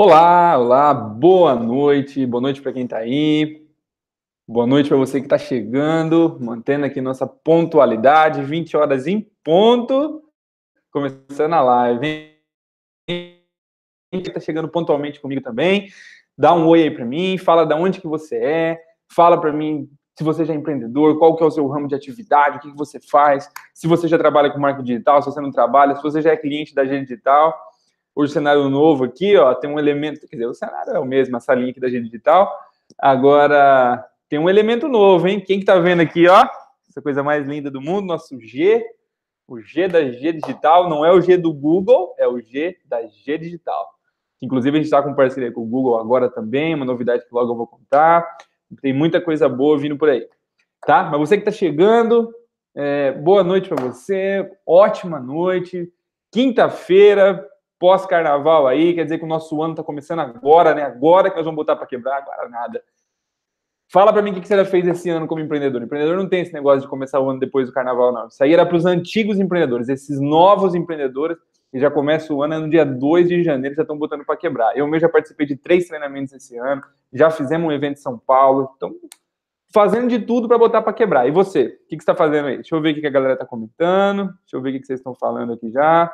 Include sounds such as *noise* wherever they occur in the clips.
Olá, olá, boa noite, boa noite para quem está aí, boa noite para você que está chegando, mantendo aqui nossa pontualidade, 20 horas em ponto, começando a live. Quem está chegando pontualmente comigo também, dá um oi aí para mim, fala de onde que você é, fala para mim se você já é empreendedor, qual que é o seu ramo de atividade, o que, que você faz, se você já trabalha com marketing digital, se você não trabalha, se você já é cliente da G Digital o cenário novo aqui, ó, tem um elemento, quer dizer, o cenário é o mesmo, essa linha aqui da gente digital. Agora, tem um elemento novo, hein? Quem que tá vendo aqui, ó? Essa coisa mais linda do mundo, nosso G. O G da G Digital não é o G do Google, é o G da G Digital. Inclusive, a gente está com parceria com o Google agora também, uma novidade que logo eu vou contar. Tem muita coisa boa vindo por aí. Tá? Mas você que está chegando, é, boa noite para você, ótima noite. Quinta-feira, pós-carnaval aí, quer dizer que o nosso ano tá começando agora, né? Agora que nós vamos botar para quebrar, agora nada. Fala para mim o que, que você já fez esse ano como empreendedor. empreendedor não tem esse negócio de começar o ano depois do carnaval, não. Isso aí era para os antigos empreendedores, esses novos empreendedores que já começam o ano é no dia 2 de janeiro, já estão botando para quebrar. Eu mesmo já participei de três treinamentos esse ano, já fizemos um evento em São Paulo, então fazendo de tudo para botar para quebrar. E você, o que, que você está fazendo aí? Deixa eu ver o que, a galera está comentando, deixa eu ver o que vocês estão falando aqui já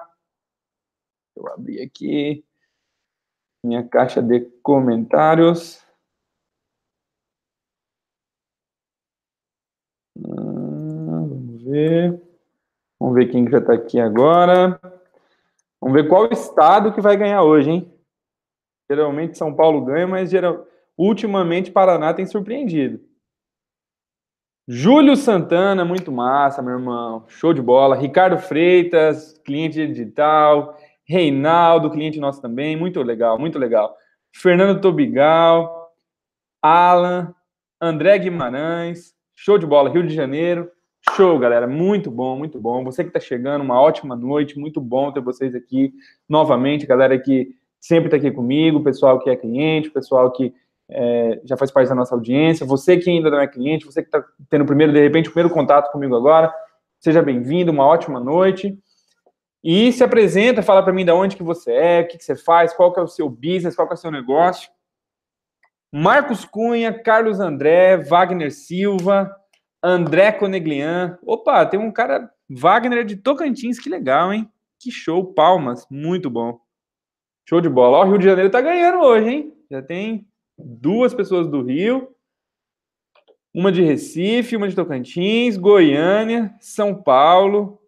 eu abri aqui minha caixa de comentários. Ah, vamos ver. Vamos ver quem já está aqui agora. Vamos ver qual estado que vai ganhar hoje, hein? Geralmente São Paulo ganha, mas geral... ultimamente Paraná tem surpreendido. Júlio Santana, muito massa, meu irmão. Show de bola. Ricardo Freitas, cliente digital. Reinaldo, cliente nosso também, muito legal, muito legal. Fernando Tobigal, Alan, André Guimarães, show de bola, Rio de Janeiro. Show, galera, muito bom, muito bom. Você que está chegando, uma ótima noite, muito bom ter vocês aqui novamente, galera que sempre está aqui comigo, pessoal que é cliente, pessoal que é, já faz parte da nossa audiência, você que ainda não é cliente, você que está tendo primeiro, de repente, o primeiro contato comigo agora, seja bem-vindo, uma ótima noite. E se apresenta, fala para mim de onde que você é, o que, que você faz, qual que é o seu business, qual que é o seu negócio. Marcos Cunha, Carlos André, Wagner Silva, André Coneglian. Opa, tem um cara, Wagner de Tocantins, que legal, hein? Que show, palmas, muito bom. Show de bola. Ó, o Rio de Janeiro tá ganhando hoje, hein? Já tem duas pessoas do Rio, uma de Recife, uma de Tocantins, Goiânia, São Paulo,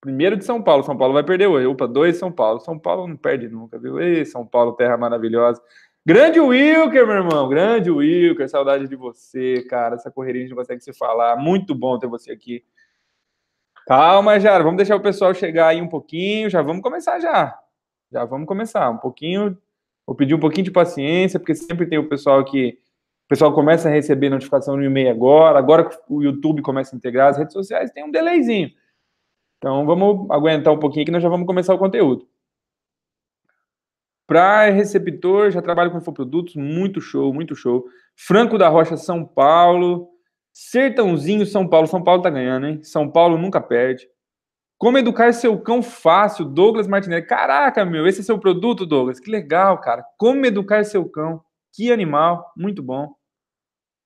Primeiro de São Paulo. São Paulo vai perder hoje. Opa, dois São Paulo. São Paulo não perde nunca, viu? Ei, São Paulo, terra maravilhosa. Grande Wilker, meu irmão. Grande Wilker. Saudade de você, cara. Essa correria a gente não consegue se falar. Muito bom ter você aqui. Calma, Jara. Vamos deixar o pessoal chegar aí um pouquinho. Já vamos começar já. Já vamos começar. Um pouquinho. Vou pedir um pouquinho de paciência, porque sempre tem o pessoal que. O pessoal começa a receber notificação no e-mail agora, agora o YouTube começa a integrar, as redes sociais tem um delayzinho. Então vamos aguentar um pouquinho que nós já vamos começar o conteúdo. Para receptor, já trabalho com infoprodutos, muito show, muito show. Franco da Rocha, São Paulo. Sertãozinho, São Paulo. São Paulo tá ganhando, hein? São Paulo nunca perde. Como educar seu cão fácil, Douglas Martinelli. Caraca, meu, esse é seu produto, Douglas. Que legal, cara. Como educar seu cão. Que animal, muito bom.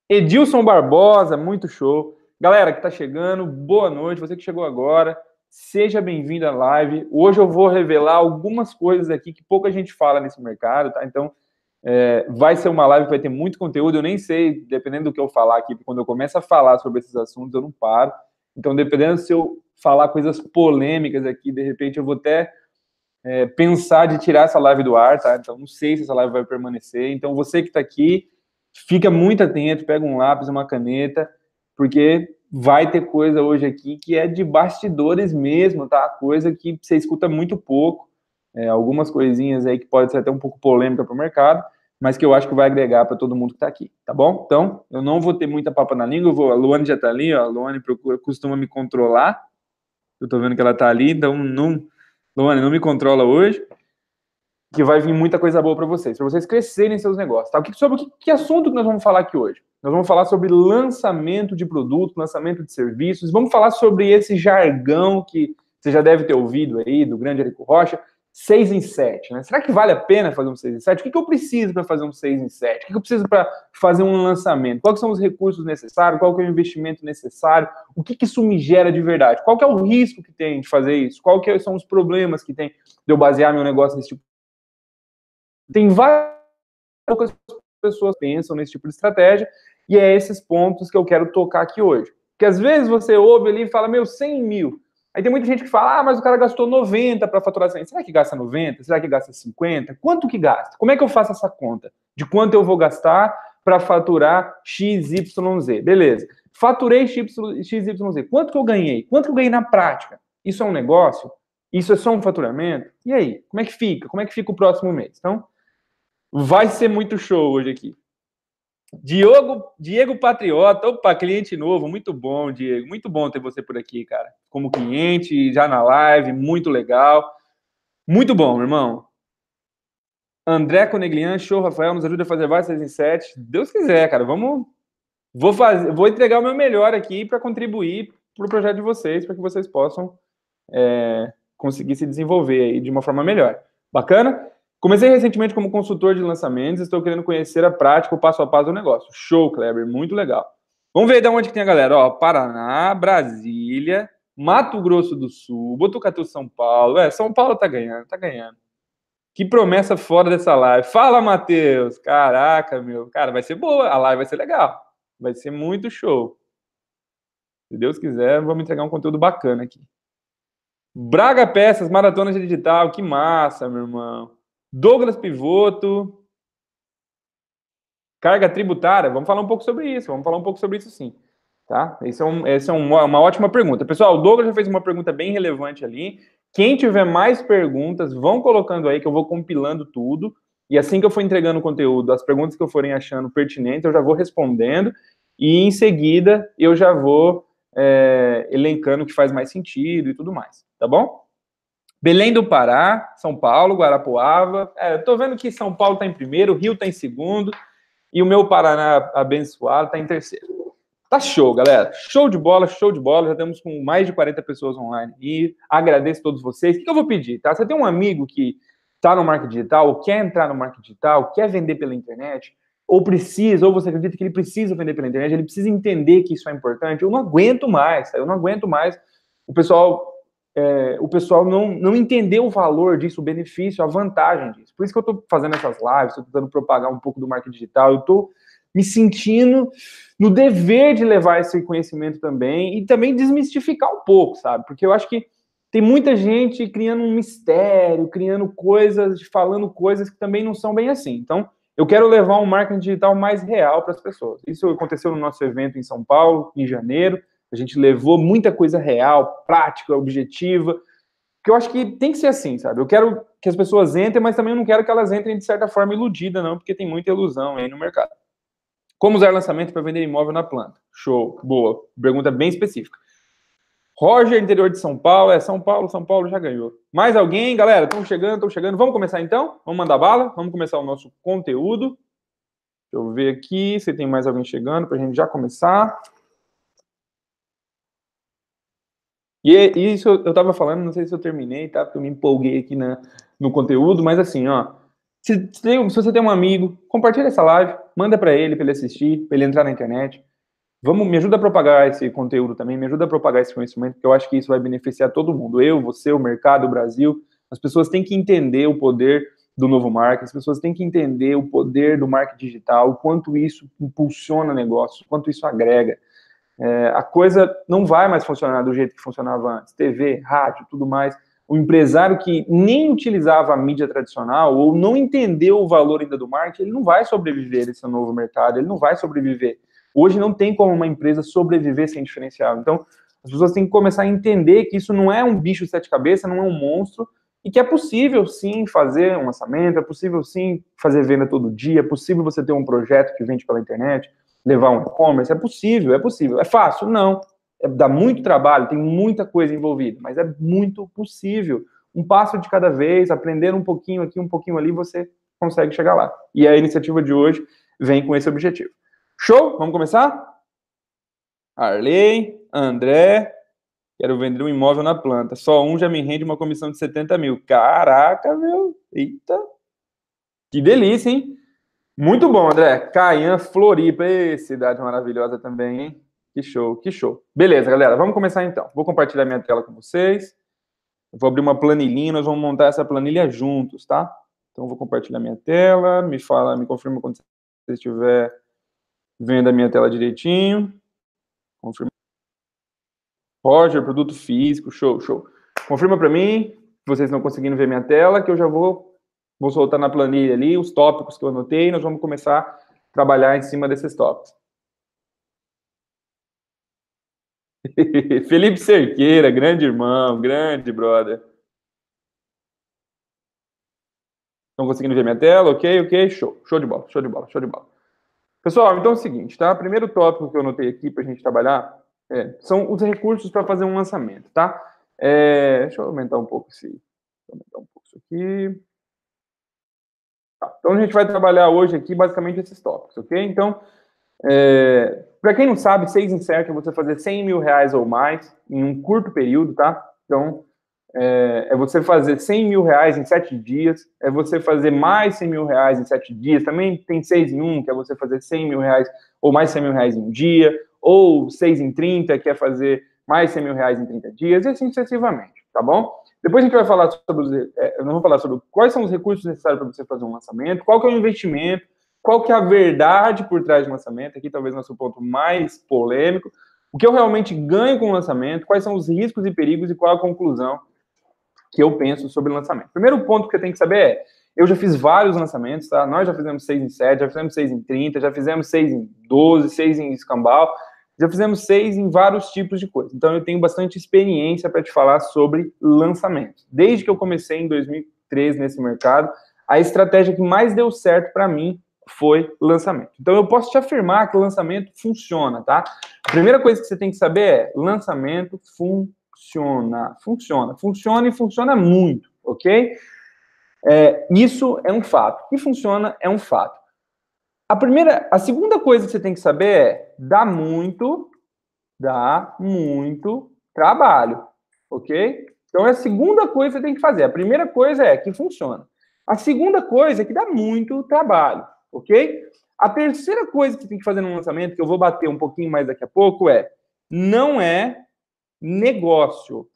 Edilson Barbosa, muito show. Galera que tá chegando, boa noite. Você que chegou agora. Seja bem-vindo à live. Hoje eu vou revelar algumas coisas aqui que pouca gente fala nesse mercado, tá? Então, é, vai ser uma live que vai ter muito conteúdo. Eu nem sei, dependendo do que eu falar aqui, quando eu começo a falar sobre esses assuntos, eu não paro. Então, dependendo se eu falar coisas polêmicas aqui, de repente eu vou até é, pensar de tirar essa live do ar, tá? Então, não sei se essa live vai permanecer. Então, você que está aqui, fica muito atento, pega um lápis, uma caneta, porque vai ter coisa hoje aqui que é de bastidores mesmo, tá? Coisa que você escuta muito pouco, é, algumas coisinhas aí que pode ser até um pouco polêmica para o mercado, mas que eu acho que vai agregar para todo mundo que está aqui, tá bom? Então, eu não vou ter muita papa na língua, eu vou, a Luane já está ali, ó, a Luane procura, costuma me controlar, eu estou vendo que ela está ali, então não, Luane, não me controla hoje, que vai vir muita coisa boa para vocês, para vocês crescerem seus negócios, tá? O que, sobre o que, que assunto que nós vamos falar aqui hoje? Nós vamos falar sobre lançamento de produto, lançamento de serviços, vamos falar sobre esse jargão que você já deve ter ouvido aí do grande Erico Rocha, 6 em 7, né? Será que vale a pena fazer um 6 em 7? O que, eu preciso para fazer um 6 em 7? O que, eu preciso para fazer um lançamento? Quais são os recursos necessários? Qual é o investimento necessário? O que, isso me gera de verdade? Qual é o risco que tem de fazer isso? Quais são os problemas que tem de eu basear meu negócio nesse tipo? Tem várias poucas pessoas pensam nesse tipo de estratégia e é esses pontos que eu quero tocar aqui hoje. Porque às vezes você ouve ali e fala, meu, 100 mil. Aí tem muita gente que fala, ah, mas o cara gastou 90 para faturar 100. Será que gasta 90? Será que gasta 50? Quanto que gasta? Como é que eu faço essa conta? De quanto eu vou gastar para faturar XYZ? Beleza. Faturei XYZ. Quanto que eu ganhei? Quanto que eu ganhei na prática? Isso é um negócio? Isso é só um faturamento? E aí? Como é que fica? Como é que fica o próximo mês? Então, vai ser muito show hoje aqui. Diogo, Diego Patriota, opa, cliente novo, muito bom, Diego, muito bom ter você por aqui, cara, como cliente, já na live, muito legal, muito bom, meu irmão. André Coneglian, show, Rafael, nos ajuda a fazer várias 6 em sete, Deus quiser, cara, vamos, vou fazer, vou entregar o meu melhor aqui para contribuir para o projeto de vocês, para que vocês possam é, conseguir se desenvolver aí de uma forma melhor. Bacana? Comecei recentemente como consultor de lançamentos, estou querendo conhecer a prática, o passo a passo do negócio. Show, Kleber, muito legal. Vamos ver de onde que tem a galera. Ó, Paraná, Brasília, Mato Grosso do Sul, Botucatu, São Paulo. É, São Paulo tá ganhando, tá ganhando. Que promessa fora dessa live. Fala, Matheus. Caraca, meu. Cara, vai ser boa. A live vai ser legal. Vai ser muito show. Se Deus quiser, vamos entregar um conteúdo bacana aqui. Braga Peças, maratona digital. Que massa, meu irmão. Douglas Pivoto, carga tributária, vamos falar um pouco sobre isso, vamos falar um pouco sobre isso sim. Tá? Essa é, um, esse é uma, uma ótima pergunta. Pessoal, o Douglas já fez uma pergunta bem relevante ali. Quem tiver mais perguntas, vão colocando aí que eu vou compilando tudo. E assim que eu for entregando o conteúdo, as perguntas que eu forem achando pertinentes, eu já vou respondendo. E em seguida, eu já vou é, elencando o que faz mais sentido e tudo mais. Tá bom? Belém do Pará, São Paulo, Guarapuava. É, eu tô vendo que São Paulo está em primeiro, Rio está em segundo e o meu Paraná abençoado está em terceiro. Tá show, galera. Show de bola, show de bola. Já temos com mais de 40 pessoas online e agradeço a todos vocês. O que eu vou pedir, tá? Você tem um amigo que está no marketing digital, quer entrar no marketing digital, quer vender pela internet, ou precisa, ou você acredita que ele precisa vender pela internet, ele precisa entender que isso é importante. Eu não aguento mais, tá? eu não aguento mais o pessoal é, o pessoal não, não entendeu o valor disso, o benefício, a vantagem disso. Por isso que eu estou fazendo essas lives, estou tentando propagar um pouco do marketing digital, eu estou me sentindo no dever de levar esse conhecimento também e também desmistificar um pouco, sabe? Porque eu acho que tem muita gente criando um mistério, criando coisas, falando coisas que também não são bem assim. Então, eu quero levar um marketing digital mais real para as pessoas. Isso aconteceu no nosso evento em São Paulo, em janeiro. A gente levou muita coisa real, prática, objetiva. Que eu acho que tem que ser assim, sabe? Eu quero que as pessoas entrem, mas também eu não quero que elas entrem de certa forma iludida, não, porque tem muita ilusão aí no mercado. Como usar lançamento para vender imóvel na planta? Show, boa. Pergunta bem específica. Roger, interior de São Paulo, é São Paulo, São Paulo já ganhou. Mais alguém, galera? Estão chegando, estão chegando. Vamos começar então? Vamos mandar bala? Vamos começar o nosso conteúdo. Deixa eu ver aqui se tem mais alguém chegando para a gente já começar. E, é, e isso eu estava falando, não sei se eu terminei, tá? Porque eu me empolguei aqui na, no conteúdo, mas assim, ó. Se, se, tem, se você tem um amigo, compartilha essa live, manda para ele, para ele assistir, para ele entrar na internet. Vamos, me ajuda a propagar esse conteúdo também, me ajuda a propagar esse conhecimento, porque eu acho que isso vai beneficiar todo mundo. Eu, você, o mercado, o Brasil. As pessoas têm que entender o poder do novo marketing, as pessoas têm que entender o poder do marketing digital, o quanto isso impulsiona negócios, o quanto isso agrega. É, a coisa não vai mais funcionar do jeito que funcionava antes. TV, rádio, tudo mais. O empresário que nem utilizava a mídia tradicional ou não entendeu o valor ainda do marketing, ele não vai sobreviver nesse esse novo mercado, ele não vai sobreviver. Hoje não tem como uma empresa sobreviver sem diferencial. Então, as pessoas têm que começar a entender que isso não é um bicho de sete cabeças, não é um monstro, e que é possível sim fazer um lançamento, é possível sim fazer venda todo dia, é possível você ter um projeto que vende pela internet, levar um e-commerce? É possível, é possível. É fácil? Não. É, dá muito trabalho, tem muita coisa envolvida, mas é muito possível. Um passo de cada vez, aprender um pouquinho aqui, um pouquinho ali, você consegue chegar lá. E a iniciativa de hoje vem com esse objetivo. Show? Vamos começar? Arley, André, quero vender um imóvel na planta. Só um já me rende uma comissão de 70 mil. Caraca, meu. Eita. Que delícia, hein? Muito bom, André. Caian Floripa. Ei, cidade maravilhosa também, hein? Que show, que show. Beleza, galera, vamos começar então. Vou compartilhar minha tela com vocês. vou abrir uma planilhinha, nós vamos montar essa planilha juntos, tá? Então, vou compartilhar minha tela. Me fala, me confirma quando você estiver vendo a minha tela direitinho. Confirma. Roger, produto físico, show, show. Confirma para mim, vocês estão conseguindo ver minha tela, que eu já vou Vou soltar na planilha ali os tópicos que eu anotei e nós vamos começar a trabalhar em cima desses tópicos. *laughs* Felipe Cerqueira, grande irmão, grande brother. Estão conseguindo ver minha tela? Ok, ok, show. Show de bola, show de bola, show de bola. Pessoal, então é o seguinte, tá? Primeiro tópico que eu anotei aqui para a gente trabalhar é, são os recursos para fazer um lançamento, tá? É, deixa eu aumentar um pouco esse. aumentar um pouco isso aqui. Tá, então a gente vai trabalhar hoje aqui basicamente esses tópicos, ok? Então, é, para quem não sabe, seis em sete é você fazer 100 mil reais ou mais em um curto período, tá? Então, é, é, você fazer 100 mil reais em sete dias, é você fazer mais 100 mil reais em sete dias, também tem seis em um, que é você fazer 100 mil reais ou mais 100 mil reais em um dia, ou seis em 30, que é fazer mais 100 mil reais em 30 dias, e assim sucessivamente, tá bom? Depois a gente vai falar sobre os, é, nós vamos falar sobre quais são os recursos necessários para você fazer um lançamento, qual que é o investimento, qual que é a verdade por trás de lançamento, aqui talvez nosso ponto mais polêmico, o que eu realmente ganho com o lançamento, quais são os riscos e perigos e qual é a conclusão que eu penso sobre o lançamento. Primeiro ponto que você tem que saber é, eu já fiz vários lançamentos, tá? Nós já fizemos 6 em 7, já fizemos 6 em 30, já fizemos 6 em 12, 6 em escambau, já fizemos seis em vários tipos de coisa. Então eu tenho bastante experiência para te falar sobre lançamentos. Desde que eu comecei em 2003 nesse mercado, a estratégia que mais deu certo para mim foi lançamento. Então eu posso te afirmar que lançamento funciona, tá? A primeira coisa que você tem que saber é: lançamento funciona, funciona, funciona e funciona muito, ok? É, isso é um fato. E funciona é um fato. A primeira, a segunda coisa que você tem que saber é dá muito, dá muito trabalho, ok? Então é a segunda coisa que você tem que fazer. A primeira coisa é que funciona. A segunda coisa é que dá muito trabalho, ok? A terceira coisa que tem que fazer no lançamento, que eu vou bater um pouquinho mais daqui a pouco, é não é negócio,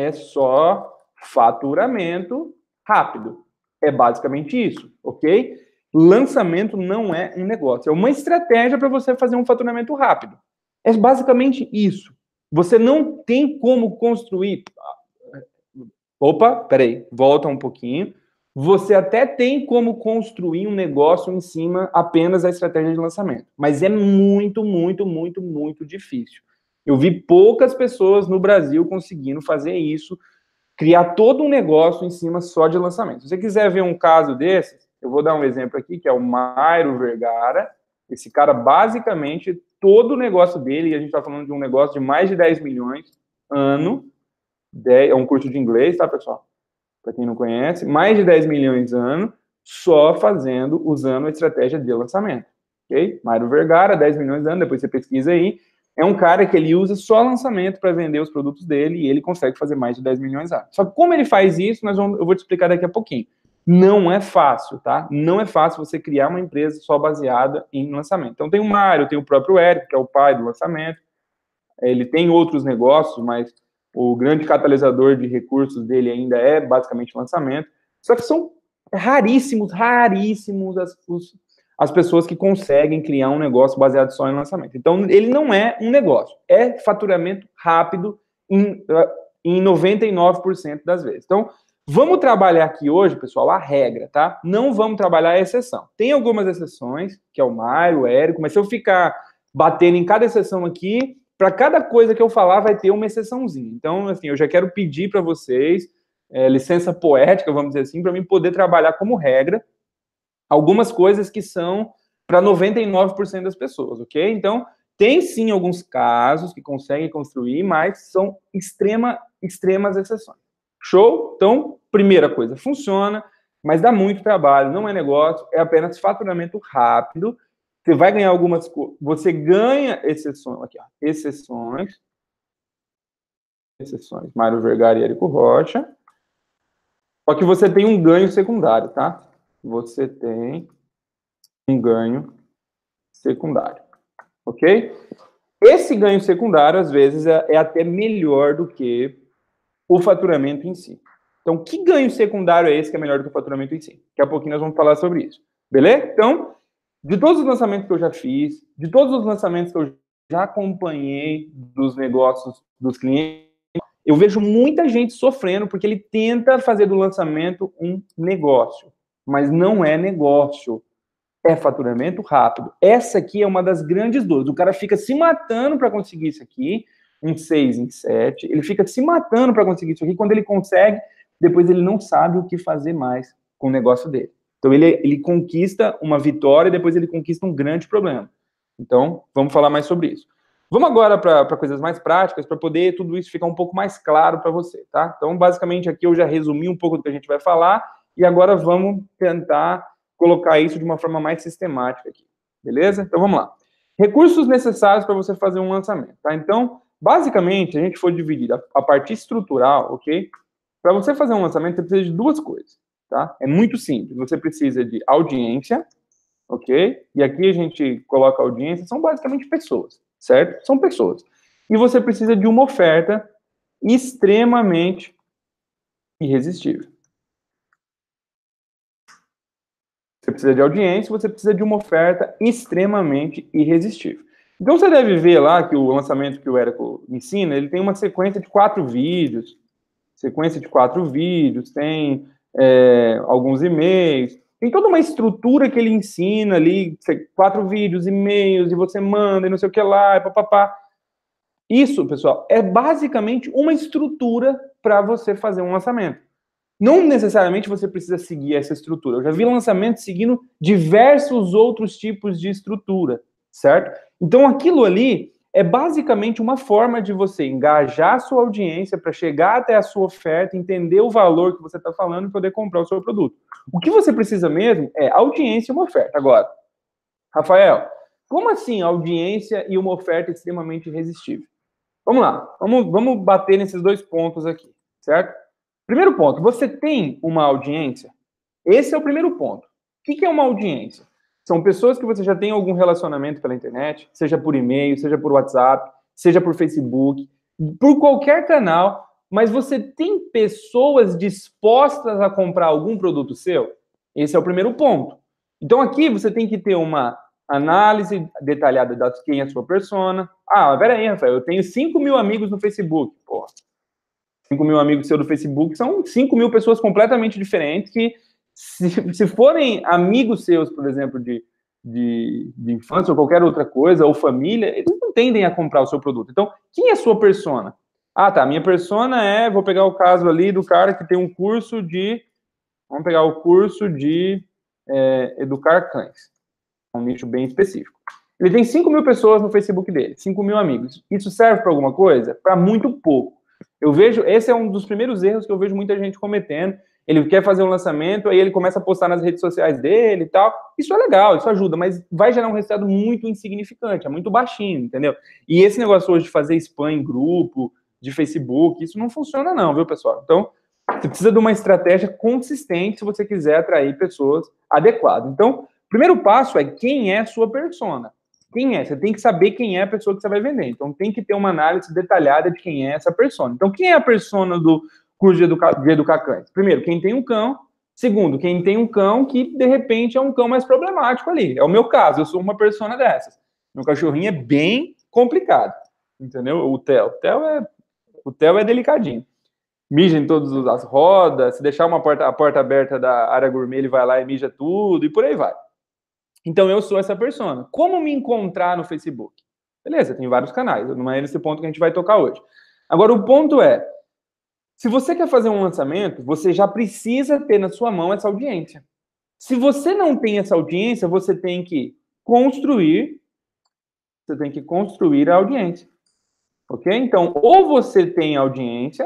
é só faturamento rápido. É basicamente isso, ok? Lançamento não é um negócio, é uma estratégia para você fazer um faturamento rápido. É basicamente isso. Você não tem como construir. Ah, opa, peraí, volta um pouquinho. Você até tem como construir um negócio em cima apenas da estratégia de lançamento, mas é muito, muito, muito, muito difícil. Eu vi poucas pessoas no Brasil conseguindo fazer isso, criar todo um negócio em cima só de lançamento. Se você quiser ver um caso desses, eu vou dar um exemplo aqui, que é o Mairo Vergara. Esse cara, basicamente, todo o negócio dele, e a gente está falando de um negócio de mais de 10 milhões ano, é um curso de inglês, tá, pessoal? Para quem não conhece, mais de 10 milhões ano, só fazendo, usando a estratégia de lançamento. Ok? Mário Vergara, 10 milhões ano, depois você pesquisa aí. É um cara que ele usa só lançamento para vender os produtos dele e ele consegue fazer mais de 10 milhões ano. Só que como ele faz isso, nós vamos, eu vou te explicar daqui a pouquinho. Não é fácil, tá? Não é fácil você criar uma empresa só baseada em lançamento. Então tem o Mário, tem o próprio Eric que é o pai do lançamento. Ele tem outros negócios, mas o grande catalisador de recursos dele ainda é basicamente lançamento. Só que são raríssimos, raríssimos as, os, as pessoas que conseguem criar um negócio baseado só em lançamento. Então, ele não é um negócio, é faturamento rápido em, eh, em 99% das vezes. Então, Vamos trabalhar aqui hoje, pessoal, a regra, tá? Não vamos trabalhar a exceção. Tem algumas exceções, que é o Mário, o Érico, mas se eu ficar batendo em cada exceção aqui, para cada coisa que eu falar vai ter uma exceçãozinha. Então, assim, eu já quero pedir para vocês é, licença poética, vamos dizer assim, para mim poder trabalhar como regra algumas coisas que são para 99% das pessoas, ok? Então, tem sim alguns casos que conseguem construir, mas são extrema, extremas exceções. Show? Então, primeira coisa, funciona, mas dá muito trabalho, não é negócio, é apenas faturamento rápido. Você vai ganhar algumas coisas, você ganha exceções, aqui, ó, exceções, exceções, Mário Vergara e Érico Rocha, só que você tem um ganho secundário, tá? Você tem um ganho secundário, ok? Esse ganho secundário, às vezes, é, é até melhor do que o faturamento em si. Então, que ganho secundário é esse que é melhor do que o faturamento em si? Daqui a pouquinho nós vamos falar sobre isso. Beleza? Então, de todos os lançamentos que eu já fiz, de todos os lançamentos que eu já acompanhei dos negócios dos clientes, eu vejo muita gente sofrendo porque ele tenta fazer do lançamento um negócio, mas não é negócio. É faturamento rápido. Essa aqui é uma das grandes dores. O cara fica se matando para conseguir isso aqui, em seis, em sete. Ele fica se matando para conseguir isso aqui. Quando ele consegue, depois ele não sabe o que fazer mais com o negócio dele. Então ele, ele conquista uma vitória e depois ele conquista um grande problema. Então vamos falar mais sobre isso. Vamos agora para coisas mais práticas para poder tudo isso ficar um pouco mais claro para você, tá? Então basicamente aqui eu já resumi um pouco do que a gente vai falar e agora vamos tentar colocar isso de uma forma mais sistemática aqui, beleza? Então vamos lá. Recursos necessários para você fazer um lançamento, tá? Então Basicamente, a gente for dividir a, a parte estrutural, ok? Para você fazer um lançamento, você precisa de duas coisas, tá? É muito simples. Você precisa de audiência, ok? E aqui a gente coloca audiência, são basicamente pessoas, certo? São pessoas. E você precisa de uma oferta extremamente irresistível. Você precisa de audiência, você precisa de uma oferta extremamente irresistível. Então você deve ver lá que o lançamento que o Érico ensina, ele tem uma sequência de quatro vídeos, sequência de quatro vídeos, tem é, alguns e-mails, tem toda uma estrutura que ele ensina ali, quatro vídeos, e-mails, e você manda, e não sei o que lá, e papapá. Isso, pessoal, é basicamente uma estrutura para você fazer um lançamento. Não necessariamente você precisa seguir essa estrutura. Eu já vi lançamentos seguindo diversos outros tipos de estrutura certo? Então aquilo ali é basicamente uma forma de você engajar a sua audiência para chegar até a sua oferta, entender o valor que você está falando e poder comprar o seu produto. O que você precisa mesmo é audiência e uma oferta. Agora, Rafael, como assim audiência e uma oferta extremamente irresistível? Vamos lá, vamos, vamos bater nesses dois pontos aqui, certo? Primeiro ponto, você tem uma audiência? Esse é o primeiro ponto. O que é uma audiência? São pessoas que você já tem algum relacionamento pela internet, seja por e-mail, seja por WhatsApp, seja por Facebook, por qualquer canal, mas você tem pessoas dispostas a comprar algum produto seu? Esse é o primeiro ponto. Então aqui você tem que ter uma análise detalhada de quem é a sua persona. Ah, aí, Rafael, eu tenho 5 mil amigos no Facebook. Porra. 5 mil amigos seu do Facebook são 5 mil pessoas completamente diferentes que se, se forem amigos seus, por exemplo, de, de, de, infância ou qualquer outra coisa, ou família, eles não tendem a comprar o seu produto. Então, quem é a sua persona? Ah, tá, minha persona é, vou pegar o caso ali do cara que tem um curso de, vamos pegar o curso de é, educar cães, é um nicho bem específico. Ele tem 5 mil pessoas no Facebook dele, 5 mil amigos. Isso serve para alguma coisa? Para muito pouco. Eu vejo, esse é um dos primeiros erros que eu vejo muita gente cometendo, ele quer fazer um lançamento, aí ele começa a postar nas redes sociais dele e tal. Isso é legal, isso ajuda, mas vai gerar um resultado muito insignificante, é muito baixinho, entendeu? E esse negócio hoje de fazer spam em grupo, de Facebook, isso não funciona não, viu, pessoal? Então, você precisa de uma estratégia consistente se você quiser atrair pessoas adequadas. Então, primeiro passo é quem é a sua persona. Quem é? Você tem que saber quem é a pessoa que você vai vender. Então, tem que ter uma análise detalhada de quem é essa persona. Então, quem é a persona do, curso de, educa de educacantes? Primeiro, quem tem um cão. Segundo, quem tem um cão que, de repente, é um cão mais problemático ali. É o meu caso, eu sou uma persona dessas. Meu cachorrinho é bem complicado, entendeu? O Theo. O Theo é, o Theo é delicadinho. Mija em todas as rodas, se deixar uma porta, a porta aberta da área gourmet, ele vai lá e mija tudo e por aí vai. Então eu sou essa persona. Como me encontrar no Facebook? Beleza, tem vários canais, não é nesse ponto que a gente vai tocar hoje. Agora o ponto é, se você quer fazer um lançamento, você já precisa ter na sua mão essa audiência. Se você não tem essa audiência, você tem que construir, você tem que construir a audiência. Ok? Então, ou você tem audiência,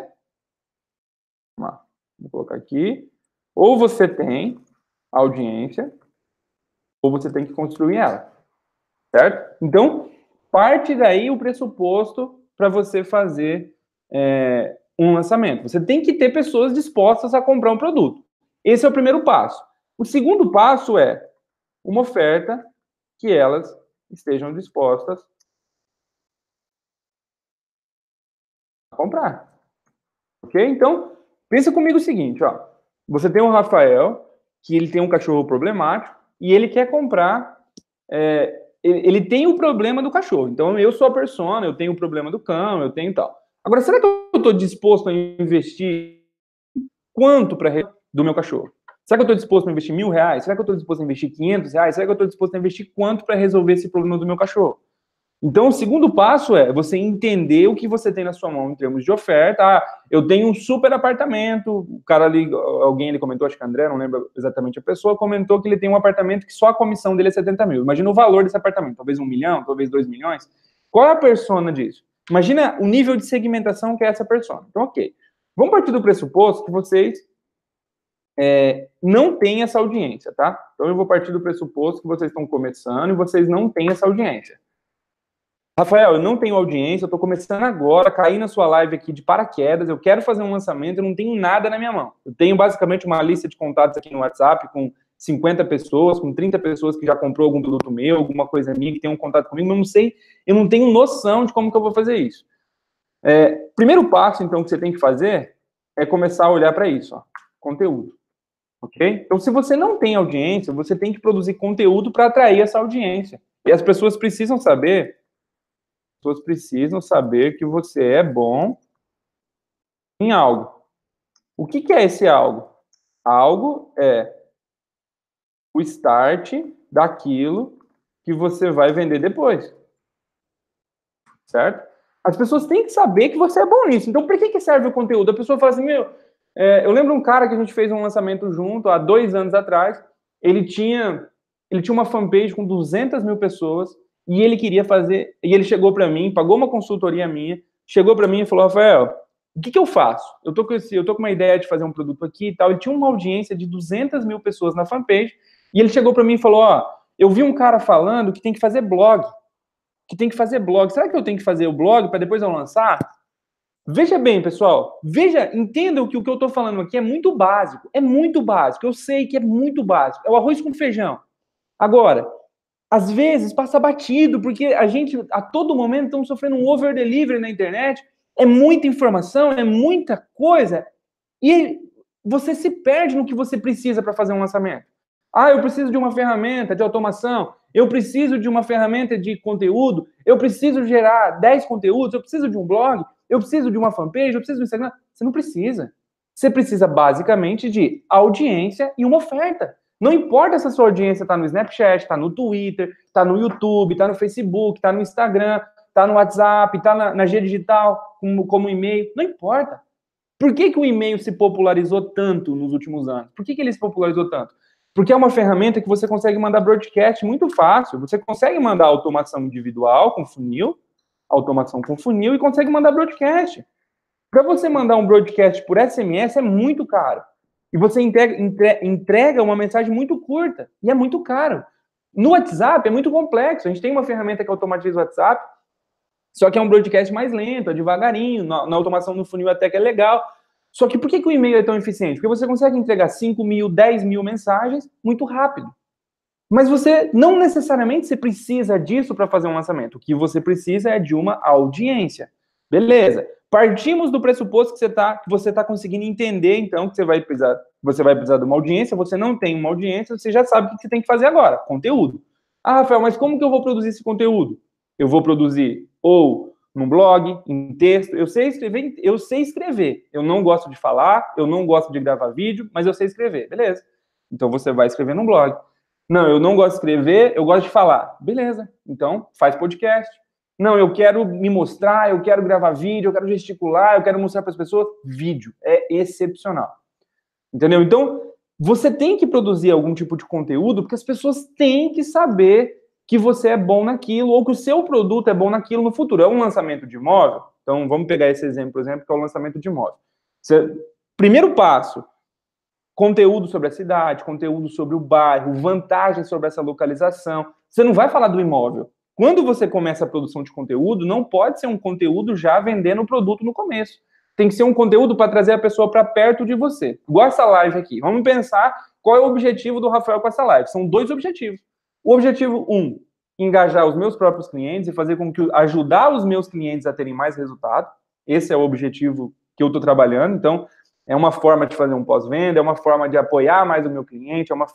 vamos lá, vou colocar aqui, ou você tem audiência, ou você tem que construir ela. Certo? Então, parte daí o pressuposto para você fazer é, um lançamento. Você tem que ter pessoas dispostas a comprar um produto. Esse é o primeiro passo. O segundo passo é uma oferta que elas estejam dispostas a comprar. Ok? Então, pensa comigo o seguinte, ó. Você tem um Rafael, que ele tem um cachorro problemático, e ele quer comprar... É, ele tem o problema do cachorro. Então, eu sou a persona, eu tenho o problema do cão, eu tenho tal. Agora, será que eu estou disposto a investir quanto para do meu cachorro? Será que eu estou disposto a investir mil reais? Será que eu estou disposto a investir quinhentos reais? Será que eu estou disposto a investir quanto para resolver esse problema do meu cachorro? Então, o segundo passo é você entender o que você tem na sua mão em termos de oferta. Ah, eu tenho um super apartamento. O cara ali, alguém ele comentou, acho que é André, não lembro exatamente a pessoa, comentou que ele tem um apartamento que só a comissão dele é 70 mil. Imagina o valor desse apartamento, talvez um milhão, talvez dois milhões. Qual é a persona disso? Imagina o nível de segmentação que é essa pessoa. Então, ok. Vamos partir do pressuposto que vocês é, não têm essa audiência, tá? Então, eu vou partir do pressuposto que vocês estão começando e vocês não têm essa audiência. Rafael, eu não tenho audiência, eu estou começando agora, caí na sua live aqui de paraquedas, eu quero fazer um lançamento, eu não tenho nada na minha mão. Eu tenho basicamente uma lista de contatos aqui no WhatsApp com 50 pessoas, com 30 pessoas que já comprou algum produto meu, alguma coisa minha, que tem um contato comigo, mas eu não sei, eu não tenho noção de como que eu vou fazer isso. É, primeiro passo, então, que você tem que fazer é começar a olhar para isso, ó, conteúdo. Ok? Então, se você não tem audiência, você tem que produzir conteúdo para atrair essa audiência. E as pessoas precisam saber, as pessoas precisam saber que você é bom em algo. O que, que é esse algo? Algo é o start daquilo que você vai vender depois. Certo? As pessoas têm que saber que você é bom nisso. Então, por que, que serve o conteúdo? A pessoa fala assim, meu... É, eu lembro um cara que a gente fez um lançamento junto, há dois anos atrás, ele tinha, ele tinha uma fanpage com 200 mil pessoas, e ele queria fazer, e ele chegou para mim, pagou uma consultoria minha, chegou para mim e falou, Rafael, o que, que eu faço? Eu tô, com esse, eu tô com uma ideia de fazer um produto aqui e tal. Ele tinha uma audiência de 200 mil pessoas na fanpage e ele chegou para mim e falou: Ó, eu vi um cara falando que tem que fazer blog. Que tem que fazer blog. Será que eu tenho que fazer o blog para depois eu lançar? Veja bem, pessoal. Veja, entendam que o que eu estou falando aqui é muito básico. É muito básico. Eu sei que é muito básico. É o arroz com feijão. Agora, às vezes passa batido, porque a gente a todo momento estamos sofrendo um over delivery na internet. É muita informação, é muita coisa. E você se perde no que você precisa para fazer um lançamento. Ah, eu preciso de uma ferramenta de automação, eu preciso de uma ferramenta de conteúdo, eu preciso gerar 10 conteúdos, eu preciso de um blog, eu preciso de uma fanpage, eu preciso um Instagram. Você não precisa. Você precisa basicamente de audiência e uma oferta. Não importa se a sua audiência está no Snapchat, está no Twitter, está no YouTube, está no Facebook, está no Instagram, está no WhatsApp, está na, na G digital, como, como e-mail, não importa. Por que, que o e-mail se popularizou tanto nos últimos anos? Por que, que ele se popularizou tanto? Porque é uma ferramenta que você consegue mandar broadcast muito fácil. Você consegue mandar automação individual com funil, automação com funil e consegue mandar broadcast. Para você mandar um broadcast por SMS é muito caro. E você entrega, entrega uma mensagem muito curta e é muito caro. No WhatsApp é muito complexo. A gente tem uma ferramenta que automatiza o WhatsApp, só que é um broadcast mais lento, é devagarinho. Na, na automação do funil até que é legal. Só que por que, que o e-mail é tão eficiente? Porque você consegue entregar 5 mil, 10 mil mensagens muito rápido. Mas você não necessariamente você precisa disso para fazer um lançamento. O que você precisa é de uma audiência. Beleza. Partimos do pressuposto que você está que você tá conseguindo entender, então, que você vai precisar, você vai precisar de uma audiência, você não tem uma audiência, você já sabe o que você tem que fazer agora, conteúdo. Ah, Rafael, mas como que eu vou produzir esse conteúdo? Eu vou produzir ou num blog, em texto. Eu sei escrever, eu sei escrever. Eu não gosto de falar, eu não gosto de gravar vídeo, mas eu sei escrever, beleza? Então você vai escrever num blog. Não, eu não gosto de escrever, eu gosto de falar. Beleza? Então faz podcast. Não, eu quero me mostrar, eu quero gravar vídeo, eu quero gesticular, eu quero mostrar para as pessoas. Vídeo é excepcional. Entendeu? Então, você tem que produzir algum tipo de conteúdo, porque as pessoas têm que saber que você é bom naquilo ou que o seu produto é bom naquilo no futuro. É um lançamento de imóvel? Então, vamos pegar esse exemplo, por exemplo, que é o lançamento de imóvel. Você, primeiro passo, conteúdo sobre a cidade, conteúdo sobre o bairro, vantagens sobre essa localização. Você não vai falar do imóvel. Quando você começa a produção de conteúdo, não pode ser um conteúdo já vendendo o produto no começo. Tem que ser um conteúdo para trazer a pessoa para perto de você. Igual essa live aqui. Vamos pensar qual é o objetivo do Rafael com essa live. São dois objetivos. O objetivo um, engajar os meus próprios clientes e fazer com que ajudar os meus clientes a terem mais resultado. Esse é o objetivo que eu estou trabalhando. Então, é uma forma de fazer um pós-venda, é uma forma de apoiar mais o meu cliente, é uma,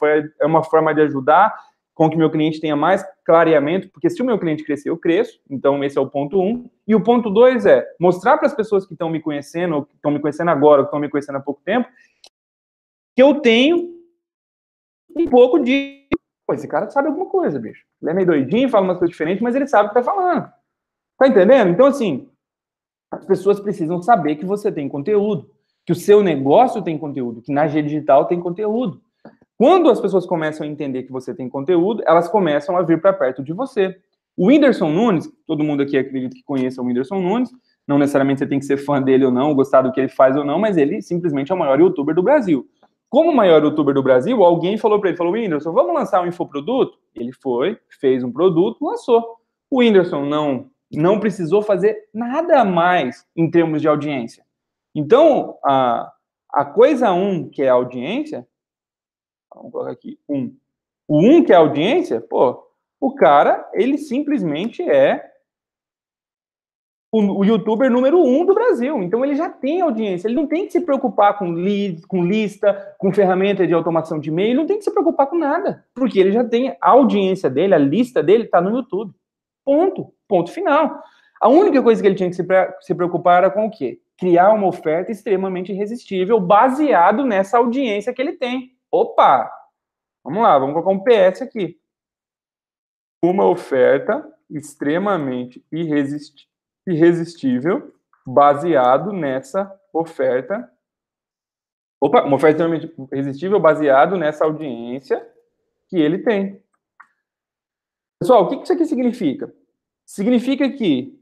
é uma forma de ajudar com que meu cliente tenha mais clareamento, porque se o meu cliente crescer, eu cresço. Então, esse é o ponto um. E o ponto dois é mostrar para as pessoas que estão me conhecendo, ou que estão me conhecendo agora, ou que estão me conhecendo há pouco tempo, que eu tenho um pouco de Pô, esse cara sabe alguma coisa, bicho. Ele é meio doidinho, fala umas coisas diferentes, mas ele sabe o que tá falando. Tá entendendo? Então, assim, as pessoas precisam saber que você tem conteúdo, que o seu negócio tem conteúdo, que na rede Digital tem conteúdo. Quando as pessoas começam a entender que você tem conteúdo, elas começam a vir para perto de você. O Whindersson Nunes, todo mundo aqui acredito que conheça o Whindersson Nunes, não necessariamente você tem que ser fã dele ou não, gostar do que ele faz ou não, mas ele simplesmente é o maior youtuber do Brasil. Como o maior youtuber do Brasil, alguém falou para ele, falou, Whindersson, vamos lançar um infoproduto? Ele foi, fez um produto, lançou. O Whindersson não, não precisou fazer nada mais em termos de audiência. Então, a, a coisa um, que é a audiência, vamos colocar aqui, Um. O um, que é a audiência, pô, o cara, ele simplesmente é o, o, youtuber número um do Brasil. Então ele já tem audiência, ele não tem que se preocupar com, com lista, com ferramenta de automação de e-mail, não tem que se preocupar com nada, porque ele já tem a audiência dele, a lista dele está no YouTube. Ponto. Ponto final. A única coisa que ele tinha que se, se preocupar era com o quê? Criar uma oferta extremamente irresistível baseado nessa audiência que ele tem. Opa! Vamos lá, vamos colocar um PS aqui. Uma oferta extremamente irresistível irresistível baseado nessa oferta. Opa, uma oferta extremamente irresistível baseado nessa audiência que ele tem. Pessoal, o que isso aqui significa? Significa que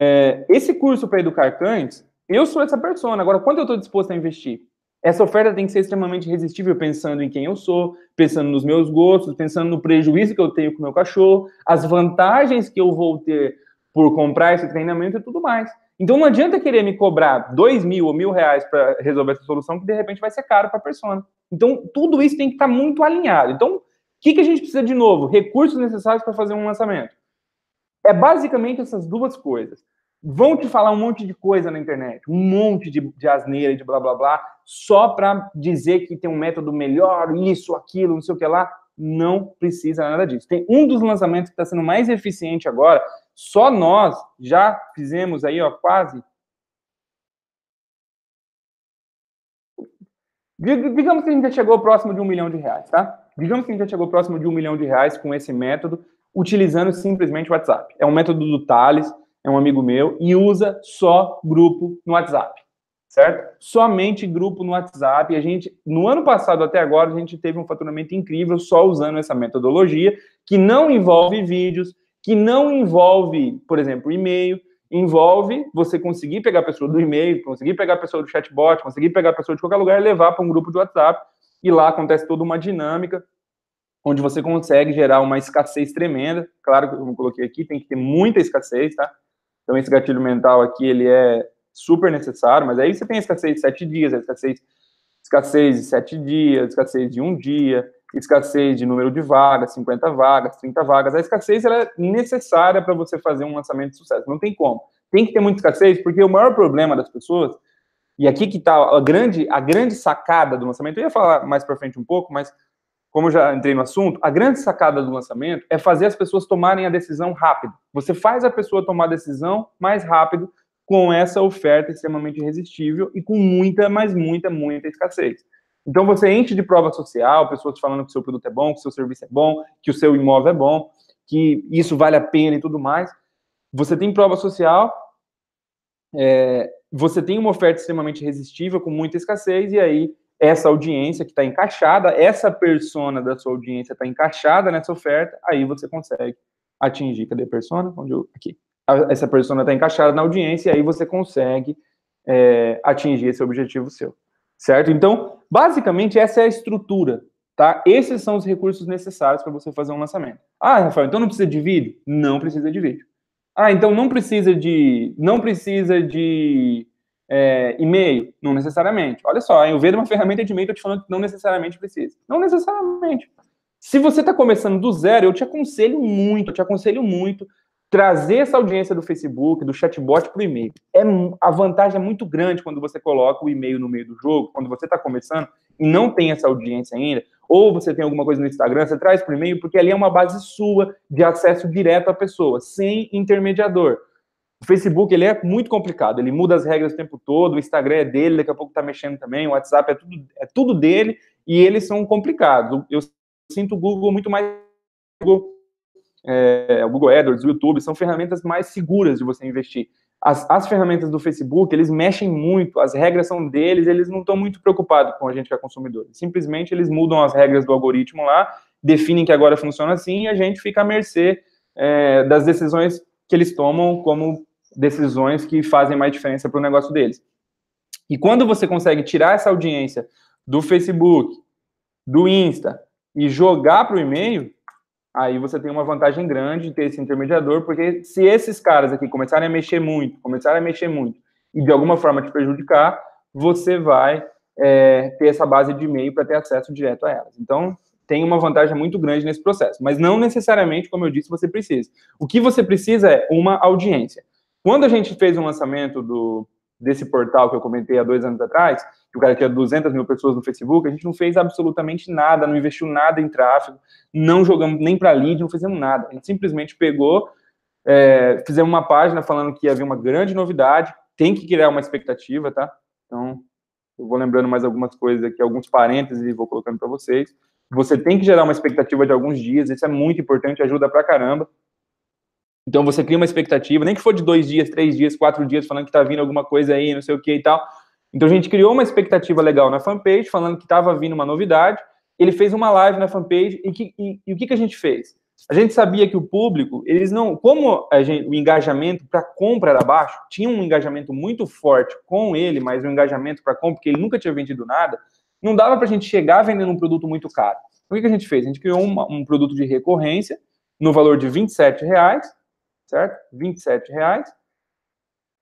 é, esse curso para educar cães, eu sou essa pessoa. Agora, quanto eu estou disposto a investir? Essa oferta tem que ser extremamente resistível, pensando em quem eu sou, pensando nos meus gostos, pensando no prejuízo que eu tenho com o meu cachorro, as vantagens que eu vou ter por comprar esse treinamento e tudo mais. Então não adianta querer me cobrar dois mil ou mil reais para resolver essa solução, que de repente vai ser caro para a pessoa. Então tudo isso tem que estar tá muito alinhado. Então, o que, que a gente precisa de novo? Recursos necessários para fazer um lançamento. É basicamente essas duas coisas. Vão te falar um monte de coisa na internet, um monte de, de asneira, de blá blá blá, só para dizer que tem um método melhor, isso, aquilo, não sei o que lá. Não precisa nada disso. Tem um dos lançamentos que está sendo mais eficiente agora, só nós já fizemos aí, ó, quase. Digamos que a gente já chegou próximo de um milhão de reais, tá? Digamos que a gente já chegou próximo de um milhão de reais com esse método, utilizando simplesmente o WhatsApp. É um método do Thales, é um amigo meu, e usa só grupo no WhatsApp, certo? Somente grupo no WhatsApp. A gente, no ano passado até agora, a gente teve um faturamento incrível só usando essa metodologia, que não envolve vídeos, que não envolve, por exemplo, e-mail, envolve você conseguir pegar a pessoa do e-mail, conseguir pegar a pessoa do chatbot, conseguir pegar a pessoa de qualquer lugar e levar para um grupo de WhatsApp. E lá acontece toda uma dinâmica onde você consegue gerar uma escassez tremenda. Claro que eu coloquei aqui, tem que ter muita escassez, tá? Então esse gatilho mental aqui, ele é super necessário, mas aí você tem escassez de sete dias, escassez, escassez de sete dias, escassez de um dia, escassez de número de vagas, 50 vagas, 30 vagas. A escassez ela é necessária para você fazer um lançamento de sucesso, não tem como. Tem que ter muita escassez, porque o maior problema das pessoas, e aqui que está a grande, a grande sacada do lançamento, eu ia falar mais para frente um pouco, mas como eu já entrei no assunto, a grande sacada do lançamento é fazer as pessoas tomarem a decisão rápido. Você faz a pessoa tomar a decisão mais rápido com essa oferta extremamente irresistível e com muita, mas muita, muita escassez. Então você enche de prova social, pessoas falando que o seu produto é bom, que o seu serviço é bom, que o seu imóvel é bom, que isso vale a pena e tudo mais. Você tem prova social, é, você tem uma oferta extremamente resistível, com muita escassez, e aí essa audiência que está encaixada, essa persona da sua audiência está encaixada nessa oferta, aí você consegue atingir, cadê a persona? Onde eu, aqui. Essa persona está encaixada na audiência, e aí você consegue é, atingir esse objetivo seu certo? Então, basicamente, essa é a estrutura, tá? Esses são os recursos necessários para você fazer um lançamento. Ah, Rafael, então não precisa de vídeo? Não precisa de vídeo. Ah, então não precisa de, não precisa de é, e-mail? Não necessariamente. Olha só, eu vejo uma ferramenta de e-mail, eu te falando que não necessariamente precisa. Não necessariamente. Se você está começando do zero, eu te aconselho muito, eu te aconselho muito trazer essa audiência do Facebook, do chatbot para o e-mail. É, a vantagem é muito grande quando você coloca o e-mail no meio do jogo, quando você está começando e não tem essa audiência ainda, ou você tem alguma coisa no Instagram, você traz o e-mail, porque ali é uma base sua de acesso direto à pessoa, sem intermediador. O Facebook ele é muito complicado, ele muda as regras o tempo todo, o Instagram é dele, daqui a pouco está mexendo também, o WhatsApp é tudo, é tudo dele, e eles são complicados. Eu sinto o Google muito mais Google é, o Google AdWords, o YouTube, são ferramentas mais seguras de você investir. As, as ferramentas do Facebook, eles mexem muito, as regras são deles, eles não estão muito preocupados com a gente que é consumidor. Simplesmente eles mudam as regras do algoritmo lá, definem que agora funciona assim e a gente fica à mercê é, das decisões que eles tomam como decisões que fazem mais diferença para o negócio deles. E quando você consegue tirar essa audiência do Facebook, do Insta e jogar para o e-mail, aí você tem uma vantagem grande de ter esse intermediador, porque se esses caras aqui começarem a mexer muito, começarem a mexer muito e de alguma forma te prejudicar, você vai é, ter essa base de e-mail para ter acesso direto a elas. Então, tem uma vantagem muito grande nesse processo, mas não necessariamente, como eu disse, você precisa. O que você precisa é uma audiência. Quando a gente fez o um lançamento do, desse portal que eu comentei há dois anos atrás, que o cara tinha 200 mil pessoas no Facebook, a gente não fez absolutamente nada, não investiu nada em tráfego, não jogamos nem para lead, não fizemos nada. A gente simplesmente pegou, é, fizemos uma página falando que havia uma grande novidade, tem que criar uma expectativa, tá? Então, eu vou lembrando mais algumas coisas aqui, alguns parênteses e vou colocando para vocês. Você tem que gerar uma expectativa de alguns dias, isso é muito importante, ajuda pra caramba. Então você cria uma expectativa, nem que for de dois dias, três dias, quatro dias, falando que tá vindo alguma coisa aí, não sei o que e tal. Então a gente criou uma expectativa legal na fanpage, falando que estava vindo uma novidade. Ele fez uma live na fanpage e, que, e, e o que, que a gente fez? A gente sabia que o público, eles não, como gente, o engajamento para compra era baixo, tinha um engajamento muito forte com ele, mas o um engajamento para compra, porque ele nunca tinha vendido nada, não dava para a gente chegar vendendo um produto muito caro. O que, que a gente fez? A gente criou uma, um produto de recorrência no valor de 27 reais certo? 27 reais.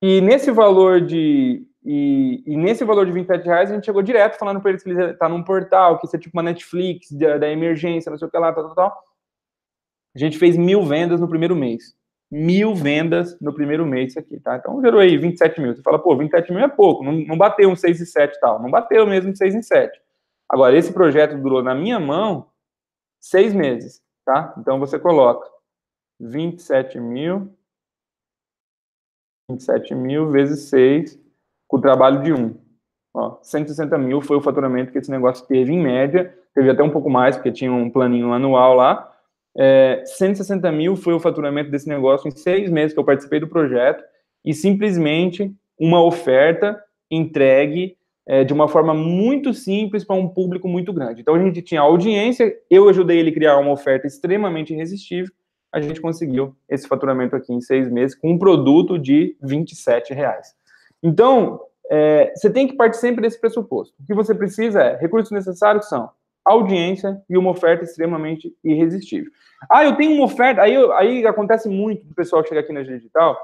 E nesse valor de e, e, nesse valor de 27 reais a gente chegou direto falando para eles que ele tá num portal, que isso é tipo uma Netflix da, da emergência, não sei o que lá, tal, tal, tal. A gente fez mil vendas no primeiro mês. Mil vendas no primeiro mês isso aqui, tá? Então gerou aí 27 mil. Você fala, pô, 27 mil é pouco, não, não bateu um 6 e 7 tal. Não bateu mesmo de 6 em 7. Agora, esse projeto durou na minha mão seis meses, tá? Então você coloca 27 mil, 27 mil vezes 6, com o trabalho de 1. Ó, 160 mil foi o faturamento que esse negócio teve em média, teve até um pouco mais, porque tinha um planinho anual lá. É, 160 mil foi o faturamento desse negócio em seis meses que eu participei do projeto e simplesmente uma oferta entregue é, de uma forma muito simples para um público muito grande. Então a gente tinha audiência, eu ajudei ele a criar uma oferta extremamente irresistível a gente conseguiu esse faturamento aqui em seis meses com um produto de 27 reais. Então, é, você tem que partir sempre desse pressuposto. O que você precisa é, recursos necessários são audiência e uma oferta extremamente irresistível. Ah, eu tenho uma oferta, aí, aí acontece muito o pessoal que chega aqui na digital,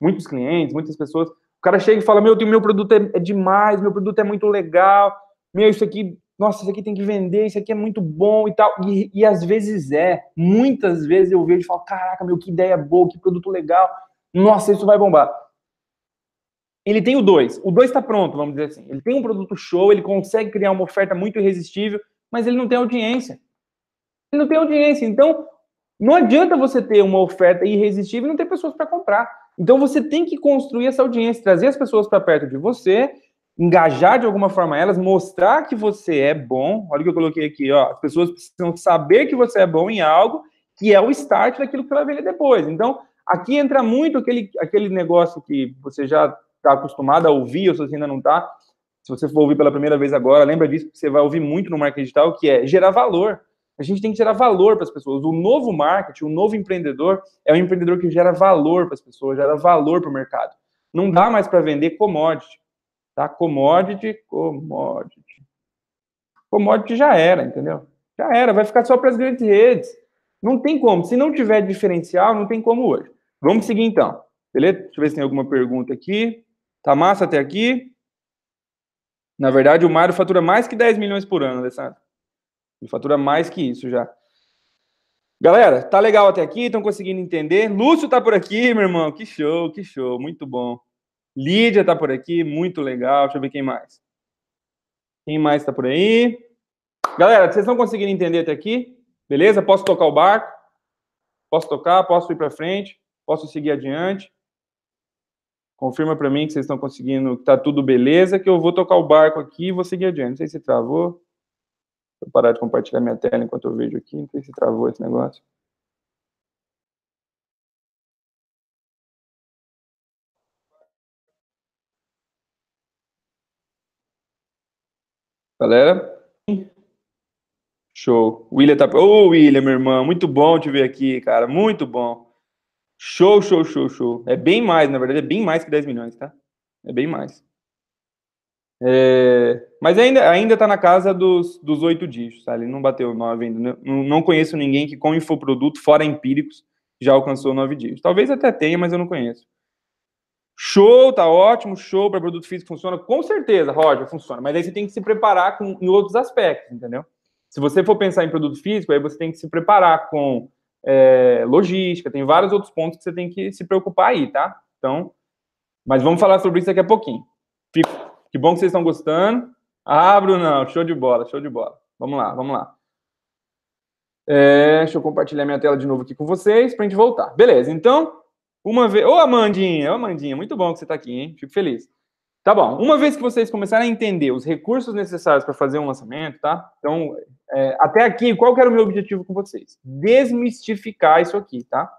muitos clientes, muitas pessoas, o cara chega e fala, meu, meu produto é, é demais, meu produto é muito legal, meu, isso aqui nossa, isso aqui tem que vender, isso aqui é muito bom e tal. E, e às vezes é. Muitas vezes eu vejo e falo, caraca, meu, que ideia boa, que produto legal. Nossa, isso vai bombar. Ele tem o dois. O dois está pronto, vamos dizer assim. Ele tem um produto show, ele consegue criar uma oferta muito irresistível, mas ele não tem audiência. Ele não tem audiência. Então, não adianta você ter uma oferta irresistível e não ter pessoas para comprar. Então, você tem que construir essa audiência, trazer as pessoas para perto de você engajar de alguma forma elas, mostrar que você é bom. Olha o que eu coloquei aqui, ó. As pessoas precisam saber que você é bom em algo, que é o start daquilo que ela vê depois. Então, aqui entra muito aquele, aquele negócio que você já está acostumado a ouvir, ou se você ainda não está. Se você for ouvir pela primeira vez agora, lembra disso, que você vai ouvir muito no marketing digital, que é gerar valor. A gente tem que gerar valor para as pessoas. O novo marketing, o novo empreendedor, é um empreendedor que gera valor para as pessoas, gera valor para o mercado. Não dá mais para vender commodity. Tá? Commodity, commodity. Commodity já era, entendeu? Já era, vai ficar só para as grandes redes. Não tem como. Se não tiver diferencial, não tem como hoje. Vamos seguir então. Beleza? Deixa eu ver se tem alguma pergunta aqui. Tá massa até aqui? Na verdade, o Mário fatura mais que 10 milhões por ano, Alessandro. Ele fatura mais que isso já. Galera, tá legal até aqui? Estão conseguindo entender? Lúcio tá por aqui, meu irmão. Que show, que show. Muito bom. Lídia está por aqui, muito legal. Deixa eu ver quem mais. Quem mais está por aí? Galera, vocês estão conseguindo entender até aqui? Beleza? Posso tocar o barco? Posso tocar? Posso ir para frente? Posso seguir adiante? Confirma para mim que vocês estão conseguindo, que tá tudo beleza, que eu vou tocar o barco aqui e vou seguir adiante. Não sei se travou. Vou parar de compartilhar minha tela enquanto eu vejo aqui. Não sei se travou esse negócio. Galera? Show. William tá. Ô, oh, William, meu irmão, muito bom te ver aqui, cara. Muito bom. Show, show, show, show. É bem mais, na verdade, é bem mais que 10 milhões, tá? É bem mais. É... Mas ainda, ainda tá na casa dos, dos 8 dígitos, tá? Ele não bateu 9 ainda. Não, não conheço ninguém que com infoproduto, fora empíricos, já alcançou 9 dígitos. Talvez até tenha, mas eu não conheço. Show, tá ótimo, show para produto físico funciona, com certeza, Roger, funciona. Mas aí você tem que se preparar com, em outros aspectos, entendeu? Se você for pensar em produto físico, aí você tem que se preparar com é, logística, tem vários outros pontos que você tem que se preocupar aí, tá? Então, mas vamos falar sobre isso daqui a pouquinho. Fico, que bom que vocês estão gostando. Ah, Brunão, show de bola, show de bola. Vamos lá, vamos lá. É, deixa eu compartilhar minha tela de novo aqui com vocês para a gente voltar. Beleza, então uma vez. Ô, Amandinha, ô, Amandinha, muito bom que você está aqui, hein? Fico feliz. Tá bom. Uma vez que vocês começarem a entender os recursos necessários para fazer um lançamento, tá? Então, é, até aqui, qual que era o meu objetivo com vocês? Desmistificar isso aqui, tá?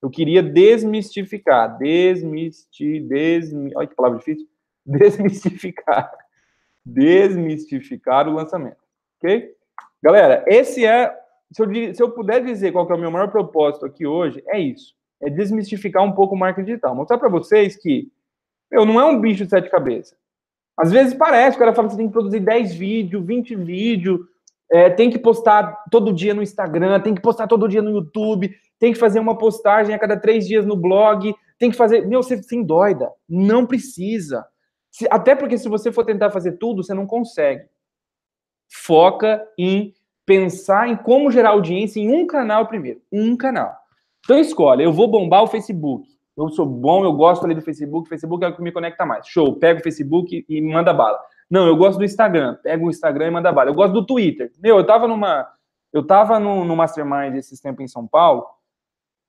Eu queria desmistificar, desmisti, desmi, olha que palavra difícil, *laughs* desmistificar, desmistificar o lançamento, ok? Galera, esse é, se eu, se eu puder dizer qual que é o meu maior propósito aqui hoje, é isso é desmistificar um pouco o marketing digital. Mostrar para vocês que, eu não é um bicho de sete cabeças. Às vezes parece, o cara fala que você tem que produzir 10 vídeos, 20 vídeos, é, tem que postar todo dia no Instagram, tem que postar todo dia no YouTube, tem que fazer uma postagem a cada três dias no blog, tem que fazer. Meu, você se doida. Não precisa. Se, até porque se você for tentar fazer tudo, você não consegue. Foca em pensar em como gerar audiência em um canal primeiro. Um canal. Então escolhe, eu vou bombar o Facebook. Eu sou bom, eu gosto ali do Facebook, Facebook é o que me conecta mais. Show, pega o Facebook e manda bala. Não, eu gosto do Instagram, pega o Instagram e manda bala. Eu gosto do Twitter. Meu, eu tava numa eu tava no, no Mastermind esses tempos em São Paulo,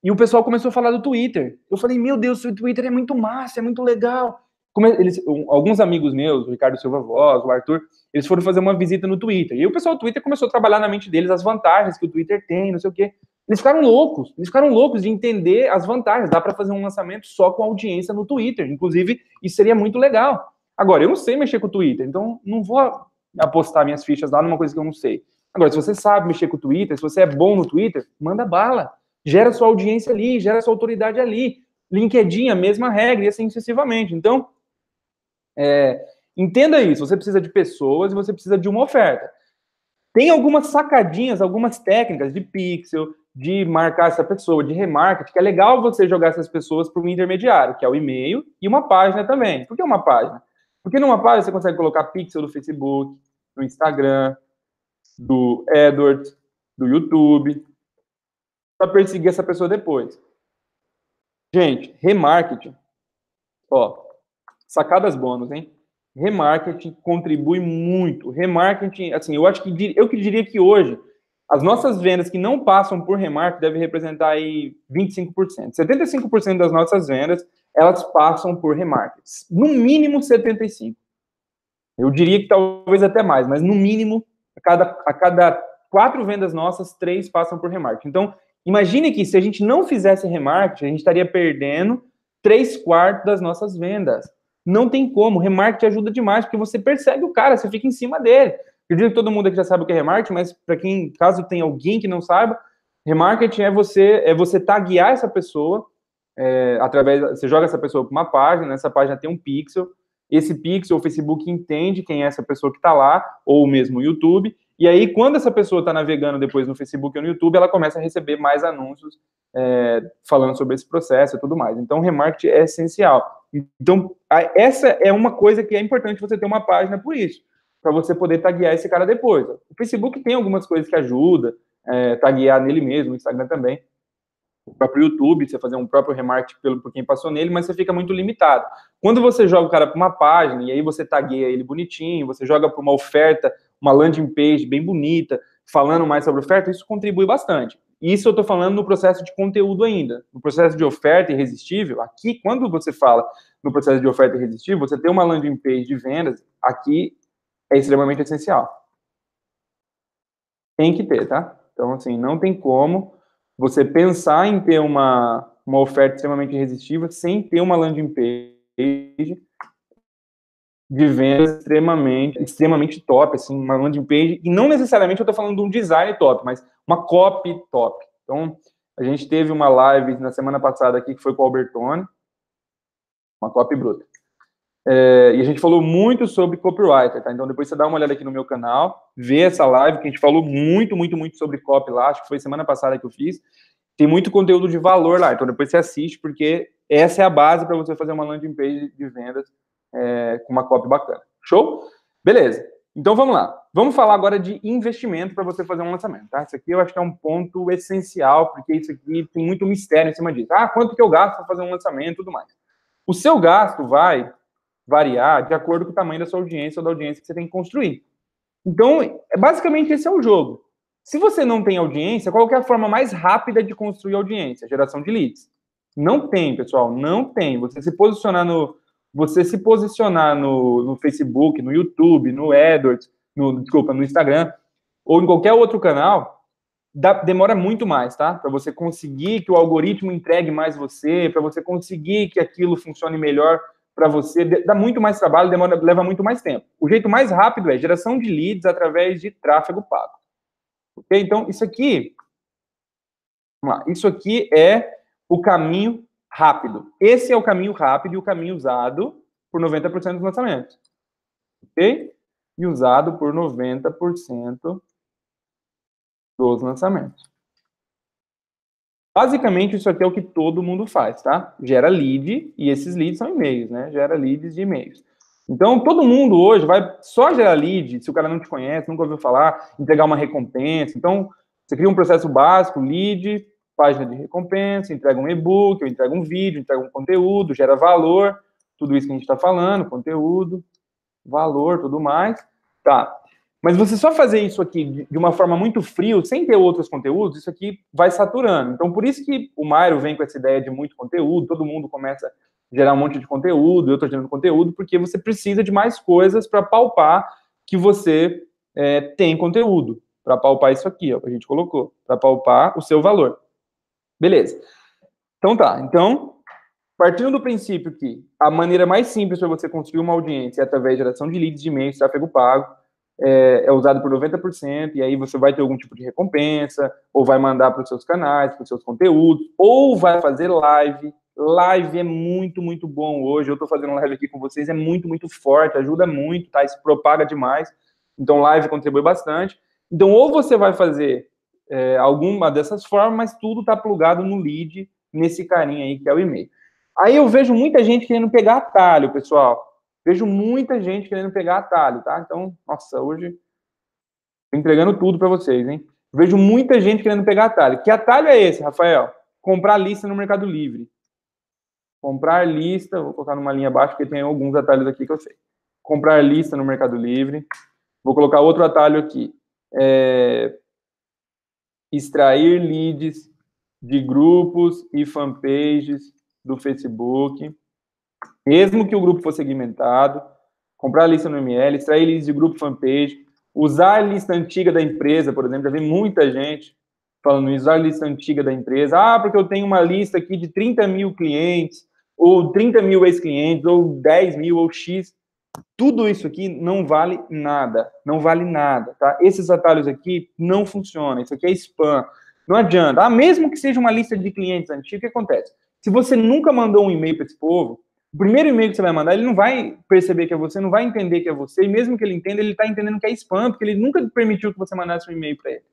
e o pessoal começou a falar do Twitter. Eu falei, meu Deus, o Twitter é muito massa, é muito legal. Como eles, alguns amigos meus, o Ricardo Silva Voz, o Arthur, eles foram fazer uma visita no Twitter. E o pessoal do Twitter começou a trabalhar na mente deles as vantagens que o Twitter tem, não sei o quê. Eles ficaram loucos, eles ficaram loucos de entender as vantagens. Dá para fazer um lançamento só com audiência no Twitter, inclusive, isso seria muito legal. Agora, eu não sei mexer com o Twitter, então não vou apostar minhas fichas lá numa coisa que eu não sei. Agora, se você sabe mexer com o Twitter, se você é bom no Twitter, manda bala. Gera sua audiência ali, gera sua autoridade ali. LinkedIn, a mesma regra, e assim sucessivamente. Então, é, entenda isso. Você precisa de pessoas e você precisa de uma oferta. Tem algumas sacadinhas, algumas técnicas de pixel, de marcar essa pessoa, de remarketing, que é legal você jogar essas pessoas para um intermediário, que é o e-mail, e uma página também. Por que uma página? Porque numa página você consegue colocar pixel do Facebook, do Instagram, do Edward, do YouTube, para perseguir essa pessoa depois. Gente, remarketing, ó, sacadas bônus, hein? Remarketing contribui muito. Remarketing, assim, eu acho que eu que diria que hoje as nossas vendas que não passam por remark devem representar aí 25%. 75% das nossas vendas, elas passam por remarketing. No mínimo 75. Eu diria que talvez até mais, mas no mínimo a cada, a cada quatro vendas nossas, três passam por remark Então, imagine que se a gente não fizesse remark a gente estaria perdendo três quartos das nossas vendas. Não tem como. te ajuda demais, porque você persegue o cara, você fica em cima dele. Acredito que todo mundo aqui já sabe o que é remarketing, mas para quem, caso tenha alguém que não saiba, remarketing é você é você taguear essa pessoa é, através você joga essa pessoa para uma página, essa página tem um pixel, esse pixel o Facebook entende quem é essa pessoa que está lá ou mesmo o YouTube e aí quando essa pessoa está navegando depois no Facebook ou no YouTube ela começa a receber mais anúncios é, falando sobre esse processo e tudo mais. Então remarketing é essencial. Então essa é uma coisa que é importante você ter uma página por isso para você poder taguear esse cara depois. O Facebook tem algumas coisas que ajudam, é, taguear nele mesmo, o Instagram também. O próprio YouTube, você fazer um próprio remarketing pelo por quem passou nele, mas você fica muito limitado. Quando você joga o cara para uma página e aí você tagueia ele bonitinho, você joga para uma oferta, uma landing page bem bonita, falando mais sobre oferta, isso contribui bastante. Isso eu estou falando no processo de conteúdo ainda. No processo de oferta irresistível, aqui, quando você fala no processo de oferta irresistível, você tem uma landing page de vendas, aqui é extremamente essencial. Tem que ter, tá? Então, assim, não tem como você pensar em ter uma, uma oferta extremamente resistiva sem ter uma landing page de venda extremamente, extremamente top, assim, uma landing page, e não necessariamente eu estou falando de um design top, mas uma copy top. Então, a gente teve uma live na semana passada aqui que foi com o Albertone, uma copy bruta. É, e a gente falou muito sobre copywriter, tá? Então depois você dá uma olhada aqui no meu canal, vê essa live que a gente falou muito, muito, muito sobre copy lá, acho que foi semana passada que eu fiz. Tem muito conteúdo de valor lá, então depois você assiste, porque essa é a base para você fazer uma landing page de vendas é, com uma copy bacana. Show? Beleza. Então vamos lá. Vamos falar agora de investimento para você fazer um lançamento, tá? Isso aqui eu acho que é um ponto essencial, porque isso aqui tem muito mistério em cima disso. Ah, quanto que eu gasto para fazer um lançamento e tudo mais. O seu gasto vai variar de acordo com o tamanho da sua audiência ou da audiência que você tem que construir. Então, é, basicamente, esse é o jogo. Se você não tem audiência, qual é a forma mais rápida de construir audiência? Geração de leads. Não tem, pessoal, não tem. Você se posicionar no, você se posicionar no, no Facebook, no YouTube, no AdWords, no, desculpa, no Instagram ou em qualquer outro canal, dá, demora muito mais, tá? Para você conseguir que o algoritmo entregue mais você, para você conseguir que aquilo funcione melhor para você, dá muito mais trabalho, demora, leva muito mais tempo. O jeito mais rápido é geração de leads através de tráfego pago. Ok? Então, isso aqui. Vamos lá. Isso aqui é o caminho rápido. Esse é o caminho rápido e o caminho usado por 90% dos lançamentos. Ok? E usado por 90% dos lançamentos. Basicamente, isso aqui é o que todo mundo faz, tá? Gera lead, e esses leads são e-mails, né? Gera leads de e-mails. Então, todo mundo hoje vai só gerar lead, se o cara não te conhece, nunca ouviu falar, entregar uma recompensa. Então, você cria um processo básico, lead, página de recompensa, entrega um e-book, ou entrega um vídeo, entrega um conteúdo, gera valor, tudo isso que a gente está falando, conteúdo, valor, tudo mais. Tá. Mas você só fazer isso aqui de uma forma muito frio, sem ter outros conteúdos, isso aqui vai saturando. Então, por isso que o Mário vem com essa ideia de muito conteúdo, todo mundo começa a gerar um monte de conteúdo, eu estou gerando conteúdo, porque você precisa de mais coisas para palpar que você é, tem conteúdo, para palpar isso aqui, ó, que a gente colocou, para palpar o seu valor. Beleza. Então tá, então, partindo do princípio que a maneira mais simples para você construir uma audiência é através de geração de leads, de e-mails, tráfego pago, é, é usado por 90%, e aí você vai ter algum tipo de recompensa, ou vai mandar para os seus canais, para os seus conteúdos, ou vai fazer live. Live é muito, muito bom hoje. Eu estou fazendo live aqui com vocês, é muito, muito forte, ajuda muito, tá? Se propaga demais. Então, live contribui bastante. Então, ou você vai fazer é, alguma dessas formas, mas tudo está plugado no lead, nesse carinha aí que é o e-mail. Aí eu vejo muita gente querendo pegar atalho, pessoal. Vejo muita gente querendo pegar atalho, tá? Então, nossa, hoje tô entregando tudo para vocês, hein? Vejo muita gente querendo pegar atalho. Que atalho é esse, Rafael? Comprar lista no Mercado Livre. Comprar lista, vou colocar numa linha abaixo, porque tem alguns atalhos aqui que eu sei. Comprar lista no Mercado Livre. Vou colocar outro atalho aqui. É... Extrair leads de grupos e fanpages do Facebook mesmo que o grupo for segmentado, comprar a lista no ML, extrair lista de grupo fanpage, usar a lista antiga da empresa, por exemplo, já vi muita gente falando isso, usar a lista antiga da empresa, ah, porque eu tenho uma lista aqui de 30 mil clientes, ou 30 mil ex-clientes, ou 10 mil, ou X, tudo isso aqui não vale nada, não vale nada, tá? Esses atalhos aqui não funcionam, isso aqui é spam, não adianta. Ah, mesmo que seja uma lista de clientes antiga, o que acontece? Se você nunca mandou um e-mail para esse povo, o primeiro e-mail que você vai mandar, ele não vai perceber que é você, não vai entender que é você, e mesmo que ele entenda, ele está entendendo que é spam, porque ele nunca permitiu que você mandasse um e-mail para ele.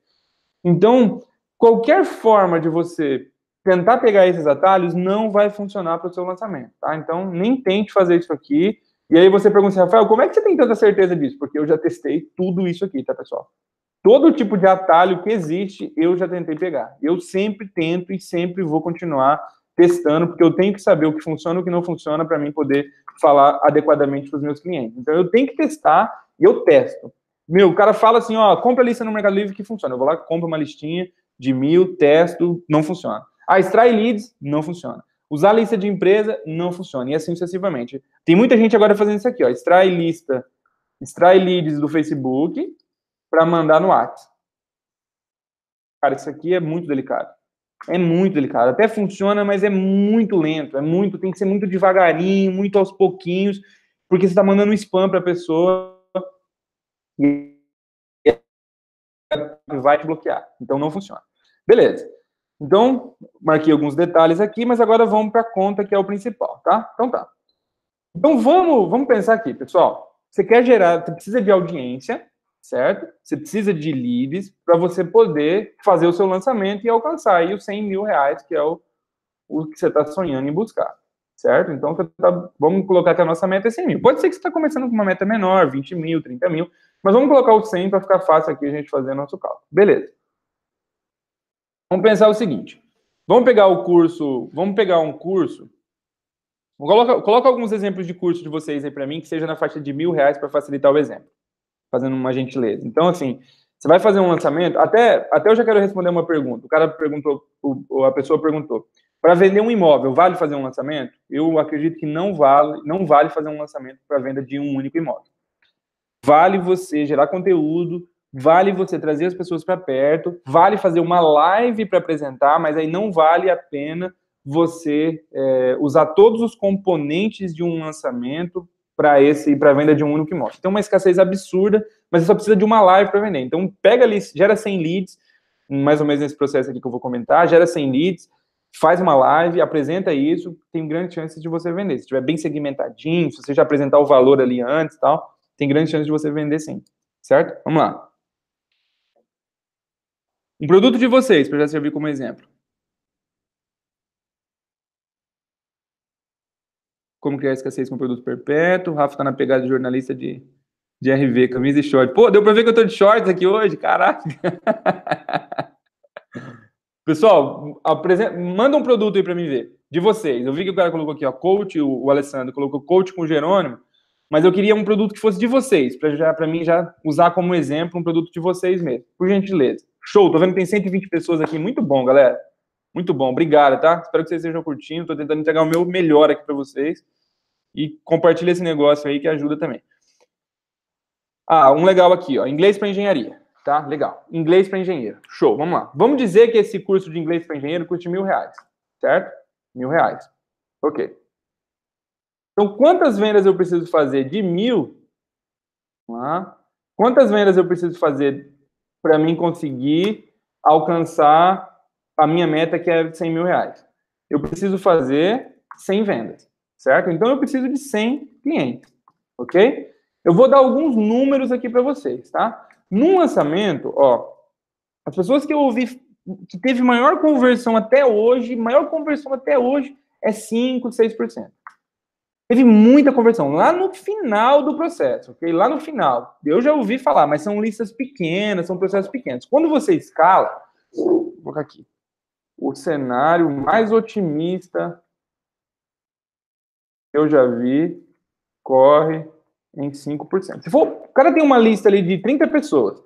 Então, qualquer forma de você tentar pegar esses atalhos não vai funcionar para o seu lançamento, tá? Então, nem tente fazer isso aqui. E aí você pergunta assim, Rafael, como é que você tem tanta certeza disso? Porque eu já testei tudo isso aqui, tá, pessoal? Todo tipo de atalho que existe, eu já tentei pegar. Eu sempre tento e sempre vou continuar testando, porque eu tenho que saber o que funciona e o que não funciona para mim poder falar adequadamente para os meus clientes. Então eu tenho que testar e eu testo. Meu, o cara fala assim, ó, compra a lista no Mercado Livre que funciona. Eu vou lá, compro uma listinha de mil, testo, não funciona. Ah, extrai leads, não funciona. Usar a lista de empresa, não funciona. E assim sucessivamente. Tem muita gente agora fazendo isso aqui, ó. Extrai lista, extrai leads do Facebook para mandar no WhatsApp. Cara, isso aqui é muito delicado. É muito delicado. Até funciona, mas é muito lento. É muito, tem que ser muito devagarinho, muito aos pouquinhos, porque você está mandando um spam para a pessoa e vai te bloquear. Então não funciona. Beleza. Então, marquei alguns detalhes aqui, mas agora vamos para a conta que é o principal, tá? Então tá. Então vamos, vamos pensar aqui, pessoal. Você quer gerar, você precisa de audiência, certo? Você precisa de leads para você poder fazer o seu lançamento e alcançar aí os 100 mil reais, que é o, o que você está sonhando em buscar, certo? Então, tá, vamos colocar que a nossa meta é 100 mil. Pode ser que você está começando com uma meta menor, 20 mil, 30 mil, mas vamos colocar o 100 para ficar fácil aqui a gente fazer nosso cálculo. Beleza. Vamos pensar o seguinte. Vamos pegar o curso, vamos pegar um curso Coloca, coloca, alguns exemplos de curso de vocês aí para mim, que seja na faixa de mil reais para facilitar o exemplo fazendo uma gentileza. Então, assim, você vai fazer um lançamento, até, até eu já quero responder uma pergunta. O cara perguntou, a pessoa perguntou, para vender um imóvel, vale fazer um lançamento? Eu acredito que não vale, não vale fazer um lançamento para venda de um único imóvel. Vale você gerar conteúdo, vale você trazer as pessoas para perto, vale fazer uma live para apresentar, mas aí não vale a pena você é, usar todos os componentes de um lançamento para esse para venda de um único imóvel. Tem uma escassez absurda, mas você só precisa de uma live para vender. Então pega ali, gera 100 leads, mais ou menos nesse processo aqui que eu vou comentar, gera 100 leads, faz uma live, apresenta isso, tem grande chance de você vender. Se tiver bem segmentadinho, se você já apresentar o valor ali antes, tal, tem grande chance de você vender sim. Certo? Vamos lá. Um produto de vocês, para já servir como exemplo. Como criar é escassez com produto perpétuo. O Rafa tá na pegada de jornalista de, de RV, camisa e short. Pô, deu pra ver que eu tô de shorts aqui hoje, caraca. *laughs* Pessoal, manda um produto aí para mim ver, de vocês. Eu vi que o cara colocou aqui, ó, coach, o, Alessandro colocou coach com o Jerônimo, mas eu queria um produto que fosse de vocês, para já para mim já usar como exemplo um produto de vocês mesmo, por gentileza. Show, tô vendo que tem 120 pessoas aqui, muito bom, galera. Muito bom, obrigado, tá? Espero que vocês estejam curtindo. Estou tentando entregar o meu melhor aqui para vocês. E compartilha esse negócio aí que ajuda também. Ah, um legal aqui, ó. Inglês para engenharia, tá? Legal. Inglês para engenheiro. Show, vamos lá. Vamos dizer que esse curso de inglês para engenheiro custa mil reais, certo? Mil reais. Ok. Então, quantas vendas eu preciso fazer de mil? Lá. Quantas vendas eu preciso fazer para mim conseguir alcançar a minha meta que é 100 mil reais. Eu preciso fazer 100 vendas, certo? Então eu preciso de 100 clientes, ok? Eu vou dar alguns números aqui para vocês, tá? Num lançamento, ó, as pessoas que eu ouvi que teve maior conversão até hoje, maior conversão até hoje é 5, 6%. Teve muita conversão lá no final do processo, ok? Lá no final. Eu já ouvi falar, mas são listas pequenas, são processos pequenos. Quando você escala, vou colocar aqui o cenário mais otimista que eu já vi corre em 5%. Se for, o cara tem uma lista ali de 30 pessoas.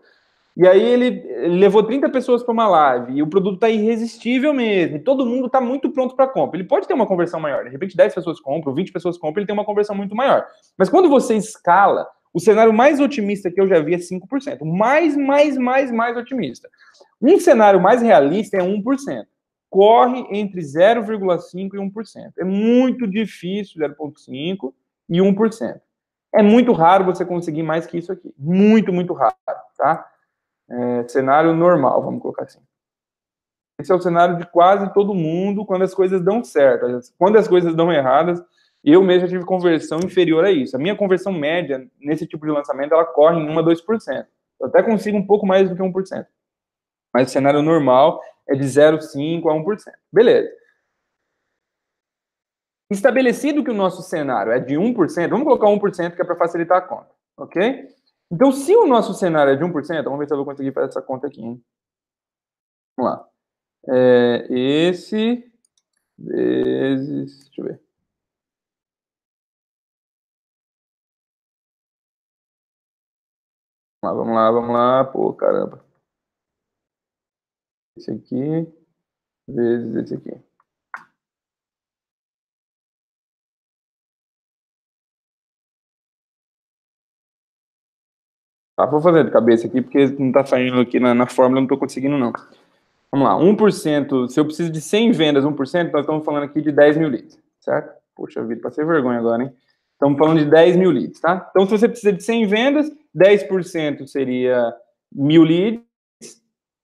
E aí ele levou 30 pessoas para uma live e o produto está irresistível mesmo. todo mundo está muito pronto para compra. Ele pode ter uma conversão maior. De repente 10 pessoas compram, 20 pessoas compram, ele tem uma conversão muito maior. Mas quando você escala, o cenário mais otimista que eu já vi é 5%. Mais, mais, mais, mais otimista. Um cenário mais realista é 1% corre entre 0,5% e 1%. É muito difícil 0,5% e 1%. É muito raro você conseguir mais que isso aqui. Muito, muito raro, tá? É, cenário normal, vamos colocar assim. Esse é o cenário de quase todo mundo quando as coisas dão certo. Quando as coisas dão erradas, eu mesmo já tive conversão inferior a isso. A minha conversão média nesse tipo de lançamento, ela corre em 1 a 2%. Eu até consigo um pouco mais do que 1%. Mas o cenário normal é de 0,5% a 1%. Beleza. Estabelecido que o nosso cenário é de 1%, vamos colocar 1% que é para facilitar a conta, ok? Então, se o nosso cenário é de 1%, vamos ver se eu vou conseguir fazer essa conta aqui, hein? Vamos lá. É, esse vezes, deixa eu ver. Vamos lá, vamos lá, vamos lá. Pô, caramba esse aqui, vezes esse aqui. Tá, vou fazer de cabeça aqui, porque não está saindo aqui na, na fórmula, não estou conseguindo não. Vamos lá, 1%, se eu preciso de 100 vendas, 1%, nós estamos falando aqui de 10 mil leads, certo? Poxa vida, passei vergonha agora, hein? Estamos falando de 10 mil leads, tá? Então, se você precisa de 100 vendas, 10% seria mil leads,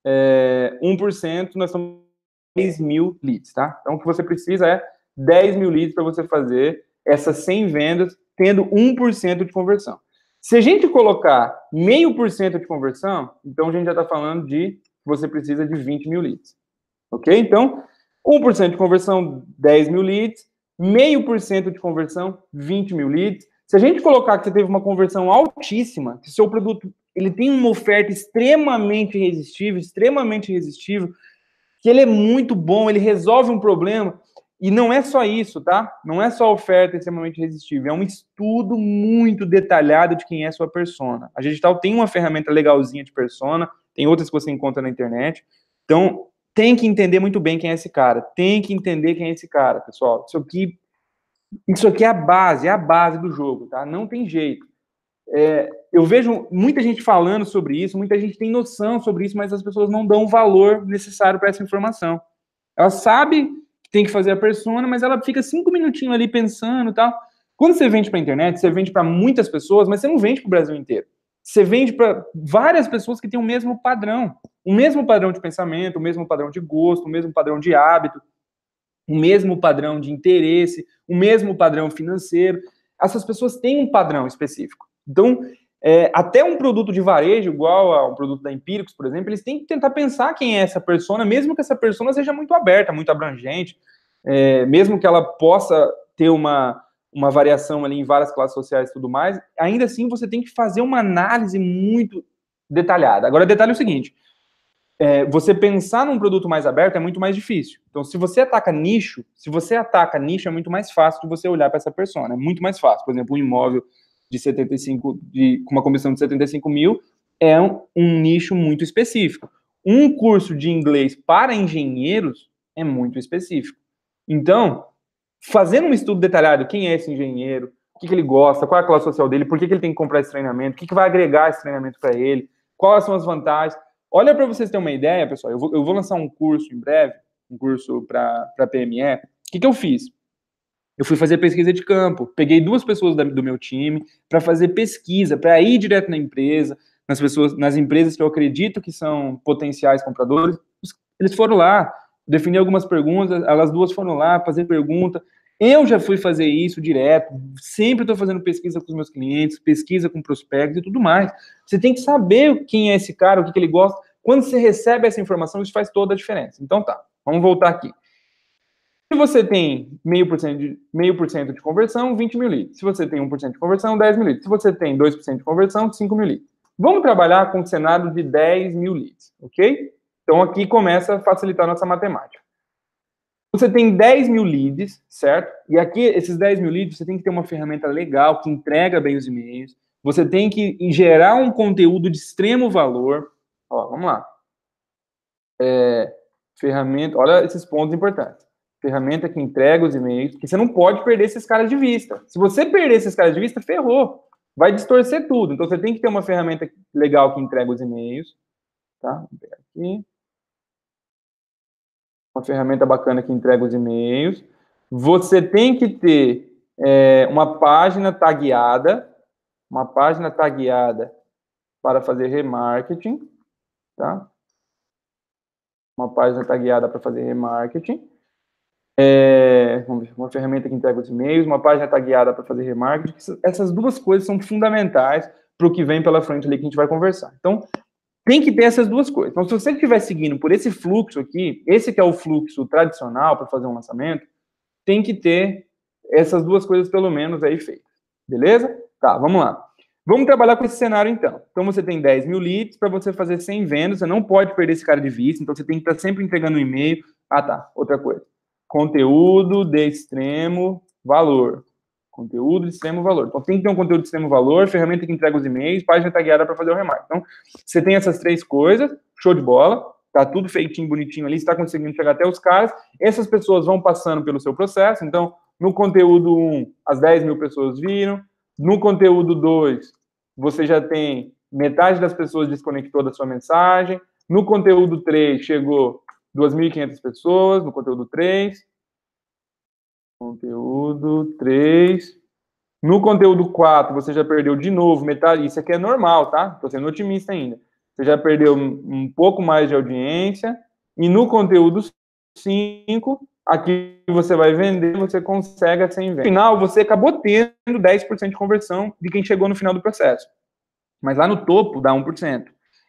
é, 1%, nós estamos 10 mil leads, tá? Então, o que você precisa é 10 mil leads para você fazer essas 100 vendas, tendo 1% de conversão. Se a gente colocar meio por cento de conversão, então a gente já está falando de você precisa de 20 mil leads. Ok? Então, 1% de conversão, 10 mil leads. Meio por cento de conversão, 20 mil leads. Se a gente colocar que você teve uma conversão altíssima, que seu produto ele tem uma oferta extremamente irresistível, extremamente irresistível, que ele é muito bom, ele resolve um problema. E não é só isso, tá? Não é só oferta extremamente resistível. é um estudo muito detalhado de quem é sua persona. A Digital tem uma ferramenta legalzinha de persona, tem outras que você encontra na internet. Então, tem que entender muito bem quem é esse cara. Tem que entender quem é esse cara, pessoal. Isso aqui, isso aqui é a base, é a base do jogo, tá? Não tem jeito. É, eu vejo muita gente falando sobre isso, muita gente tem noção sobre isso, mas as pessoas não dão o valor necessário para essa informação. Ela sabe que tem que fazer a persona, mas ela fica cinco minutinhos ali pensando e tal. Quando você vende para a internet, você vende para muitas pessoas, mas você não vende para o Brasil inteiro. Você vende para várias pessoas que têm o mesmo padrão, o mesmo padrão de pensamento, o mesmo padrão de gosto, o mesmo padrão de hábito, o mesmo padrão de interesse, o mesmo padrão financeiro. Essas pessoas têm um padrão específico. Então, é, até um produto de varejo, igual a um produto da Empíricos, por exemplo, eles têm que tentar pensar quem é essa persona, mesmo que essa persona seja muito aberta, muito abrangente, é, mesmo que ela possa ter uma, uma variação ali em várias classes sociais e tudo mais, ainda assim você tem que fazer uma análise muito detalhada. Agora, detalhe é o seguinte: é, você pensar num produto mais aberto é muito mais difícil. Então, se você ataca nicho, se você ataca nicho, é muito mais fácil de você olhar para essa pessoa é muito mais fácil. Por exemplo, um imóvel de 75, de, com uma comissão de 75 mil, é um, um nicho muito específico. Um curso de inglês para engenheiros é muito específico. Então, fazendo um estudo detalhado, quem é esse engenheiro, o que, que ele gosta, qual é a classe social dele, por que, que ele tem que comprar esse treinamento, o que, que vai agregar esse treinamento para ele, quais são as vantagens. Olha para vocês terem uma ideia, pessoal, eu vou, eu vou lançar um curso em breve, um curso para PME. O que, que eu fiz? Eu fui fazer pesquisa de campo, peguei duas pessoas do meu time para fazer pesquisa, para ir direto na empresa, nas pessoas, nas empresas que eu acredito que são potenciais compradores. Eles foram lá, defini algumas perguntas, elas duas foram lá fazer pergunta. Eu já fui fazer isso direto, sempre estou fazendo pesquisa com os meus clientes, pesquisa com prospectos e tudo mais. Você tem que saber quem é esse cara, o que, que ele gosta. Quando você recebe essa informação, isso faz toda a diferença. Então tá, vamos voltar aqui. Se você tem meio por cento de, meio por cento de conversão, 20 mil litros. Se você tem 1% de conversão, 10 mil litros. Se você tem 2% de conversão, 5 mil litros. Vamos trabalhar com um cenário de 10 mil litros, ok? Então aqui começa a facilitar a nossa matemática. Você tem 10 mil leads, certo? E aqui, esses 10 mil leads, você tem que ter uma ferramenta legal que entrega bem os e-mails. Você tem que gerar um conteúdo de extremo valor. Ó, vamos lá. É, ferramenta, olha esses pontos importantes ferramenta que entrega os e-mails, que você não pode perder esses caras de vista. Se você perder esses caras de vista, ferrou. Vai distorcer tudo. Então você tem que ter uma ferramenta legal que entrega os e-mails. Tá? Vou pegar aqui. Uma ferramenta bacana que entrega os e-mails. Você tem que ter é, uma página tagueada, uma página tagueada para fazer remarketing, tá? Uma página tagueada para fazer remarketing. É, vamos ver, uma ferramenta que entrega os e-mails, uma página tagueada para fazer remarketing. Essas duas coisas são fundamentais para o que vem pela frente ali que a gente vai conversar. Então, tem que ter essas duas coisas. Então, se você estiver seguindo por esse fluxo aqui, esse que é o fluxo tradicional para fazer um lançamento, tem que ter essas duas coisas pelo menos aí feitas. Beleza? Tá, vamos lá. Vamos trabalhar com esse cenário então. Então você tem 10 mil leads para você fazer 100 vendas, você não pode perder esse cara de vista, então você tem que estar tá sempre entregando um e-mail. Ah tá, outra coisa conteúdo de extremo valor. Conteúdo de extremo valor. Então, tem que ter um conteúdo de extremo valor, ferramenta que entrega os e-mails, página tagueada para fazer o remarketing. Então, você tem essas três coisas, show de bola, tá tudo feitinho, bonitinho ali, está conseguindo chegar até os caras. Essas pessoas vão passando pelo seu processo. Então, no conteúdo 1, as 10 mil pessoas viram. No conteúdo 2, você já tem metade das pessoas desconectou da sua mensagem. No conteúdo 3, chegou 2.500 pessoas no conteúdo 3. Conteúdo 3. No conteúdo 4, você já perdeu de novo metade. Isso aqui é normal, tá? Estou sendo otimista ainda. Você já perdeu um pouco mais de audiência. E no conteúdo 5, aqui você vai vender, você consegue essa venda. No final, você acabou tendo 10% de conversão de quem chegou no final do processo. Mas lá no topo dá 1%.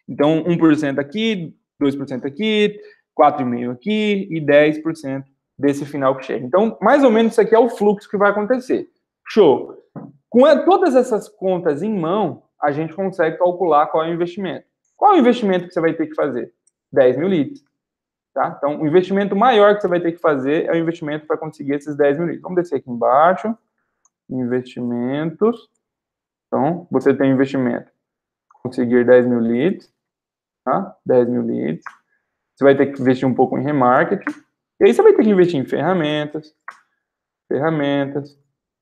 Então, 1% aqui, 2% aqui, 4,5% aqui e 10% desse final que chega. Então, mais ou menos isso aqui é o fluxo que vai acontecer. Show! Com todas essas contas em mão, a gente consegue calcular qual é o investimento. Qual é o investimento que você vai ter que fazer? 10 mil litros. Tá? Então, o investimento maior que você vai ter que fazer é o investimento para conseguir esses 10 mil litros. Vamos descer aqui embaixo. Investimentos. Então, você tem investimento. Conseguir 10 mil litros. Tá? 10 mil litros. Você vai ter que investir um pouco em remarketing. E aí você vai ter que investir em ferramentas, ferramentas.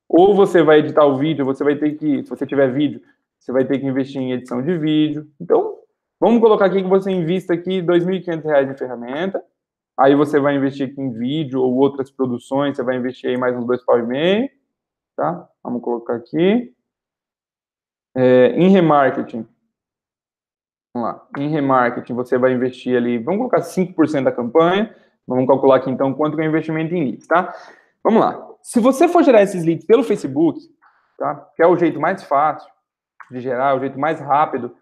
Ou você vai editar o vídeo, você vai ter que, se você tiver vídeo, você vai ter que investir em edição de vídeo. Então, vamos colocar aqui que você invista aqui R$ 2.500 em ferramenta. Aí você vai investir aqui em vídeo ou outras produções, você vai investir aí mais uns dois pau e meio, tá? Vamos colocar aqui. É, em remarketing, Vamos lá. Em remarketing, você vai investir ali, vamos colocar 5% da campanha. Vamos calcular aqui então quanto é o investimento em leads, tá? Vamos lá. Se você for gerar esses leads pelo Facebook, tá? Que é o jeito mais fácil de gerar, é o jeito mais rápido.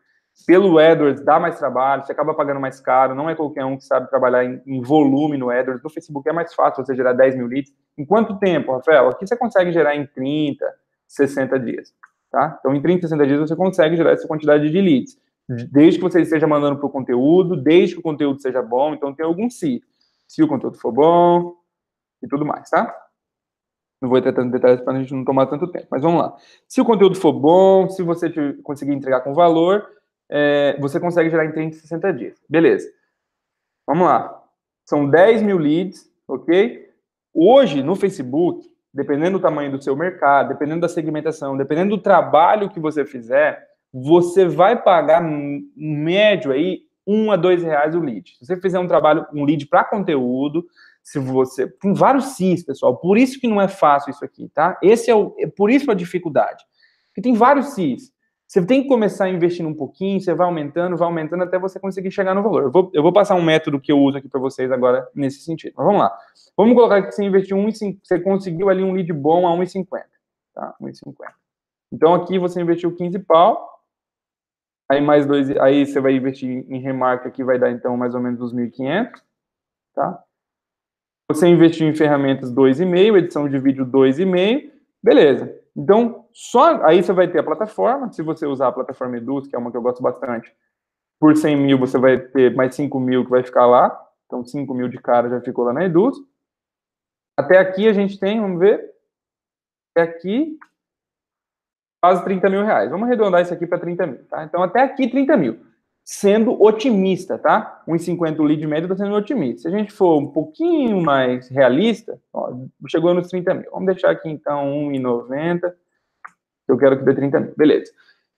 Pelo AdWords dá mais trabalho, você acaba pagando mais caro, não é qualquer um que sabe trabalhar em, em volume no AdWords. No Facebook é mais fácil você gerar 10 mil leads. Em quanto tempo, Rafael? Aqui você consegue gerar em 30, 60 dias, tá? Então, em 30, 60 dias você consegue gerar essa quantidade de leads desde que você esteja mandando para o conteúdo, desde que o conteúdo seja bom, então tem algum se. Se o conteúdo for bom e tudo mais, tá? Não vou entrar tanto detalhes para a gente não tomar tanto tempo, mas vamos lá. Se o conteúdo for bom, se você conseguir entregar com valor, é, você consegue gerar em 30, 60 dias. Beleza. Vamos lá. São 10 mil leads, ok? Hoje, no Facebook, dependendo do tamanho do seu mercado, dependendo da segmentação, dependendo do trabalho que você fizer, você vai pagar médio aí um a dois reais o lead. Se você fizer um trabalho, um lead para conteúdo, se você. Com vários sims, pessoal. Por isso que não é fácil isso aqui, tá? Esse é o. É por isso a dificuldade. Porque tem vários sims. Você tem que começar investindo um pouquinho, você vai aumentando, vai aumentando até você conseguir chegar no valor. Eu vou, eu vou passar um método que eu uso aqui para vocês agora nesse sentido. Mas vamos lá. Vamos colocar que você investiu 1,50, você conseguiu ali um lead bom a 1,50. Tá? 1,50. Então aqui você investiu 15 pau, aí mais dois, aí você vai investir em remarca que vai dar então mais ou menos uns 1.500, tá? Você investiu em ferramentas 2,5, edição de vídeo 2,5, beleza. Então, só aí você vai ter a plataforma, se você usar a plataforma Eduz, que é uma que eu gosto bastante, por 100 mil você vai ter mais 5 mil que vai ficar lá, então 5 mil de cara já ficou lá na Eduz. Até aqui a gente tem, vamos ver, até aqui quase 30 mil reais. Vamos arredondar isso aqui para 30 mil, tá? Então, até aqui 30 mil. Sendo otimista, tá? 1,50 o lead médio está sendo otimista. Se a gente for um pouquinho mais realista, ó, chegou nos 30 mil. Vamos deixar aqui, então, 1,90. Eu quero que dê 30 mil. Beleza.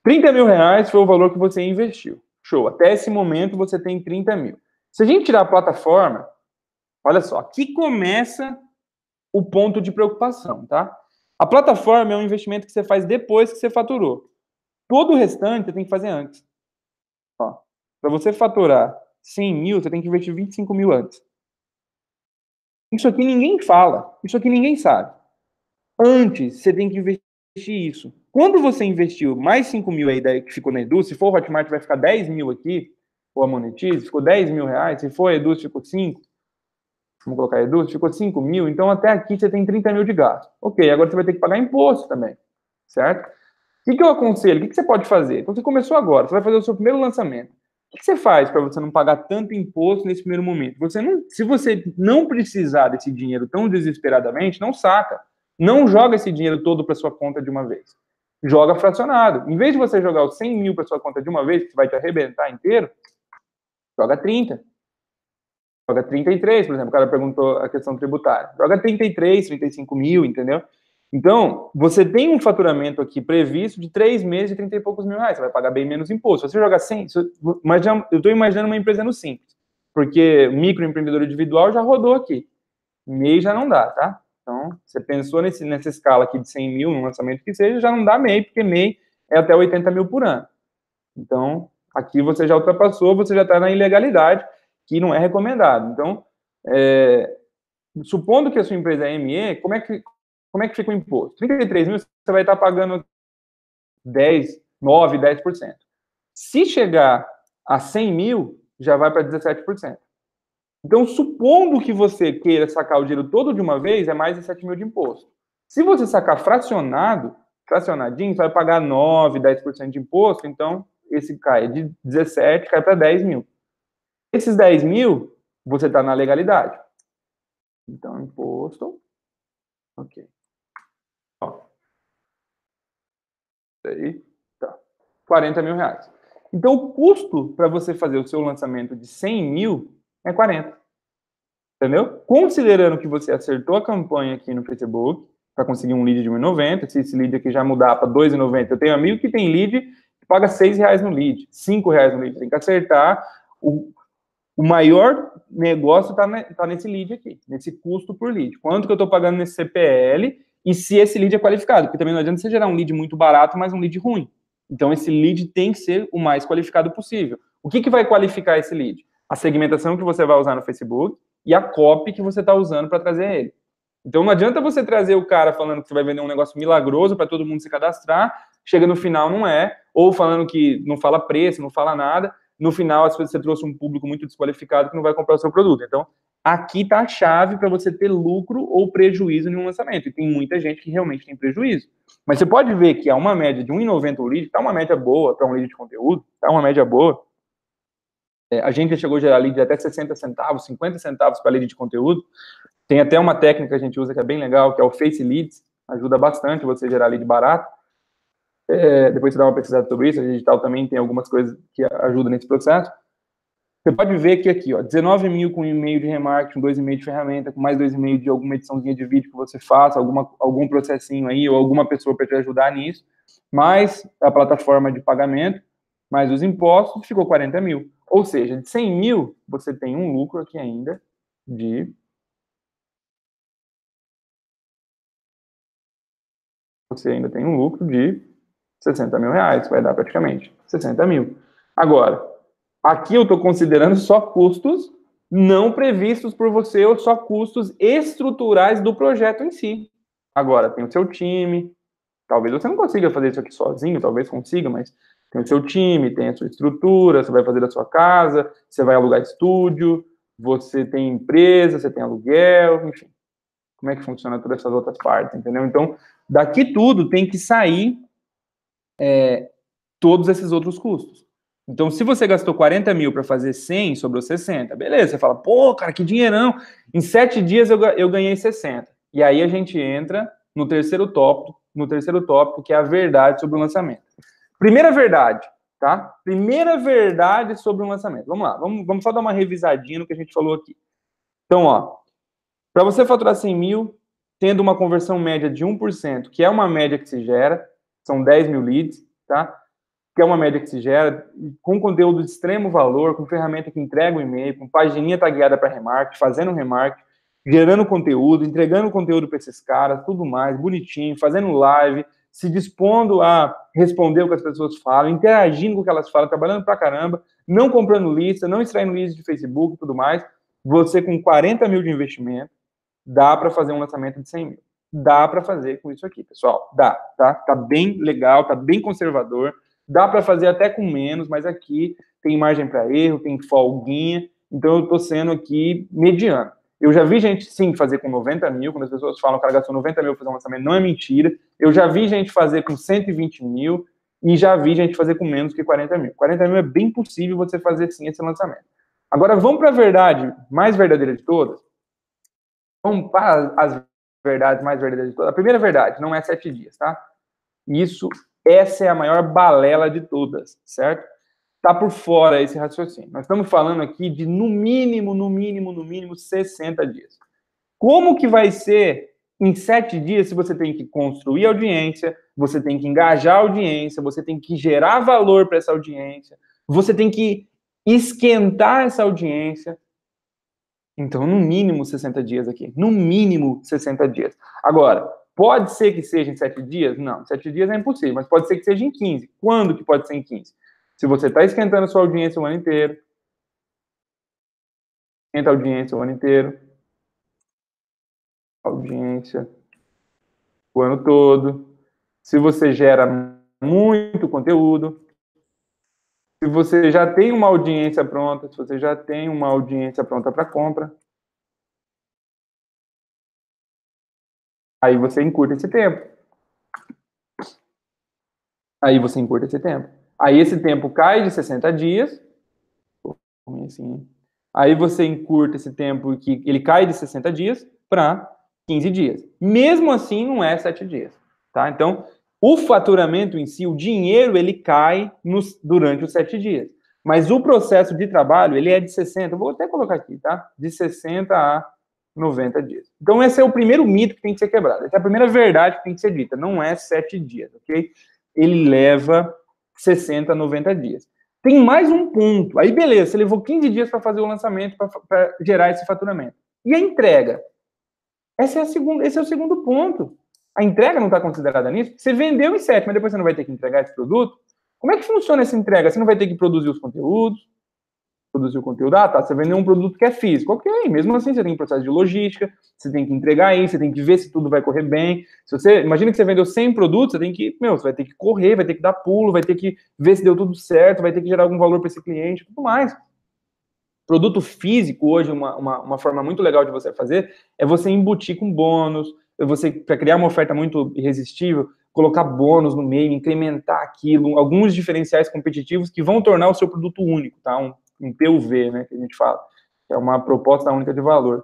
30 mil reais foi o valor que você investiu. Show. Até esse momento, você tem 30 mil. Se a gente tirar a plataforma, olha só, aqui começa o ponto de preocupação, tá? A plataforma é um investimento que você faz depois que você faturou. Todo o restante você tem que fazer antes. Para você faturar 100 mil, você tem que investir 25 mil antes. Isso aqui ninguém fala, isso aqui ninguém sabe. Antes, você tem que investir isso. Quando você investiu mais 5 mil aí ideia que ficou na Edu, se for o Hotmart vai ficar 10 mil aqui, ou a Monetize, ficou 10 mil reais, se for a Edu ficou 5, vamos colocar Edu, ficou 5 mil, então até aqui você tem 30 mil de gasto. Ok, agora você vai ter que pagar imposto também, certo? O que, que eu aconselho? O que, que, você pode fazer? Então você começou agora, você vai fazer o seu primeiro lançamento. O que, que você faz para você não pagar tanto imposto nesse primeiro momento? Você não, se você não precisar desse dinheiro tão desesperadamente, não saca. Não joga esse dinheiro todo para sua conta de uma vez. Joga fracionado. Em vez de você jogar os 100 mil para sua conta de uma vez, que vai te arrebentar inteiro, joga 30 droga 33, por exemplo, o cara perguntou a questão tributária. Droga 33, 35 mil, entendeu? Então, você tem um faturamento aqui previsto de três meses de 30 e poucos mil reais. Você vai pagar bem menos imposto. Se você jogar 100, mas eu estou imaginando uma empresa no simples, porque microempreendedor individual já rodou aqui. MEI já não dá, tá? Então, você pensou nesse, nessa escala aqui de 100 mil, num lançamento que seja, já não dá MEI, porque MEI é até 80 mil por ano. Então, aqui você já ultrapassou, você já está na ilegalidade, que não é recomendado. Então, é, supondo que a sua empresa é ME, como é que, como é que fica o imposto? 33 mil, você vai estar pagando 10, 9, 10%. Se chegar a 100 mil, já vai para 17%. Então, supondo que você queira sacar o dinheiro todo de uma vez, é mais de 7 mil de imposto. Se você sacar fracionado, fracionadinho, você vai pagar 9, 10% de imposto, então esse cai de 17, cai para 10 mil. Esses 10 mil, você está na legalidade. Então, imposto. Ok. Ó. Aí, tá. 40 mil reais. Então, o custo para você fazer o seu lançamento de 100 mil é 40. Entendeu? Considerando que você acertou a campanha aqui no Facebook, para conseguir um lead de 1,90, se esse lead aqui já mudar para 2,90, eu tenho amigo que tem lead que paga 6 reais no lead, 5 reais no lead. Tem que acertar o, o maior negócio está tá nesse lead aqui, nesse custo por lead. Quanto que eu estou pagando nesse CPL e se esse lead é qualificado, porque também não adianta você gerar um lead muito barato, mas um lead ruim. Então, esse lead tem que ser o mais qualificado possível. O que, que vai qualificar esse lead? A segmentação que você vai usar no Facebook e a copy que você está usando para trazer ele. Então, não adianta você trazer o cara falando que você vai vender um negócio milagroso para todo mundo se cadastrar, chega no final, não é, ou falando que não fala preço, não fala nada no final às vezes você trouxe um público muito desqualificado que não vai comprar o seu produto. Então, aqui está a chave para você ter lucro ou prejuízo em um lançamento. E tem muita gente que realmente tem prejuízo. Mas você pode ver que há uma média de 1,90 o lead, está uma média boa para um lead de conteúdo, está uma média boa. É, a gente chegou a gerar lead até 60 centavos, 50 centavos para lead de conteúdo. Tem até uma técnica que a gente usa que é bem legal, que é o Face Leads. Ajuda bastante você gerar lead barato é, depois você dá uma pesquisada sobre isso, a digital também tem algumas coisas que ajudam nesse processo. Você pode ver que aqui, ó, 19 mil com e-mail de remarketing, 2,5 de ferramenta, com mais 2,5 de alguma ediçãozinha de vídeo que você faça, alguma, algum processinho aí, ou alguma pessoa para te ajudar nisso, mais a plataforma de pagamento, mais os impostos, ficou 40 mil. Ou seja, de 100 mil, você tem um lucro aqui ainda de você ainda tem um lucro de 60 mil reais, vai dar praticamente 60 mil. Agora, aqui eu estou considerando só custos não previstos por você ou só custos estruturais do projeto em si. Agora, tem o seu time, talvez você não consiga fazer isso aqui sozinho, talvez consiga, mas tem o seu time, tem a sua estrutura, você vai fazer a sua casa, você vai alugar estúdio, você tem empresa, você tem aluguel, enfim. Como é que funciona todas essas outras partes, entendeu? Então, daqui tudo tem que sair é, todos esses outros custos. Então, se você gastou 40 mil para fazer 100, sobrou 60. Beleza, você fala, pô, cara, que dinheirão. Em sete dias eu, eu ganhei 60. E aí a gente entra no terceiro tópico, no terceiro tópico, que é a verdade sobre o lançamento. Primeira verdade, tá? Primeira verdade sobre o lançamento. Vamos lá, vamos, vamos só dar uma revisadinha no que a gente falou aqui. Então, ó, para você faturar 100 mil, tendo uma conversão média de 1%, que é uma média que se gera, são 10 mil leads, tá? que é uma média que se gera, com conteúdo de extremo valor, com ferramenta que entrega o um e-mail, com pagininha tagueada para remark, fazendo remark, gerando conteúdo, entregando conteúdo para esses caras, tudo mais, bonitinho, fazendo live, se dispondo a responder o que as pessoas falam, interagindo com o que elas falam, trabalhando para caramba, não comprando lista, não extraindo lista de Facebook e tudo mais, você com 40 mil de investimento, dá para fazer um lançamento de 100 mil dá para fazer com isso aqui, pessoal. Dá, tá? Tá bem legal, tá bem conservador. Dá para fazer até com menos, mas aqui tem margem para erro, tem folguinha. Então eu tô sendo aqui mediano. Eu já vi gente, sim, fazer com 90 mil. Quando as pessoas falam que o cara gastou 90 mil para fazer um lançamento, não é mentira. Eu já vi gente fazer com 120 mil e já vi gente fazer com menos que 40 mil. 40 mil é bem possível você fazer, sim, esse lançamento. Agora, vamos para a verdade mais verdadeira de todas. Vamos para as verdade mais verdadeira de todas. A primeira verdade não é sete dias, tá? Isso, essa é a maior balela de todas, certo? Tá por fora esse raciocínio. Nós estamos falando aqui de no mínimo, no mínimo, no mínimo 60 dias. Como que vai ser em sete dias, se você tem que construir audiência, você tem que engajar a audiência, você tem que gerar valor para essa audiência, você tem que esquentar essa audiência, então, no mínimo 60 dias aqui. No mínimo 60 dias. Agora, pode ser que seja em 7 dias? Não, 7 dias é impossível, mas pode ser que seja em 15. Quando que pode ser em 15? Se você está esquentando a sua audiência o ano inteiro, esquenta a audiência o ano inteiro, audiência o ano todo. Se você gera muito conteúdo, se você já tem uma audiência pronta, se você já tem uma audiência pronta para compra, aí você encurta esse tempo. Aí você encurta esse tempo. Aí esse tempo cai de 60 dias. Assim, aí você encurta esse tempo que ele cai de 60 dias para 15 dias. Mesmo assim, não é 7 dias. Tá? Então, o faturamento em si, o dinheiro, ele cai nos, durante os sete dias. Mas o processo de trabalho, ele é de 60, vou até colocar aqui, tá? De 60 a 90 dias. Então, esse é o primeiro mito que tem que ser quebrado. Essa é a primeira verdade que tem que ser dita. Não é sete dias, ok? Ele leva 60 a 90 dias. Tem mais um ponto. Aí, beleza, você levou 15 dias para fazer o lançamento, para gerar esse faturamento. E a entrega? Essa é, a segunda, esse é o segundo ponto a entrega não está considerada nisso. Você vendeu em sete, mas depois você não vai ter que entregar esse produto. Como é que funciona essa entrega? Você não vai ter que produzir os conteúdos, produzir o conteúdo. Ah, tá, você vendeu um produto que é físico. Ok, mesmo assim você tem um processo de logística, você tem que entregar isso, você tem que ver se tudo vai correr bem. Se você, imagina que você vendeu 100 produtos, você tem que, meu, você vai ter que correr, vai ter que dar pulo, vai ter que ver se deu tudo certo, vai ter que gerar algum valor para esse cliente, tudo mais. Produto físico, hoje, uma, uma, uma forma muito legal de você fazer é você embutir com bônus, você para criar uma oferta muito irresistível, colocar bônus no meio, incrementar aquilo, alguns diferenciais competitivos que vão tornar o seu produto único, tá? Um, um PUV, né, que a gente fala. É uma proposta única de valor.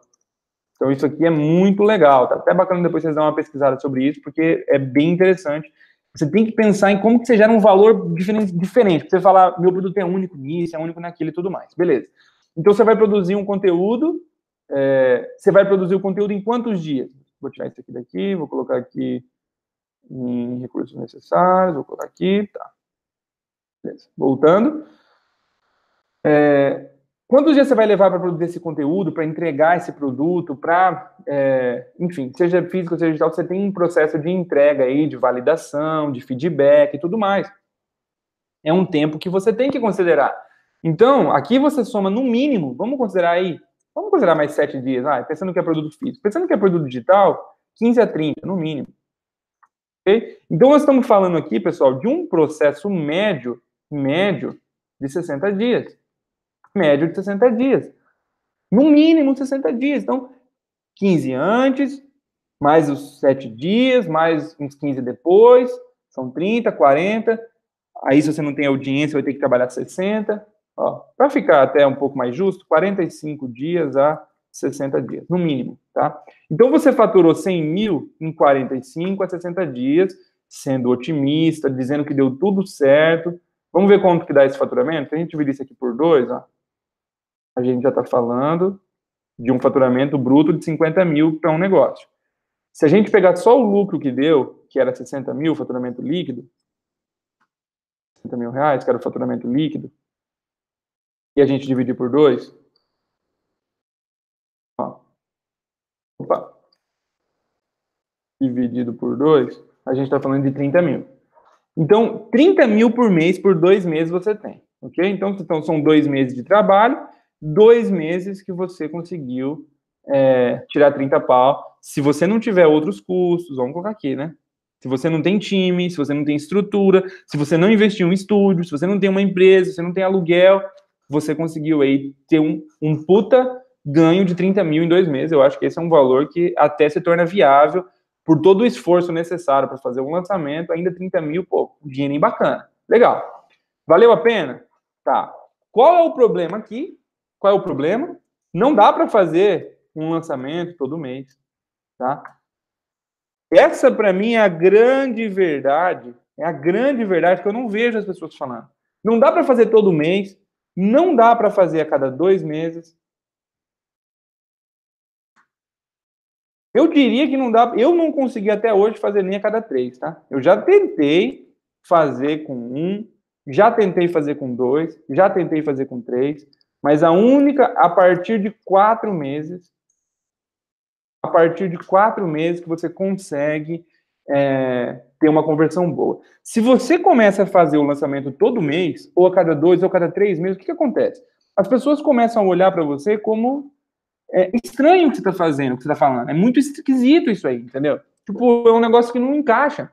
Então isso aqui é muito legal, tá até bacana depois vocês dar uma pesquisada sobre isso, porque é bem interessante. Você tem que pensar em como que você gera um valor diferente, diferente você falar, meu produto é único nisso, é único naquilo e tudo mais. Beleza. Então você vai produzir um conteúdo, é, você vai produzir o conteúdo em quantos dias? vou tirar isso aqui daqui, vou colocar aqui em recursos necessários, vou colocar aqui, tá. Beleza. Voltando. É, quantos dias você vai levar para produzir esse conteúdo, para entregar esse produto, para, é, enfim, seja físico, seja digital, você tem um processo de entrega aí, de validação, de feedback e tudo mais. É um tempo que você tem que considerar. Então, aqui você soma no mínimo, vamos considerar aí, Vamos considerar mais sete dias, ah, pensando que é produto físico. Pensando que é produto digital, 15 a 30, no mínimo. Okay? Então, nós estamos falando aqui, pessoal, de um processo médio, médio, de 60 dias. Médio de 60 dias. No mínimo 60 dias. Então, 15 antes, mais os sete dias, mais uns 15 depois, são 30, 40. Aí, se você não tem audiência, vai ter que trabalhar 60. Para ficar até um pouco mais justo, 45 dias a 60 dias, no mínimo, tá? Então você faturou 100 mil em 45 a 60 dias, sendo otimista, dizendo que deu tudo certo. Vamos ver quanto que dá esse faturamento? Se a gente dividir isso aqui por dois, a gente já está falando de um faturamento bruto de 50 mil para um negócio. Se a gente pegar só o lucro que deu, que era 60 mil, faturamento líquido, 60 mil reais, que era o faturamento líquido, e a gente dividir por 2. Opa. Dividido por 2, a gente está falando de 30 mil. Então, 30 mil por mês, por dois meses você tem. Ok? Então, então são dois meses de trabalho, dois meses que você conseguiu é, tirar 30 pau. Se você não tiver outros custos, vamos colocar aqui, né? Se você não tem time, se você não tem estrutura, se você não investiu em um estúdio, se você não tem uma empresa, se você não tem aluguel, você conseguiu aí ter um, um puta ganho de 30 mil em dois meses. Eu acho que esse é um valor que até se torna viável por todo o esforço necessário para fazer um lançamento, ainda 30 mil, pô, dinheiro bacana. Legal. Valeu a pena? Tá. Qual é o problema aqui? Qual é o problema? Não dá para fazer um lançamento todo mês, tá? Essa para mim é a grande verdade, é a grande verdade que eu não vejo as pessoas falando. Não dá para fazer todo mês, não dá para fazer a cada dois meses. Eu diria que não dá. Eu não consegui até hoje fazer nem a cada três, tá? Eu já tentei fazer com um, já tentei fazer com dois, já tentei fazer com três, mas a única, a partir de quatro meses, a partir de quatro meses que você consegue é, ter uma conversão boa. Se você começa a fazer o lançamento todo mês, ou a cada dois, ou a cada três meses, o que, que acontece? As pessoas começam a olhar para você como é estranho o que você está fazendo, o que você está falando. É muito esquisito isso aí, entendeu? Tipo, é um negócio que não encaixa.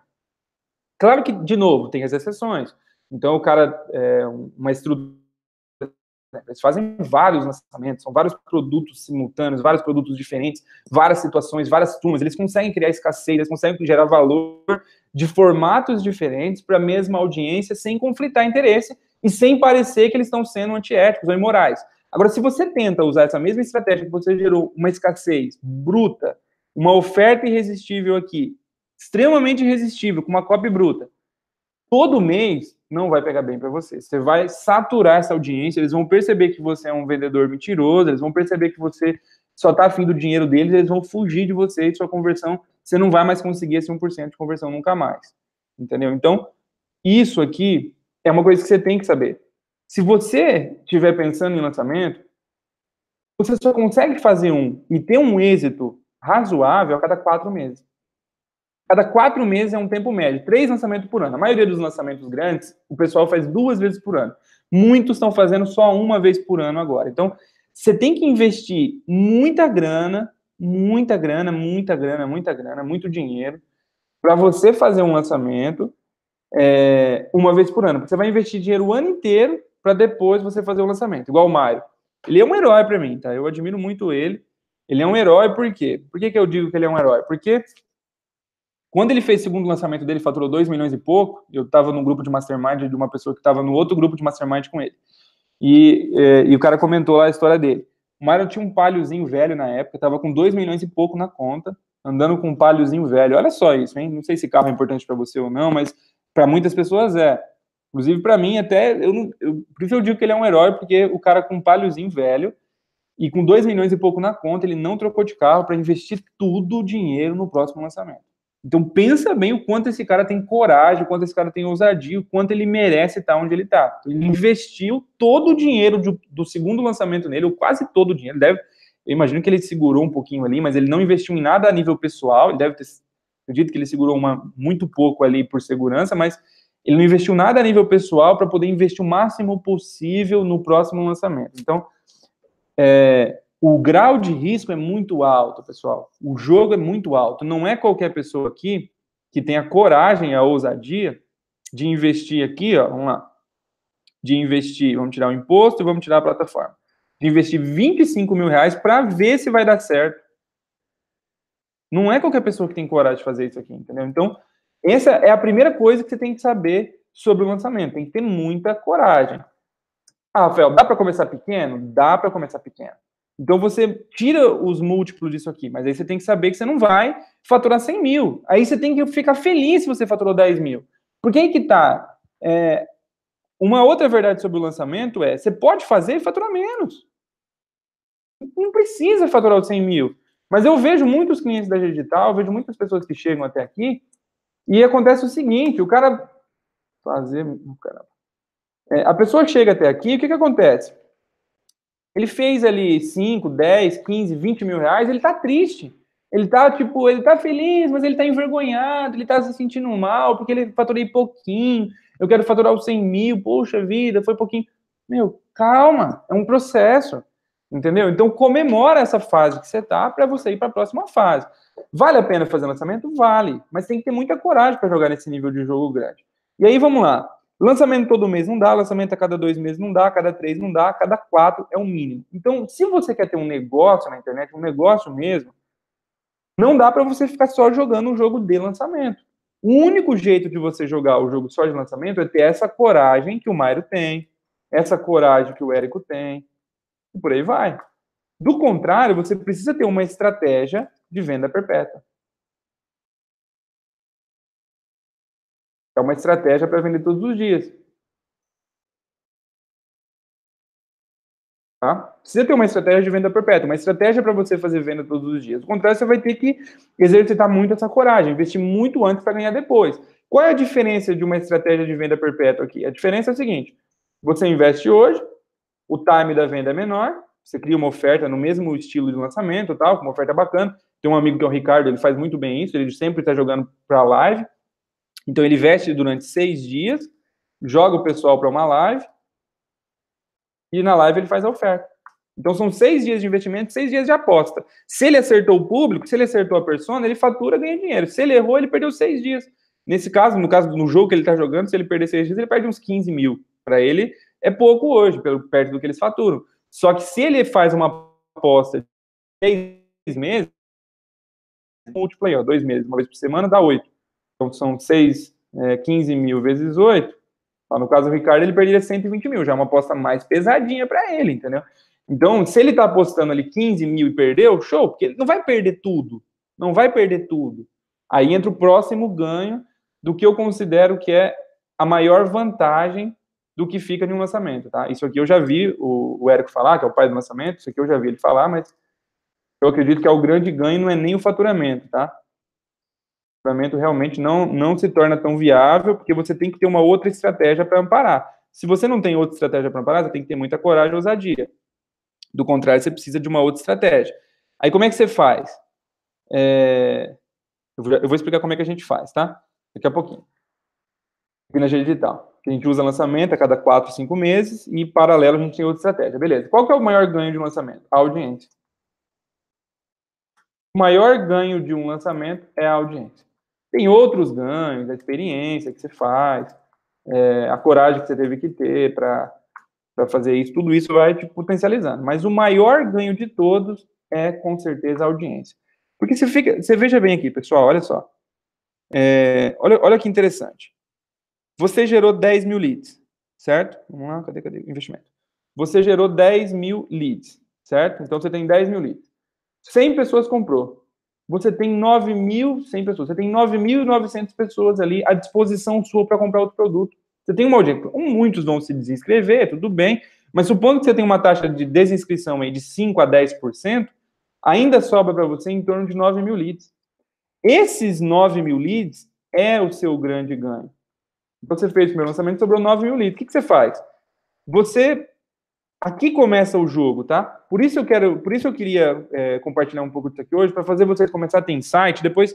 Claro que, de novo, tem as exceções. Então, o cara, é, uma estrutura. Eles fazem vários lançamentos, são vários produtos simultâneos, vários produtos diferentes, várias situações, várias turmas. Eles conseguem criar escassez, eles conseguem gerar valor de formatos diferentes para a mesma audiência sem conflitar interesse e sem parecer que eles estão sendo antiéticos ou imorais. Agora, se você tenta usar essa mesma estratégia que você gerou uma escassez bruta, uma oferta irresistível aqui, extremamente irresistível, com uma cópia bruta, todo mês não vai pegar bem para você. Você vai saturar essa audiência, eles vão perceber que você é um vendedor mentiroso, eles vão perceber que você só tá afim do dinheiro deles, eles vão fugir de você e sua conversão, você não vai mais conseguir esse 1% de conversão nunca mais. Entendeu? Então, isso aqui é uma coisa que você tem que saber. Se você estiver pensando em lançamento, você só consegue fazer um e ter um êxito razoável a cada quatro meses. Cada quatro meses é um tempo médio, três lançamentos por ano. A maioria dos lançamentos grandes, o pessoal faz duas vezes por ano. Muitos estão fazendo só uma vez por ano agora. Então, você tem que investir muita grana, muita grana, muita grana, muita grana, muito dinheiro para você fazer um lançamento é, uma vez por ano. Você vai investir dinheiro o ano inteiro para depois você fazer o lançamento. Igual o Mário. Ele é um herói para mim, tá? Eu admiro muito ele. Ele é um herói por quê? Por que, que eu digo que ele é um herói? Porque quando ele fez o segundo lançamento dele, faturou 2 milhões e pouco. Eu estava num grupo de mastermind de uma pessoa que estava no outro grupo de mastermind com ele. E, é, e o cara comentou lá a história dele. O Mário tinha um paliozinho velho na época, tava com 2 milhões e pouco na conta, andando com um paliozinho velho. Olha só isso, hein? Não sei se carro é importante para você ou não, mas para muitas pessoas é. Inclusive, para mim, até. Eu, não, eu, por isso eu digo que ele é um herói, porque o cara com um paliozinho velho e com 2 milhões e pouco na conta, ele não trocou de carro para investir tudo o dinheiro no próximo lançamento. Então pensa bem o quanto esse cara tem coragem, o quanto esse cara tem ousadia, o quanto ele merece estar onde ele está. Ele investiu todo o dinheiro do, do segundo lançamento nele, ou quase todo o dinheiro. Deve, eu imagino que ele segurou um pouquinho ali, mas ele não investiu em nada a nível pessoal. Ele deve ter, acredito que ele segurou uma, muito pouco ali por segurança, mas ele não investiu nada a nível pessoal para poder investir o máximo possível no próximo lançamento. Então, é, o grau de risco é muito alto, pessoal. O jogo é muito alto. Não é qualquer pessoa aqui que tem a coragem, a ousadia de investir aqui, ó, vamos lá, de investir, vamos tirar o imposto e vamos tirar a plataforma, de investir 25 mil reais para ver se vai dar certo. Não é qualquer pessoa que tem coragem de fazer isso aqui, entendeu? Então, essa é a primeira coisa que você tem que saber sobre o lançamento. Tem que ter muita coragem. Ah, Rafael, dá para começar pequeno? Dá para começar pequeno. Então você tira os múltiplos disso aqui, mas aí você tem que saber que você não vai faturar 100 mil. Aí você tem que ficar feliz se você faturou 10 mil. Porque aí que tá. É, uma outra verdade sobre o lançamento é: você pode fazer e faturar menos. Não precisa faturar os 100 mil. Mas eu vejo muitos clientes da digital, vejo muitas pessoas que chegam até aqui e acontece o seguinte: o cara fazer, é, a pessoa chega até aqui, o que que acontece? Ele fez ali 5, 10, 15, 20 mil reais, ele tá triste. Ele tá, tipo, ele tá feliz, mas ele tá envergonhado, ele tá se sentindo mal, porque ele faturei pouquinho, eu quero faturar os 100 mil, poxa vida, foi pouquinho. Meu, calma, é um processo, entendeu? Então comemora essa fase que você tá para você ir para a próxima fase. Vale a pena fazer lançamento? Vale, mas tem que ter muita coragem para jogar nesse nível de jogo grande. E aí, vamos lá. Lançamento todo mês não dá, lançamento a cada dois meses não dá, a cada três não dá, a cada quatro é o mínimo. Então, se você quer ter um negócio na internet, um negócio mesmo, não dá para você ficar só jogando um jogo de lançamento. O único jeito de você jogar o jogo só de lançamento é ter essa coragem que o Mairo tem, essa coragem que o Érico tem, e por aí vai. Do contrário, você precisa ter uma estratégia de venda perpétua. É uma estratégia para vender todos os dias. Tá? Precisa ter uma estratégia de venda perpétua, uma estratégia para você fazer venda todos os dias. Ao contrário, você vai ter que exercitar muito essa coragem, investir muito antes para ganhar depois. Qual é a diferença de uma estratégia de venda perpétua aqui? A diferença é a seguinte: você investe hoje, o time da venda é menor, você cria uma oferta no mesmo estilo de lançamento, tal, uma oferta bacana. Tem um amigo que é o Ricardo, ele faz muito bem isso, ele sempre está jogando para a live. Então ele veste durante seis dias, joga o pessoal para uma live e na live ele faz a oferta. Então são seis dias de investimento, seis dias de aposta. Se ele acertou o público, se ele acertou a persona, ele fatura, ganha dinheiro. Se ele errou, ele perdeu seis dias. Nesse caso, no caso do jogo que ele está jogando, se ele perder seis dias, ele perde uns 15 mil. Para ele é pouco hoje, pelo perto do que eles faturam. Só que se ele faz uma aposta de seis meses, multiplayer, dois meses, uma vez por semana, dá oito. Então são 6, é, 15 mil vezes 8. No caso do Ricardo, ele perderia 120 mil, já é uma aposta mais pesadinha para ele, entendeu? Então, se ele está apostando ali 15 mil e perdeu, show, porque ele não vai perder tudo. Não vai perder tudo. Aí entra o próximo ganho do que eu considero que é a maior vantagem do que fica de um lançamento, tá? Isso aqui eu já vi o, o Érico falar, que é o pai do lançamento, isso aqui eu já vi ele falar, mas eu acredito que é o grande ganho não é nem o faturamento, tá? pagamento realmente não, não se torna tão viável, porque você tem que ter uma outra estratégia para amparar. Se você não tem outra estratégia para amparar, você tem que ter muita coragem e ousadia. Do contrário, você precisa de uma outra estratégia. Aí como é que você faz? É... Eu, vou, eu, vou, explicar como é que a gente faz, tá? Daqui a pouquinho. na digital. A gente usa lançamento a cada quatro cinco meses e em paralelo a gente tem outra estratégia. Beleza. Qual que é o maior ganho de um lançamento? A audiência. O maior ganho de um lançamento é a audiência. Tem outros ganhos, a experiência que você faz, é, a coragem que você teve que ter para fazer isso, tudo isso vai te potencializando. Mas o maior ganho de todos é, com certeza, a audiência. Porque você fica, você veja bem aqui, pessoal, olha só. É, olha, olha que interessante. Você gerou 10 mil leads, certo? Vamos lá, cadê, cadê? Investimento. Você gerou 10 mil leads, certo? Então você tem 10 mil leads. 100 pessoas comprou você tem 9.100 pessoas, você tem 9.900 pessoas ali à disposição sua para comprar outro produto. Você tem uma audiência, muitos vão se desinscrever, tudo bem, mas supondo que você tem uma taxa de desinscrição aí de 5 a 10%, ainda sobra para você em torno de 9 mil leads. Esses 9 mil leads é o seu grande ganho. Você fez o primeiro lançamento, sobrou 9 mil leads. O que, que você faz? Você Aqui começa o jogo, tá? Por isso eu quero, por isso eu queria é, compartilhar um pouco disso aqui hoje para fazer vocês começar a ter insight. Depois,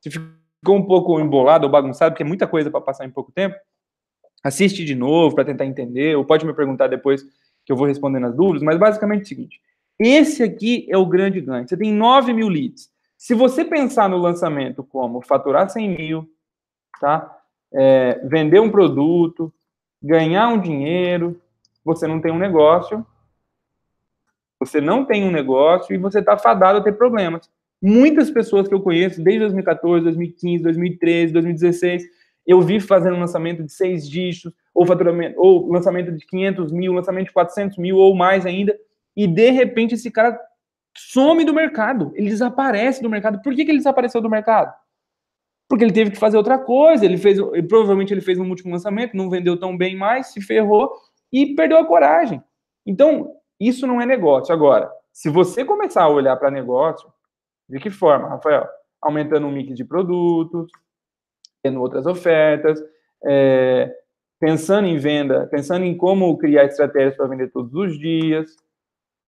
se ficou um pouco embolado ou bagunçado, porque é muita coisa para passar em pouco tempo, assiste de novo para tentar entender. Ou pode me perguntar depois que eu vou respondendo as dúvidas. Mas basicamente é o seguinte: esse aqui é o grande ganho. Você tem 9 mil leads. Se você pensar no lançamento como faturar 100 mil, tá? É, vender um produto, ganhar um dinheiro, você não tem um negócio, você não tem um negócio e você está fadado a ter problemas. Muitas pessoas que eu conheço desde 2014, 2015, 2013, 2016, eu vi fazendo lançamento de seis dígitos, ou, faturamento, ou lançamento de 500 mil, lançamento de 400 mil ou mais ainda, e de repente esse cara some do mercado, ele desaparece do mercado. Por que, que ele desapareceu do mercado? Porque ele teve que fazer outra coisa, ele fez, provavelmente ele fez um último lançamento, não vendeu tão bem mais, se ferrou, e perdeu a coragem. Então, isso não é negócio. Agora, se você começar a olhar para negócio, de que forma, Rafael? Aumentando o mix de produtos, tendo outras ofertas, é, pensando em venda, pensando em como criar estratégias para vender todos os dias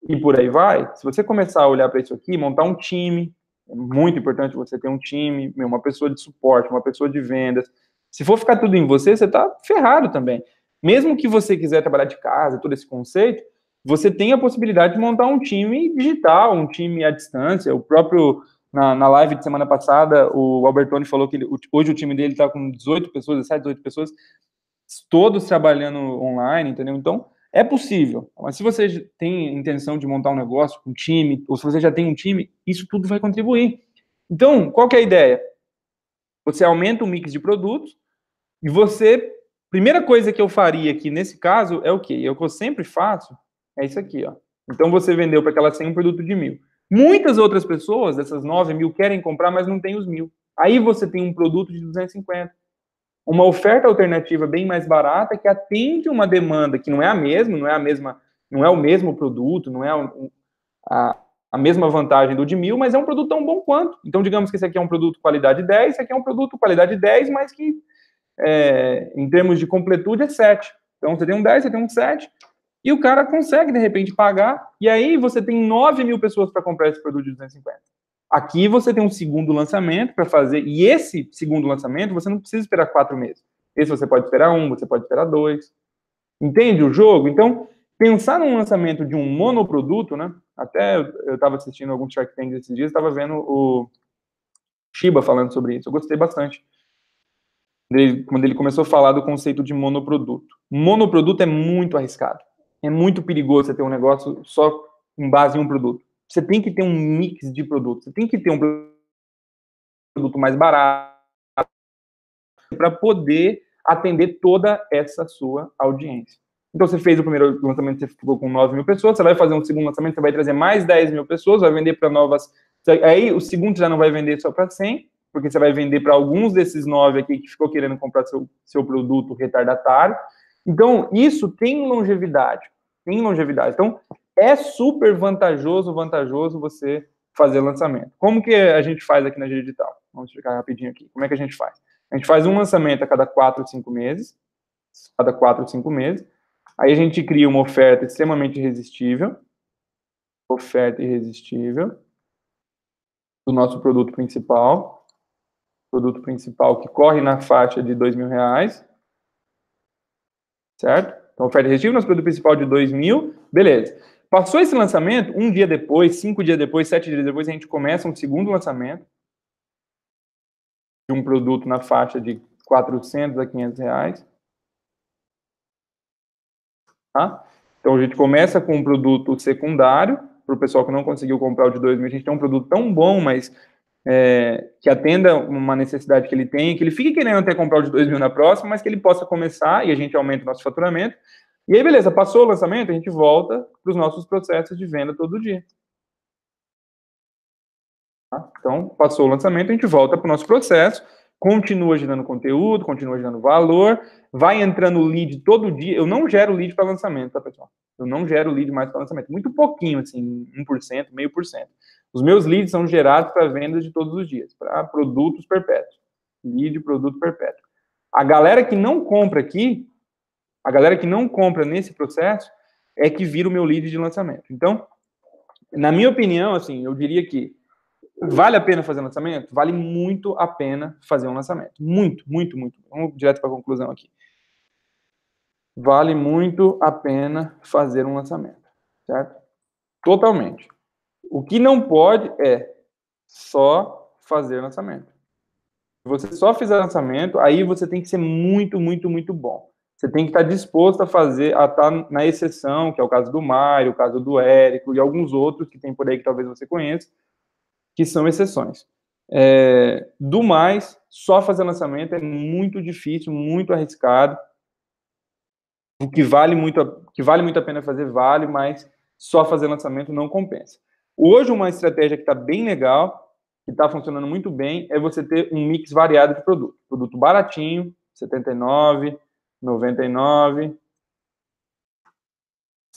e por aí vai. Se você começar a olhar para isso aqui, montar um time, é muito importante você ter um time, uma pessoa de suporte, uma pessoa de vendas. Se for ficar tudo em você, você está ferrado também mesmo que você quiser trabalhar de casa, todo esse conceito, você tem a possibilidade de montar um time digital, um time à distância. O próprio, na, na live de semana passada, o Albertoni falou que ele, hoje o time dele está com 18 pessoas, 17, 18 pessoas, todos trabalhando online, entendeu? Então, é possível. Mas se você tem intenção de montar um negócio, um time, ou se você já tem um time, isso tudo vai contribuir. Então, qual é a ideia? Você aumenta o mix de produtos e você Primeira coisa que eu faria aqui nesse caso é o quê? É o que eu sempre faço, é isso aqui, ó. Então você vendeu para aquela 100 um produto de mil. Muitas outras pessoas, dessas 9 mil, querem comprar, mas não tem os mil. Aí você tem um produto de 250. Uma oferta alternativa bem mais barata que atende uma demanda que não é a mesma, não é a mesma, não é o mesmo produto, não é a, a mesma vantagem do de mil, mas é um produto tão bom quanto. Então, digamos que esse aqui é um produto qualidade 10, esse aqui é um produto qualidade 10, mas que é, em termos de completude, é 7. Então você tem um 10, você tem um 7, e o cara consegue, de repente, pagar, e aí você tem 9 mil pessoas para comprar esse produto de 250. Aqui você tem um segundo lançamento para fazer, e esse segundo lançamento você não precisa esperar quatro meses. Esse você pode esperar um, você pode esperar dois. Entende o jogo? Então, pensar num lançamento de um monoproduto, né? Até eu estava assistindo alguns Shark Tanks esses dias, estava vendo o Shiba falando sobre isso. Eu gostei bastante quando ele começou a falar do conceito de monoproduto. Monoproduto é muito arriscado. É muito perigoso você ter um negócio só com base em um produto. Você tem que ter um mix de produtos. Você tem que ter um produto mais barato para poder atender toda essa sua audiência. Então, você fez o primeiro lançamento, você ficou com 9 mil pessoas, você vai fazer um segundo lançamento, você vai trazer mais 10 mil pessoas, vai vender para novas. Aí, o segundo já não vai vender só para 100, porque você vai vender para alguns desses nove aqui que ficou querendo comprar seu, seu produto retardatário. Então, isso tem longevidade. Tem longevidade. Então, é super vantajoso, vantajoso você fazer lançamento. Como que a gente faz aqui na G Digital? Vamos explicar rapidinho aqui. Como é que a gente faz? A gente faz um lançamento a cada quatro, cinco meses. Cada quatro, cinco meses. Aí a gente cria uma oferta extremamente irresistível. Oferta irresistível do nosso produto principal produto principal que corre na faixa de dois mil reais, certo? Então, oferta restrita, nosso produto principal de dois mil, beleza. Passou esse lançamento, um dia depois, cinco dias depois, sete dias depois, a gente começa um segundo lançamento de um produto na faixa de 400 a 500 reais. Tá? Então, a gente começa com um produto secundário, para o pessoal que não conseguiu comprar o de dois mil, a gente tem um produto tão bom, mas é, que atenda uma necessidade que ele tem, que ele fique querendo até comprar o de 2 mil na próxima, mas que ele possa começar e a gente aumenta o nosso faturamento. E aí, beleza, passou o lançamento, a gente volta para os nossos processos de venda todo dia. Tá? Então, passou o lançamento, a gente volta para o nosso processo continua gerando conteúdo, continua gerando valor, vai entrando lead todo dia. Eu não gero lead para lançamento, tá, pessoal? Eu não gero lead mais para lançamento. Muito pouquinho, assim, 1%, meio por cento. Os meus leads são gerados para vendas de todos os dias, para produtos perpétuos. Lead, produto perpétuo. A galera que não compra aqui, a galera que não compra nesse processo, é que vira o meu lead de lançamento. Então, na minha opinião, assim, eu diria que Vale a pena fazer um lançamento? Vale muito a pena fazer um lançamento. Muito, muito, muito. Vamos direto para a conclusão aqui. Vale muito a pena fazer um lançamento, certo? Totalmente. O que não pode é só fazer lançamento. Se você só fizer lançamento, aí você tem que ser muito, muito, muito bom. Você tem que estar tá disposto a fazer, a estar tá na exceção, que é o caso do Mário, o caso do Érico e alguns outros que tem por aí que talvez você conheça, que são exceções. É, do mais, só fazer lançamento é muito difícil, muito arriscado. O que vale muito, a, que vale muito a pena fazer, vale, mas só fazer lançamento não compensa. Hoje, uma estratégia que está bem legal, que está funcionando muito bem, é você ter um mix variado de produto. Produto baratinho, 79, 99,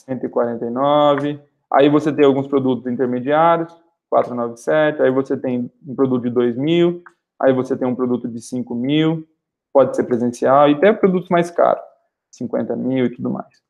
149. Aí você tem alguns produtos intermediários, 497, aí você tem um produto de 2 mil, aí você tem um produto de 5 mil, pode ser presencial, e até produtos mais caros, 50 mil e tudo mais.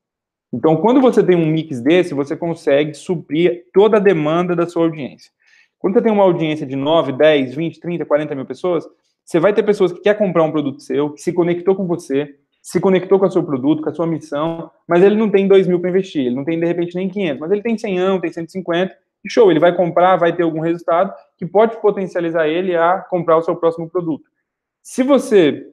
Então, quando você tem um mix desse, você consegue suprir toda a demanda da sua audiência. Quando você tem uma audiência de 9, 10, 20, 30, 40 mil pessoas, você vai ter pessoas que quer comprar um produto seu, que se conectou com você, se conectou com o seu produto, com a sua missão, mas ele não tem 2 mil para investir, ele não tem, de repente, nem 500, mas ele tem 100, não, tem 150, show, ele vai comprar, vai ter algum resultado que pode potencializar ele a comprar o seu próximo produto. Se você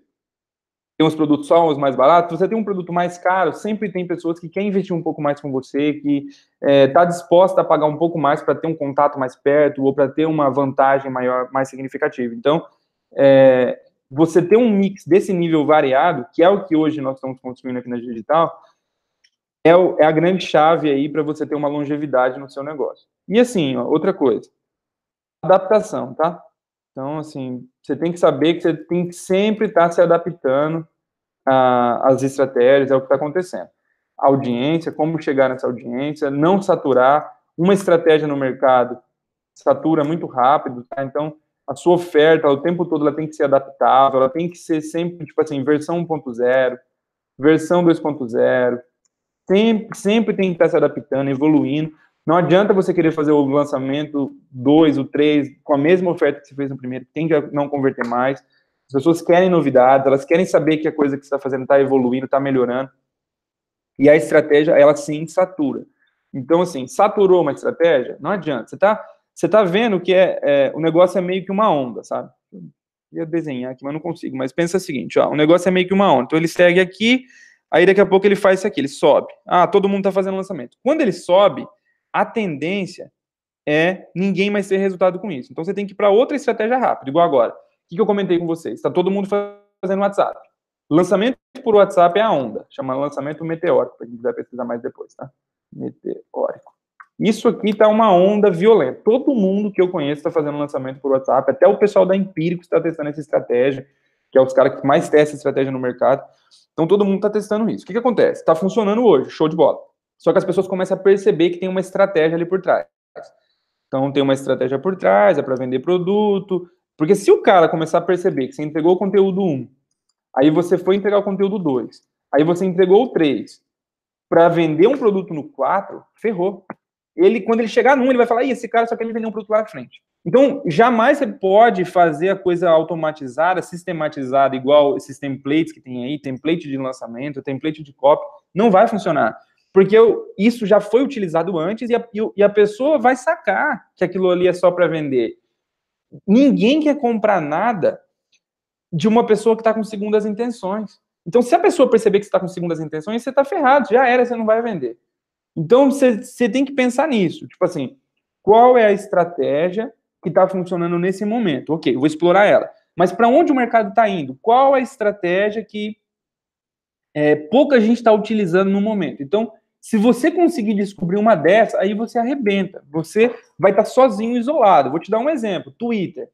tem os produtos só os mais baratos, você tem um produto mais caro, sempre tem pessoas que querem investir um pouco mais com você, que está é, tá disposta a pagar um pouco mais para ter um contato mais perto ou para ter uma vantagem maior, mais significativa. Então, é, você ter um mix desse nível variado, que é o que hoje nós estamos construindo aqui na Digital, é, é a grande chave aí para você ter uma longevidade no seu negócio. E assim, ó, outra coisa, adaptação, tá? Então, assim, você tem que saber que você tem que sempre estar tá se adaptando às estratégias, é o que está acontecendo. audiência, como chegar nessa audiência, não saturar. Uma estratégia no mercado satura muito rápido, tá? Então, a sua oferta, o tempo todo, ela tem que ser adaptável, ela tem que ser sempre, tipo assim, versão 1.0, versão 2.0, sempre, sempre tem que estar tá se adaptando, evoluindo. Não adianta você querer fazer o lançamento 2, o 3, com a mesma oferta que você fez no primeiro, tende a não converter mais. As pessoas querem novidades, elas querem saber que a coisa que você está fazendo está evoluindo, está melhorando. E a estratégia, ela sim satura. Então, assim, saturou uma estratégia, não adianta. Você está você tá vendo que é, é, o negócio é meio que uma onda, sabe? Eu ia desenhar aqui, mas não consigo. Mas pensa o seguinte, ó, o negócio é meio que uma onda. Então, ele segue aqui, aí daqui a pouco ele faz isso aqui, ele sobe. Ah, todo mundo está fazendo lançamento. Quando ele sobe, a tendência é ninguém mais ter resultado com isso. Então você tem que ir para outra estratégia rápida, igual agora. O que, eu comentei com vocês? Está todo mundo fazendo WhatsApp. Lançamento por WhatsApp é a onda, chama lançamento meteórico, para quem quiser pesquisar mais depois, tá? Meteórico. Isso aqui está uma onda violenta. Todo mundo que eu conheço está fazendo lançamento por WhatsApp, até o pessoal da Empírico está testando essa estratégia, que é os caras que mais testam estratégia no mercado. Então todo mundo está testando isso. O que, que acontece? Está funcionando hoje, show de bola. Só que as pessoas começam a perceber que tem uma estratégia ali por trás. Então tem uma estratégia por trás, é para vender produto. Porque se o cara começar a perceber que você entregou o conteúdo 1, aí você foi entregar o conteúdo 2, aí você entregou o 3, para vender um produto no 4, ferrou. Ele, quando ele chegar num, ele vai falar, Ih, esse cara só quer vender um produto lá na frente. Então, jamais você pode fazer a coisa automatizada, sistematizada, igual esses templates que tem aí, template de lançamento, template de copy, não vai funcionar. Porque eu, isso já foi utilizado antes e a, e a pessoa vai sacar que aquilo ali é só para vender. Ninguém quer comprar nada de uma pessoa que está com segundas intenções. Então, se a pessoa perceber que você está com segundas intenções, você está ferrado, já era, você não vai vender. Então, você, você tem que pensar nisso. Tipo assim, qual é a estratégia que está funcionando nesse momento? Ok, vou explorar ela. Mas para onde o mercado está indo? Qual a estratégia que é, pouca gente está utilizando no momento? Então, se você conseguir descobrir uma dessa, aí você arrebenta. Você vai estar sozinho, isolado. Vou te dar um exemplo: Twitter.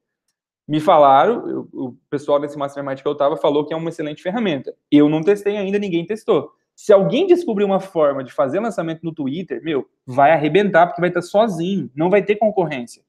Me falaram, eu, o pessoal desse Mastermind que eu estava falou que é uma excelente ferramenta. Eu não testei ainda, ninguém testou. Se alguém descobrir uma forma de fazer lançamento no Twitter, meu, vai arrebentar, porque vai estar sozinho, não vai ter concorrência.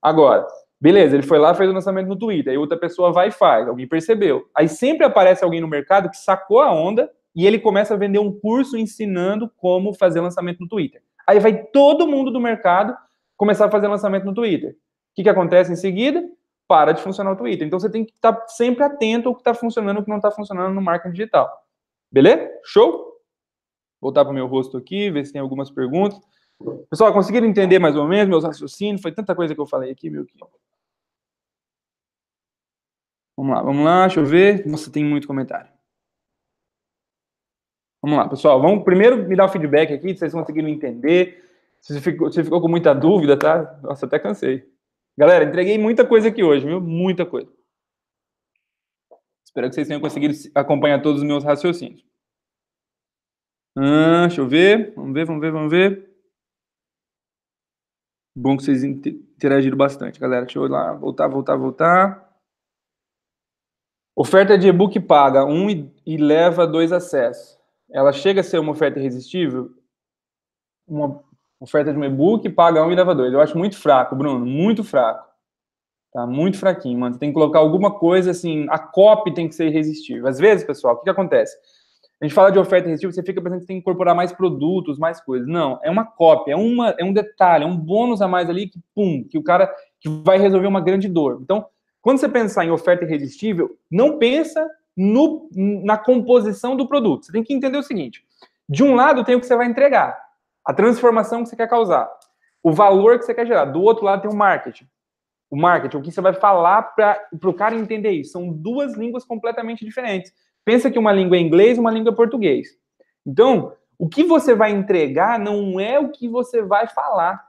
Agora, beleza, ele foi lá, fez o lançamento no Twitter, aí outra pessoa vai e faz, alguém percebeu. Aí sempre aparece alguém no mercado que sacou a onda e ele começa a vender um curso ensinando como fazer lançamento no Twitter. Aí vai todo mundo do mercado começar a fazer lançamento no Twitter. O que, que acontece em seguida? Para de funcionar o Twitter. Então você tem que estar tá sempre atento ao que está funcionando e o que não está funcionando no marketing digital. Beleza? Show? Voltar para o meu rosto aqui, ver se tem algumas perguntas. Pessoal, conseguiram entender mais ou menos meus raciocínios? Foi tanta coisa que eu falei aqui, meu querido. Vamos lá, vamos lá, deixa eu ver. Nossa, tem muito comentário. Vamos lá, pessoal. Vamos primeiro me dar o feedback aqui, se vocês conseguiram entender. Se ficou, se ficou com muita dúvida, tá? Nossa, até cansei. Galera, entreguei muita coisa aqui hoje, viu? Muita coisa. Espero que vocês tenham conseguido acompanhar todos os meus raciocínios. Ah, deixa eu ver. Vamos ver, vamos ver, vamos ver. Bom que vocês interagiram bastante, galera. Deixa eu ir lá, voltar, voltar, voltar. Oferta de e-book paga um e leva dois acessos ela chega a ser uma oferta irresistível? Uma oferta de um e-book, paga um e leva dois. Eu acho muito fraco, Bruno, muito fraco. Tá muito fraquinho, mano. Tem que colocar alguma coisa assim, a copy tem que ser irresistível. Às vezes, pessoal, o que, que acontece? A gente fala de oferta irresistível, você fica pensando que tem que incorporar mais produtos, mais coisas. Não, é uma cópia, é, uma, é um detalhe, é um bônus a mais ali que, pum, que o cara que vai resolver uma grande dor. Então, quando você pensar em oferta irresistível, não pensa no, na composição do produto. Você tem que entender o seguinte: de um lado tem o que você vai entregar, a transformação que você quer causar, o valor que você quer gerar. Do outro lado tem o marketing. O marketing, o que você vai falar para o cara entender isso. São duas línguas completamente diferentes. Pensa que uma língua é inglês, uma língua é português. Então, o que você vai entregar não é o que você vai falar.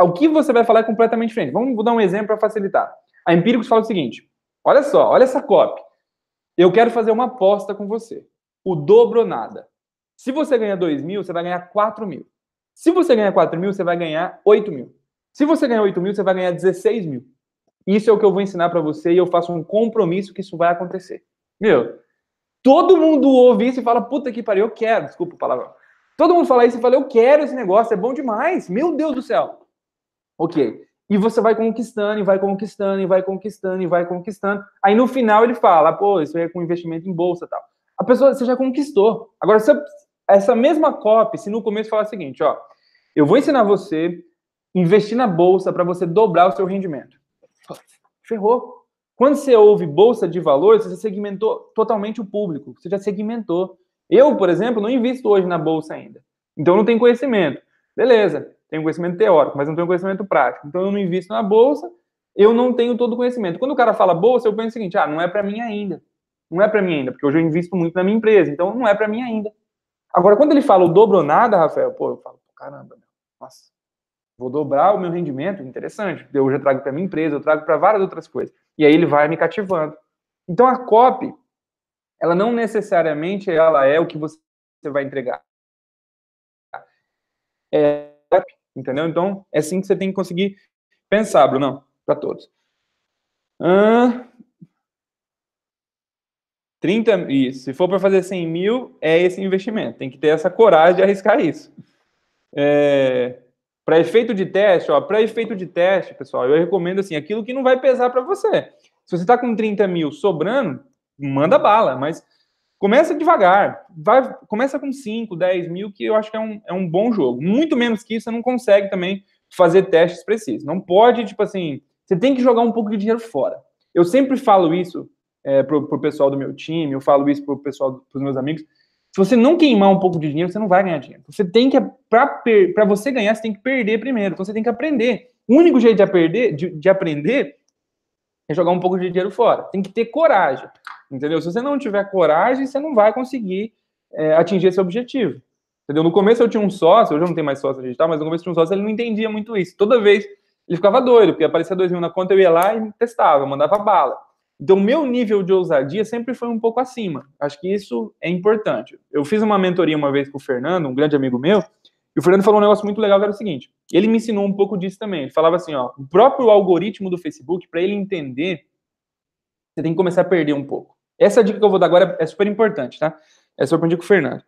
O que você vai falar é completamente diferente. Vamos dar um exemplo para facilitar. A Empíricos fala o seguinte: olha só, olha essa cópia. Eu quero fazer uma aposta com você. O dobro ou nada. Se você ganhar 2 mil, você vai ganhar 4 mil. Se você ganhar 4 mil, você vai ganhar 8 mil. Se você ganhar 8 mil, você vai ganhar 16 mil. Isso é o que eu vou ensinar para você e eu faço um compromisso que isso vai acontecer. Meu, todo mundo ouve isso e fala, puta que pariu, eu quero. Desculpa a palavra. Todo mundo fala isso e fala, eu quero esse negócio, é bom demais. Meu Deus do céu. Ok. E você vai conquistando, e vai conquistando, e vai conquistando, e vai conquistando. Aí no final ele fala, pô, isso aí é com investimento em bolsa tal. A pessoa, você já conquistou. Agora, se essa mesma copy, se no começo falar o seguinte, ó, eu vou ensinar você a investir na bolsa para você dobrar o seu rendimento. Ferrou. Quando você ouve bolsa de valores, você segmentou totalmente o público. Você já segmentou. Eu, por exemplo, não invisto hoje na bolsa ainda. Então não tenho conhecimento. Beleza tenho conhecimento teórico, mas não tenho conhecimento prático. Então eu não invisto na bolsa, eu não tenho todo o conhecimento. Quando o cara fala bolsa, eu penso o seguinte: ah, não é para mim ainda. Não é para mim ainda, porque hoje eu invisto muito na minha empresa, então não é para mim ainda. Agora, quando ele fala o dobro ou nada, Rafael, pô, eu falo, caramba, nossa, vou dobrar o meu rendimento, interessante. Eu já trago para minha empresa, eu trago para várias outras coisas. E aí ele vai me cativando. Então a cop, ela não necessariamente ela é o que você vai entregar. É, Entendeu? Então, é assim que você tem que conseguir pensar, não para todos. Ah, 30, isso. Se for para fazer 100 mil, é esse investimento. Tem que ter essa coragem de arriscar isso. É, para efeito de teste, ó, para efeito de teste, pessoal, eu recomendo assim, aquilo que não vai pesar para você. Se você está com 30 mil sobrando, manda bala, mas Começa devagar, vai, começa com 5, 10 mil, que eu acho que é um, é um bom jogo. Muito menos que isso, você não consegue também fazer testes precisos. Não pode, tipo assim, você tem que jogar um pouco de dinheiro fora. Eu sempre falo isso é, pro, pro pessoal do meu time, eu falo isso pro pessoal, dos meus amigos. Se você não queimar um pouco de dinheiro, você não vai ganhar dinheiro. Você tem que, para você ganhar, você tem que perder primeiro. Então você tem que aprender. O único jeito de, aprender, de, de aprender é jogar um pouco de dinheiro fora. Tem que ter coragem entendeu? Se você não tiver coragem, você não vai conseguir é, atingir esse objetivo, entendeu? No começo eu tinha um sócio, hoje eu não tenho mais sócio digital, mas no começo eu tinha um sócio, ele não entendia muito isso. Toda vez ele ficava doido, porque aparecia dois mil na conta, eu ia lá e testava, mandava bala. Então, o meu nível de ousadia sempre foi um pouco acima. Acho que isso é importante. Eu fiz uma mentoria uma vez com o Fernando, um grande amigo meu, e o Fernando falou um negócio muito legal, que era o seguinte. Ele me ensinou um pouco disso também. Ele falava assim, ó, o próprio algoritmo do Facebook, para ele entender, você tem que começar a perder um pouco. Essa dica que eu vou dar agora é super importante, tá? Essa é eu aprendi com o Fernando.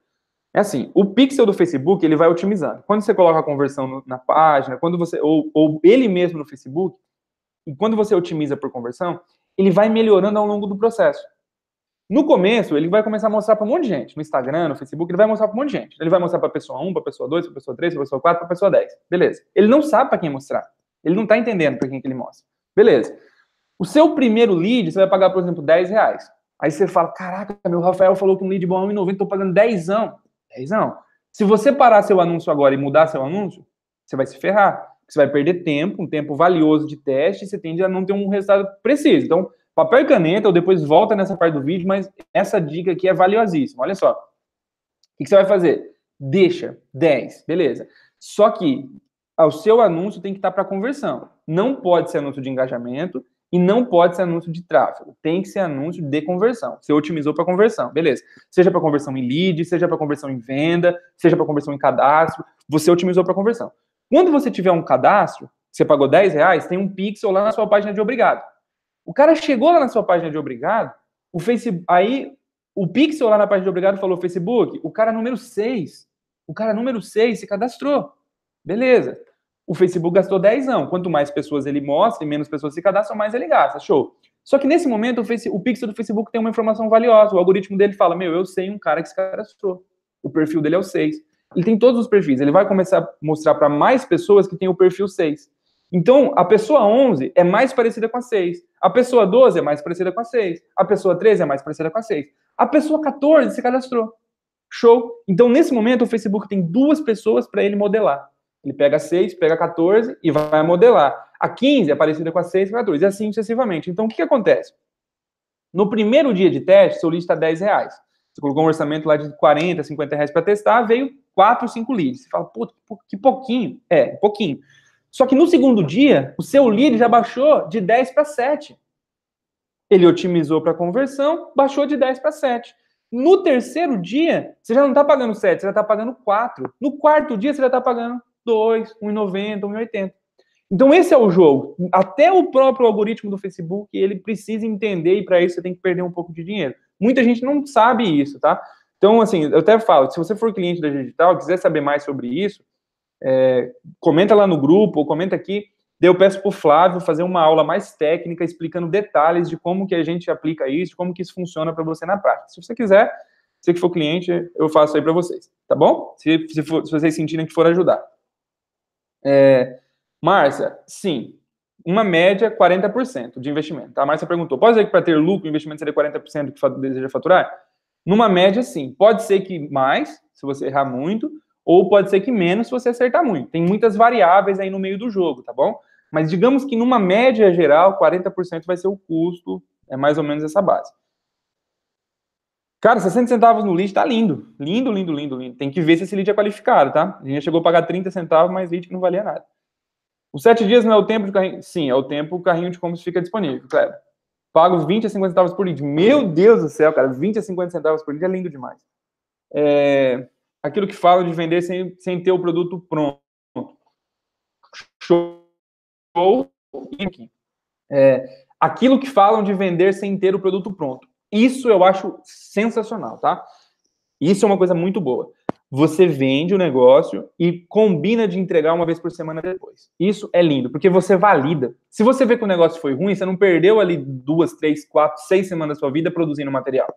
É assim, o pixel do Facebook, ele vai otimizando. Quando você coloca a conversão no, na página, quando você ou, ou ele mesmo no Facebook, e quando você otimiza por conversão, ele vai melhorando ao longo do processo. No começo, ele vai começar a mostrar para um monte de gente. No Instagram, no Facebook, ele vai mostrar para um monte de gente. Ele vai mostrar para a pessoa 1, para a pessoa 2, para a pessoa 3, para a pessoa 4, para a pessoa 10. Beleza. Ele não sabe para quem mostrar. Ele não está entendendo para quem que ele mostra. Beleza. O seu primeiro lead, você vai pagar, por exemplo, 10 reais. Aí você fala, caraca, meu Rafael falou que um lead bom é 1,90, estou pagando 10 10 Se você parar seu anúncio agora e mudar seu anúncio, você vai se ferrar. Você vai perder tempo, um tempo valioso de teste, e você tende a não ter um resultado preciso. Então, papel e caneta, ou depois volta nessa parte do vídeo, mas essa dica aqui é valiosíssima. Olha só. O que você vai fazer? Deixa 10, beleza. Só que o seu anúncio tem que estar para conversão. Não pode ser anúncio de engajamento e não pode ser anúncio de tráfego, tem que ser anúncio de conversão. Você otimizou para conversão, beleza. Seja para conversão em lead, seja para conversão em venda, seja para conversão em cadastro, você otimizou para conversão. Quando você tiver um cadastro, você pagou 10 reais, tem um pixel lá na sua página de obrigado. O cara chegou lá na sua página de obrigado, o Facebook, aí o pixel lá na página de obrigado falou Facebook, o cara número 6, o cara número 6 se cadastrou. Beleza. O Facebook gastou 10 não. Quanto mais pessoas ele mostra e menos pessoas se cadastram, mais ele gasta. Show. Só que nesse momento, o, face, o pixel do Facebook tem uma informação valiosa. O algoritmo dele fala: Meu, eu sei um cara que se cadastrou. O perfil dele é o 6. Ele tem todos os perfis. Ele vai começar a mostrar para mais pessoas que tem o perfil 6. Então, a pessoa 11 é mais parecida com a 6. A pessoa 12 é mais parecida com a 6. A pessoa 13 é mais parecida com a 6. A pessoa 14 se cadastrou. Show. Então, nesse momento, o Facebook tem duas pessoas para ele modelar. Ele pega 6, pega 14 e vai modelar. A 15 é parecida com a 6 e 14, e assim sucessivamente. Então, o que, que acontece? No primeiro dia de teste, seu lead está 10 reais. Você colocou um orçamento lá de 40, 50 reais para testar, veio 4, 5 leads. Você fala, puta, que pouquinho. É, um pouquinho. Só que no segundo dia, o seu lead já baixou de 10 para 7. Ele otimizou para conversão, baixou de 10 para 7. No terceiro dia, você já não está pagando 7, você já está pagando 4. No quarto dia, você já está pagando 2, 1,90, 1,80. Então esse é o jogo. Até o próprio algoritmo do Facebook, ele precisa entender e para isso você tem que perder um pouco de dinheiro. Muita gente não sabe isso, tá? Então, assim, eu até falo, se você for cliente da Digital, quiser saber mais sobre isso, é, comenta lá no grupo ou comenta aqui. eu peço para o Flávio fazer uma aula mais técnica, explicando detalhes de como que a gente aplica isso, como que isso funciona para você na prática. Se você quiser, você que for cliente, eu faço aí para vocês, tá bom? Se, se, for, se vocês sentirem que for ajudar. É, Márcia, sim, uma média 40% de investimento. Tá? A Márcia perguntou: pode ser que para ter lucro o investimento seria 40% que deseja faturar? Numa média, sim. Pode ser que mais, se você errar muito, ou pode ser que menos, se você acertar muito. Tem muitas variáveis aí no meio do jogo, tá bom? Mas digamos que numa média geral, 40% vai ser o custo, é mais ou menos essa base. Cara, 60 centavos no lead tá lindo. Lindo, lindo, lindo, lindo. Tem que ver se esse lead é qualificado, tá? A gente chegou a pagar 30 centavos, mas lead que não valia nada. Os 7 dias não é o tempo de carrinho. Sim, é o tempo que o carrinho de combos fica disponível, Cleber. Pago 20 a 50 centavos por lead. Meu Deus do céu, cara. 20 a 50 centavos por lead é lindo demais. É... Aquilo que falam de vender sem, sem ter o produto pronto. Show. É... Aquilo que falam de vender sem ter o produto pronto. Isso eu acho sensacional, tá? Isso é uma coisa muito boa. Você vende o negócio e combina de entregar uma vez por semana depois. Isso é lindo, porque você valida. Se você vê que o negócio foi ruim, você não perdeu ali duas, três, quatro, seis semanas da sua vida produzindo material.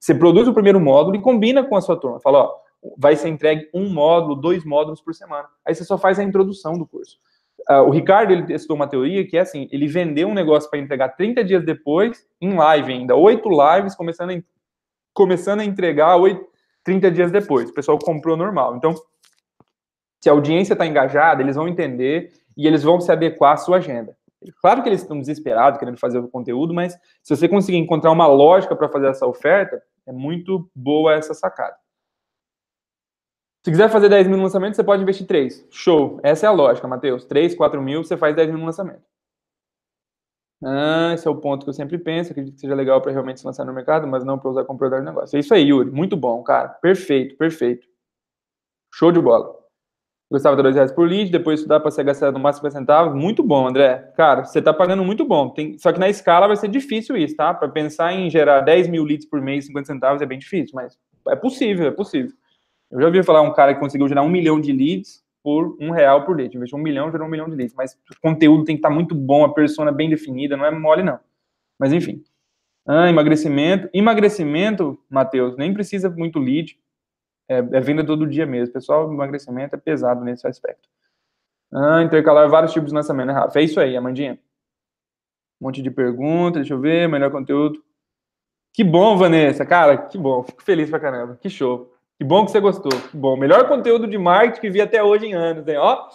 Você produz o primeiro módulo e combina com a sua turma. Fala, ó, vai ser entregue um módulo, dois módulos por semana. Aí você só faz a introdução do curso. Uh, o Ricardo ele testou uma teoria que é assim: ele vendeu um negócio para entregar 30 dias depois, em live ainda, oito lives, começando a, começando a entregar 8, 30 dias depois. O pessoal comprou normal. Então, se a audiência está engajada, eles vão entender e eles vão se adequar à sua agenda. Claro que eles estão desesperados querendo fazer o conteúdo, mas se você conseguir encontrar uma lógica para fazer essa oferta, é muito boa essa sacada. Se quiser fazer 10 mil lançamentos, você pode investir 3. Show. Essa é a lógica, Matheus. 3, 4 mil, você faz 10 mil lançamentos. Ah, esse é o ponto que eu sempre penso. Acredito que seja legal para realmente se lançar no mercado, mas não para usar como produtor de negócio. É isso aí, Yuri. Muito bom, cara. Perfeito, perfeito. Show de bola. Gostava de 2 reais por lead, depois estudar para ser gastar no máximo 50 centavos. Muito bom, André. Cara, você está pagando muito bom. Tem... Só que na escala vai ser difícil isso, tá? Para pensar em gerar 10 mil leads por mês, 50 centavos é bem difícil, mas é possível, é possível. Eu já ouvi falar um cara que conseguiu gerar um milhão de leads por um real por lead. Investiu um milhão, gerou um milhão de leads. Mas o conteúdo tem que estar muito bom, a persona bem definida, não é mole, não. Mas enfim. Ah, emagrecimento. Emagrecimento, Matheus, nem precisa muito lead. É, é, venda todo dia mesmo. Pessoal, emagrecimento é pesado nesse aspecto. Ah, intercalar vários tipos de lançamento, né, Rafa? É isso aí, Amandinha. Um monte de perguntas, deixa eu ver, melhor conteúdo. Que bom, Vanessa, cara, que bom. Fico feliz pra caramba. Que show. Que bom que você gostou. Que bom. Melhor conteúdo de marketing que vi até hoje em anos, hein? Ó.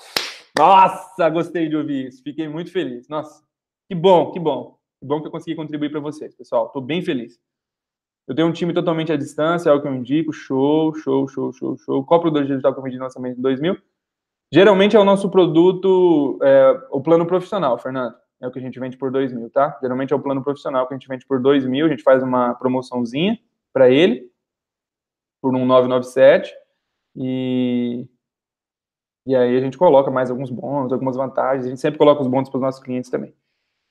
Nossa, gostei de ouvir isso. Fiquei muito feliz. Nossa. Que bom, que bom. Que bom que eu consegui contribuir para vocês, pessoal. Estou bem feliz. Eu tenho um time totalmente à distância, é o que eu indico. Show, show, show, show, show. Qual produto digital que eu vendi no lançamento em 2000? Geralmente é o nosso produto, é, o plano profissional, Fernando. É o que a gente vende por 2 mil, tá? Geralmente é o plano profissional que a gente vende por 2 mil. A gente faz uma promoçãozinha para ele por um 997 e e aí a gente coloca mais alguns bônus, algumas vantagens. A gente sempre coloca os bônus para os nossos clientes também.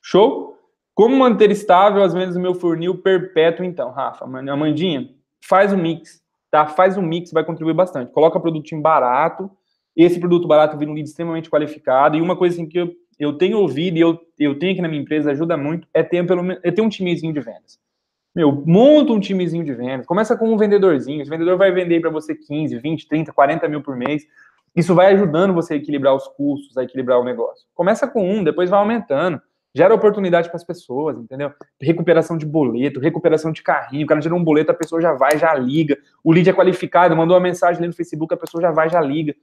Show? Como manter estável as vendas do meu funil perpétuo, então, Rafa? Amandinha, faz o um mix, tá? Faz um mix, vai contribuir bastante. Coloca produtinho barato. Esse produto barato vira um lead extremamente qualificado. E uma coisa assim que eu, eu tenho ouvido e eu, eu tenho aqui na minha empresa ajuda muito é ter, pelo, é ter um timezinho de vendas. Meu, monta um timezinho de vendas. Começa com um vendedorzinho. Esse vendedor vai vender para você 15, 20, 30, 40 mil por mês. Isso vai ajudando você a equilibrar os custos, a equilibrar o negócio. Começa com um, depois vai aumentando. Gera oportunidade para as pessoas, entendeu? Recuperação de boleto, recuperação de carrinho. O cara gerou um boleto, a pessoa já vai, já liga. O lead é qualificado, mandou uma mensagem ali no Facebook, a pessoa já vai, já liga.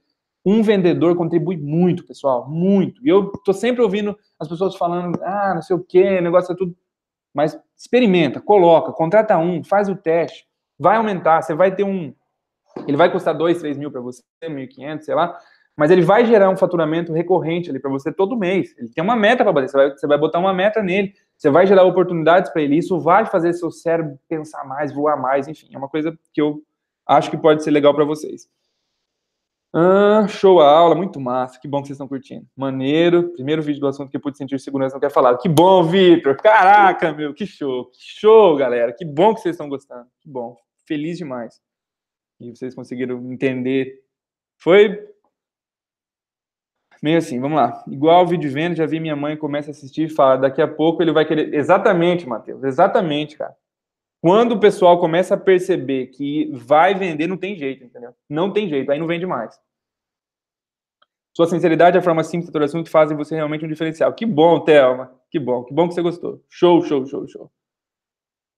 Um vendedor contribui muito, pessoal, muito. E eu tô sempre ouvindo as pessoas falando, ah, não sei o quê, negócio é tudo. Mas experimenta, coloca, contrata um, faz o teste, vai aumentar, você vai ter um. Ele vai custar dois, 3 mil para você, 1.500, sei lá, mas ele vai gerar um faturamento recorrente ali para você todo mês. Ele tem uma meta para bater, você vai, você vai botar uma meta nele, você vai gerar oportunidades para ele, isso vai fazer seu cérebro pensar mais, voar mais, enfim, é uma coisa que eu acho que pode ser legal para vocês. Ah, show a aula, muito massa. Que bom que vocês estão curtindo. Maneiro. Primeiro vídeo do assunto que eu pude sentir segurança não quer falar. Que bom, Vitor. Caraca, meu, que show. Que show, galera. Que bom que vocês estão gostando. Que bom. Feliz demais. E vocês conseguiram entender. Foi meio assim, vamos lá. Igual o vídeo vendo, já vi minha mãe começa a assistir e fala, daqui a pouco ele vai querer. Exatamente, Matheus. Exatamente, cara. Quando o pessoal começa a perceber que vai vender, não tem jeito, entendeu? Não tem jeito, aí não vende mais. Sua sinceridade e a forma simples de todo assunto fazem você realmente um diferencial. Que bom, Thelma. Que bom, que bom que você gostou. Show, show, show, show.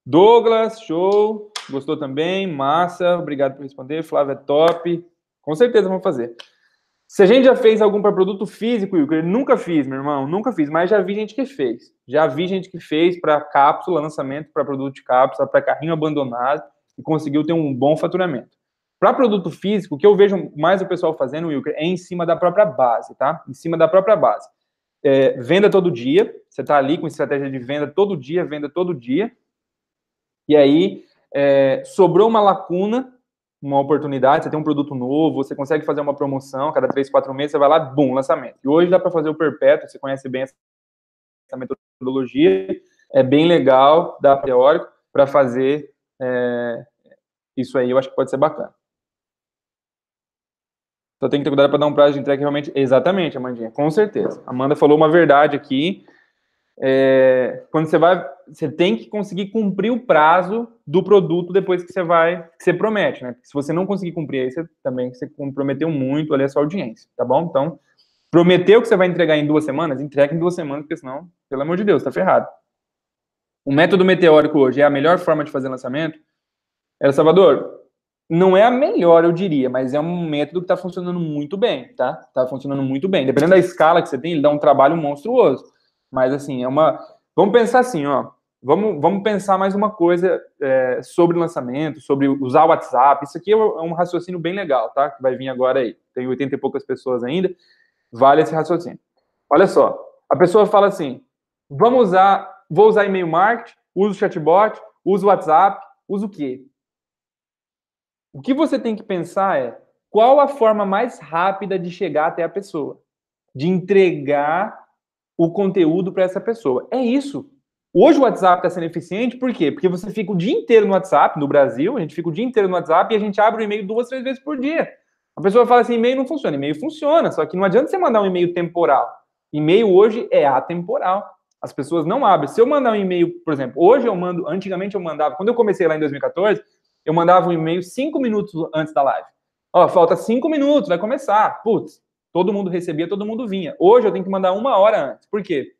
Douglas, show. Gostou também. Massa, obrigado por responder. Flávia, é top. Com certeza vamos fazer. Se a gente já fez algum para produto físico, eu nunca fiz, meu irmão, nunca fiz, mas já vi gente que fez. Já vi gente que fez para cápsula, lançamento para produto de cápsula, para carrinho abandonado e conseguiu ter um bom faturamento. Para produto físico, o que eu vejo mais o pessoal fazendo, Wilker, é em cima da própria base, tá? Em cima da própria base. É, venda todo dia, você está ali com estratégia de venda todo dia, venda todo dia. E aí, é, sobrou uma lacuna, uma oportunidade, você tem um produto novo, você consegue fazer uma promoção, cada três, quatro meses você vai lá, bum, lançamento. E hoje dá para fazer o perpétuo, você conhece bem essa metodologia, é bem legal, dá teórico, para fazer é, isso aí, eu acho que pode ser bacana. Só tem que ter cuidado para dar um prazo de entrega realmente. Exatamente, Amandinha, com certeza. Amanda falou uma verdade aqui é, quando você vai, você tem que conseguir cumprir o prazo do produto depois que você vai, que você promete, né? se você não conseguir cumprir, aí você também você comprometeu muito ali a sua audiência, tá bom? Então, prometeu que você vai entregar em duas semanas, entrega em duas semanas, porque senão, pelo amor de Deus, tá ferrado. O método meteórico hoje é a melhor forma de fazer lançamento? El é, Salvador, não é a melhor, eu diria, mas é um método que está funcionando muito bem, tá? Tá funcionando muito bem. Dependendo da escala que você tem, ele dá um trabalho monstruoso. Mas assim, é uma. Vamos pensar assim, ó. Vamos, vamos pensar mais uma coisa é, sobre lançamento, sobre usar o WhatsApp. Isso aqui é um é raciocínio bem legal, tá? Que vai vir agora aí. Tem 80 e poucas pessoas ainda. Vale esse raciocínio. Olha só, a pessoa fala assim: vamos usar, vou usar e-mail marketing, uso chatbot, uso WhatsApp, uso o quê? O que você tem que pensar é qual a forma mais rápida de chegar até a pessoa, de entregar o conteúdo para essa pessoa. É isso. Hoje o WhatsApp está sendo eficiente, por quê? Porque você fica o dia inteiro no WhatsApp, no Brasil, a gente fica o dia inteiro no WhatsApp e a gente abre o e-mail duas, três vezes por dia. A pessoa fala assim: e-mail não funciona. E-mail funciona, só que não adianta você mandar um e-mail temporal. E-mail hoje é atemporal. As pessoas não abrem. Se eu mandar um e-mail, por exemplo, hoje eu mando, antigamente eu mandava, quando eu comecei lá em 2014, eu mandava um e-mail cinco minutos antes da live. Ó, falta cinco minutos, vai começar. Putz, Todo mundo recebia, todo mundo vinha. Hoje eu tenho que mandar uma hora antes. Por quê?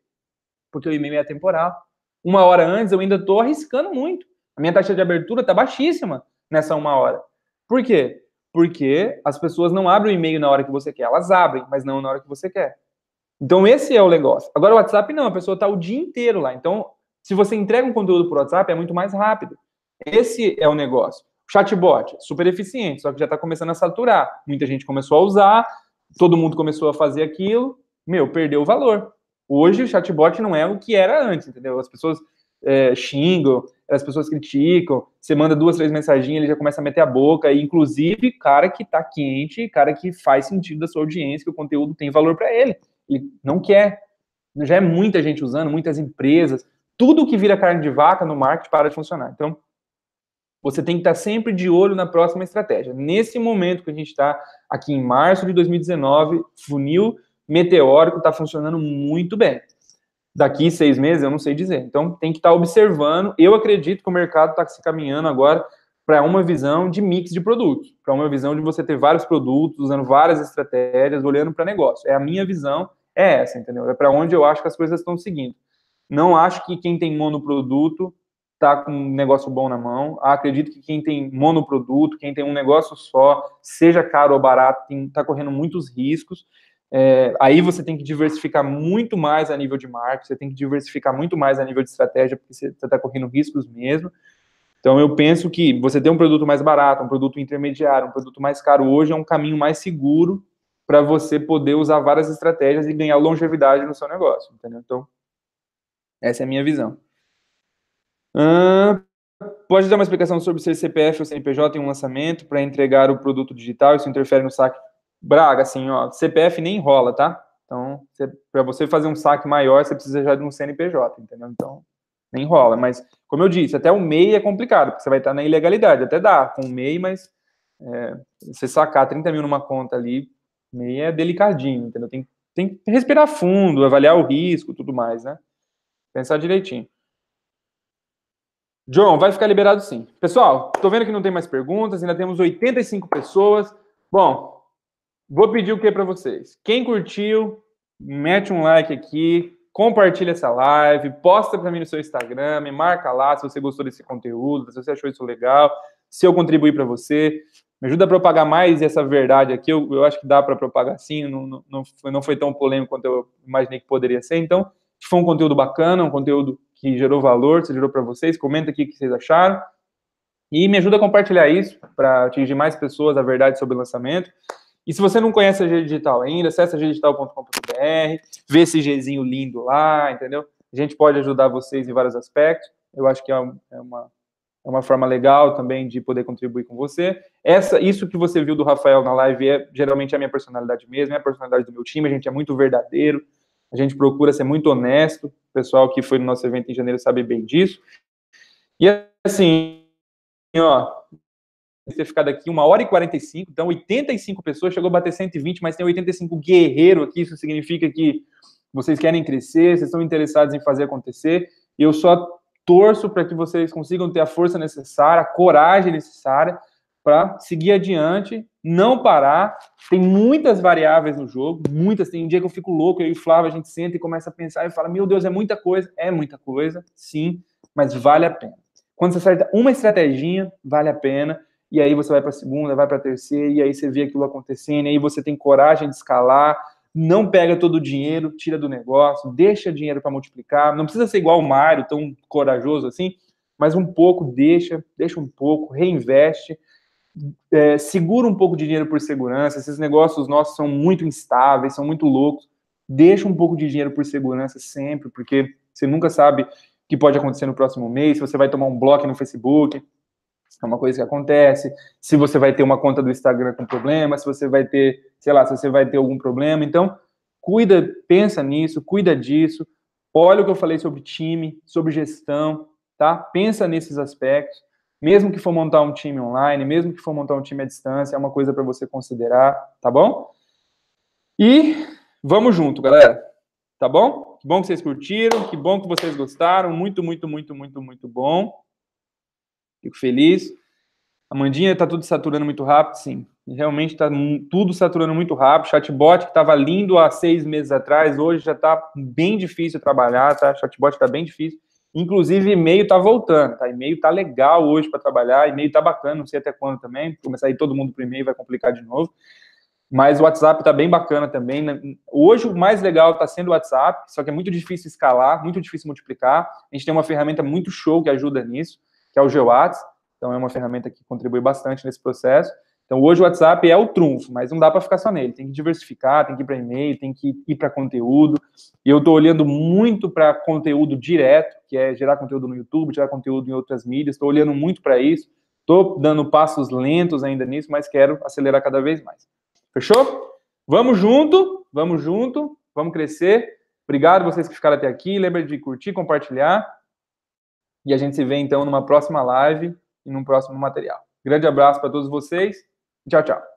Porque o e-mail é temporal. Uma hora antes eu ainda estou arriscando muito. A minha taxa de abertura está baixíssima nessa uma hora. Por quê? Porque as pessoas não abrem o e-mail na hora que você quer. Elas abrem, mas não na hora que você quer. Então, esse é o negócio. Agora, o WhatsApp não, a pessoa está o dia inteiro lá. Então, se você entrega um conteúdo por WhatsApp, é muito mais rápido. Esse é o negócio. Chatbot, super eficiente, só que já está começando a saturar. Muita gente começou a usar, todo mundo começou a fazer aquilo, meu, perdeu o valor. Hoje o chatbot não é o que era antes, entendeu? As pessoas é, xingam, as pessoas criticam, você manda duas, três mensagens, ele já começa a meter a boca, e inclusive cara que tá quente, cara que faz sentido da sua audiência, que o conteúdo tem valor para ele. Ele não quer. Já é muita gente usando, muitas empresas, tudo que vira carne de vaca no marketing para de funcionar. Então, você tem que estar sempre de olho na próxima estratégia. Nesse momento que a gente está aqui em março de 2019, funil meteórico está funcionando muito bem. Daqui seis meses, eu não sei dizer. Então, tem que estar observando. Eu acredito que o mercado está se caminhando agora para uma visão de mix de produtos, para uma visão de você ter vários produtos, usando várias estratégias, olhando para negócio. É a minha visão, é essa, entendeu? É para onde eu acho que as coisas estão seguindo. Não acho que quem tem monoproduto está com um negócio bom na mão. Acredito que quem tem monoproduto, quem tem um negócio só, seja caro ou barato, está correndo muitos riscos. É, aí você tem que diversificar muito mais a nível de marketing, você tem que diversificar muito mais a nível de estratégia, porque você está correndo riscos mesmo. Então eu penso que você ter um produto mais barato, um produto intermediário, um produto mais caro hoje é um caminho mais seguro para você poder usar várias estratégias e ganhar longevidade no seu negócio, entendeu? Então essa é a minha visão. Ah, pode dar uma explicação sobre ser CPF ou CNPJ em um lançamento para entregar o produto digital? Isso interfere no saque? Braga, assim, ó, CPF nem rola, tá? Então, para você fazer um saque maior, você precisa já de um CNPJ, entendeu? Então, nem rola. Mas, como eu disse, até o MEI é complicado, porque você vai estar na ilegalidade. Até dá com o MEI, mas é, você sacar 30 mil numa conta ali, MEI é delicadinho, entendeu? Tem, tem que respirar fundo, avaliar o risco tudo mais, né? Pensar direitinho. John, vai ficar liberado sim. Pessoal, tô vendo que não tem mais perguntas, ainda temos 85 pessoas. Bom, vou pedir o que para vocês? Quem curtiu, mete um like aqui, compartilha essa live, posta para mim no seu Instagram, me marca lá se você gostou desse conteúdo, se você achou isso legal, se eu contribuí para você. Me ajuda a propagar mais essa verdade aqui. Eu, eu acho que dá para propagar sim, não, não, não foi tão polêmico quanto eu imaginei que poderia ser. Então, foi um conteúdo bacana, um conteúdo que gerou valor, se gerou para vocês. Comenta aqui o que vocês acharam. E me ajuda a compartilhar isso para atingir mais pessoas a verdade sobre o lançamento. E se você não conhece a G Digital ainda, acessa gdigital.com.br, vê esse Gzinho lindo lá, entendeu? A gente pode ajudar vocês em vários aspectos. Eu acho que é, é uma, é uma forma legal também de poder contribuir com você. Essa, isso que você viu do Rafael na live é geralmente a minha personalidade mesmo, é a personalidade do meu time, a gente é muito verdadeiro, a gente procura ser muito honesto, o pessoal que foi no nosso evento em janeiro sabe bem disso. E assim, ó, ter ficado aqui uma hora e 45, então 85 pessoas, chegou a bater 120, mas tem 85 guerreiro aqui, isso significa que vocês querem crescer, vocês estão interessados em fazer acontecer, e eu só torço para que vocês consigam ter a força necessária, a coragem necessária para seguir adiante, não parar. Tem muitas variáveis no jogo, muitas. Tem um dia que eu fico louco, eu e o Flávio, a gente senta e começa a pensar e fala: Meu Deus, é muita coisa. É muita coisa, sim, mas vale a pena. Quando você acerta uma estratégia, vale a pena. E aí você vai para a segunda, vai para a terceira, e aí você vê aquilo acontecendo, e aí você tem coragem de escalar, não pega todo o dinheiro, tira do negócio, deixa dinheiro para multiplicar. Não precisa ser igual o Mário, tão corajoso assim, mas um pouco deixa, deixa um pouco, reinveste é, segura um pouco de dinheiro por segurança, esses negócios nossos são muito instáveis, são muito loucos, deixa um pouco de dinheiro por segurança sempre, porque você nunca sabe o que pode acontecer no próximo mês, se você vai tomar um bloco no Facebook, é uma coisa que acontece, se você vai ter uma conta do Instagram com problema, se você vai ter, sei lá, se você vai ter algum problema, então cuida, pensa nisso, cuida disso, olha o que eu falei sobre time, sobre gestão, tá? Pensa nesses aspectos, mesmo que for montar um time online, mesmo que for montar um time à distância, é uma coisa para você considerar, tá bom? E vamos junto, galera. Tá bom? Que bom que vocês curtiram, que bom que vocês gostaram. Muito, muito, muito, muito, muito bom. Fico feliz. Amandinha, está tudo saturando muito rápido? Sim. Realmente está tudo saturando muito rápido. Chatbot que estava lindo há seis meses atrás, hoje já está bem difícil trabalhar, tá? Chatbot está bem difícil. Inclusive, e-mail tá voltando, tá? E-mail tá legal hoje para trabalhar, e-mail tá bacana, não sei até quando também. Começar a ir todo mundo pro e-mail vai complicar de novo. Mas o WhatsApp tá bem bacana também. Né? Hoje o mais legal tá sendo o WhatsApp, só que é muito difícil escalar, muito difícil multiplicar. A gente tem uma ferramenta muito show que ajuda nisso, que é o GeoWhats. Então é uma ferramenta que contribui bastante nesse processo. Então, hoje o WhatsApp é o trunfo, mas não dá para ficar só nele. Tem que diversificar, tem que ir para e-mail, tem que ir para conteúdo. E eu estou olhando muito para conteúdo direto, que é gerar conteúdo no YouTube, gerar conteúdo em outras mídias. Estou olhando muito para isso. Estou dando passos lentos ainda nisso, mas quero acelerar cada vez mais. Fechou? Vamos junto, vamos junto, vamos crescer. Obrigado vocês que ficaram até aqui. Lembre de curtir, compartilhar. E a gente se vê então numa próxima live e num próximo material. Grande abraço para todos vocês. Tchau, tchau.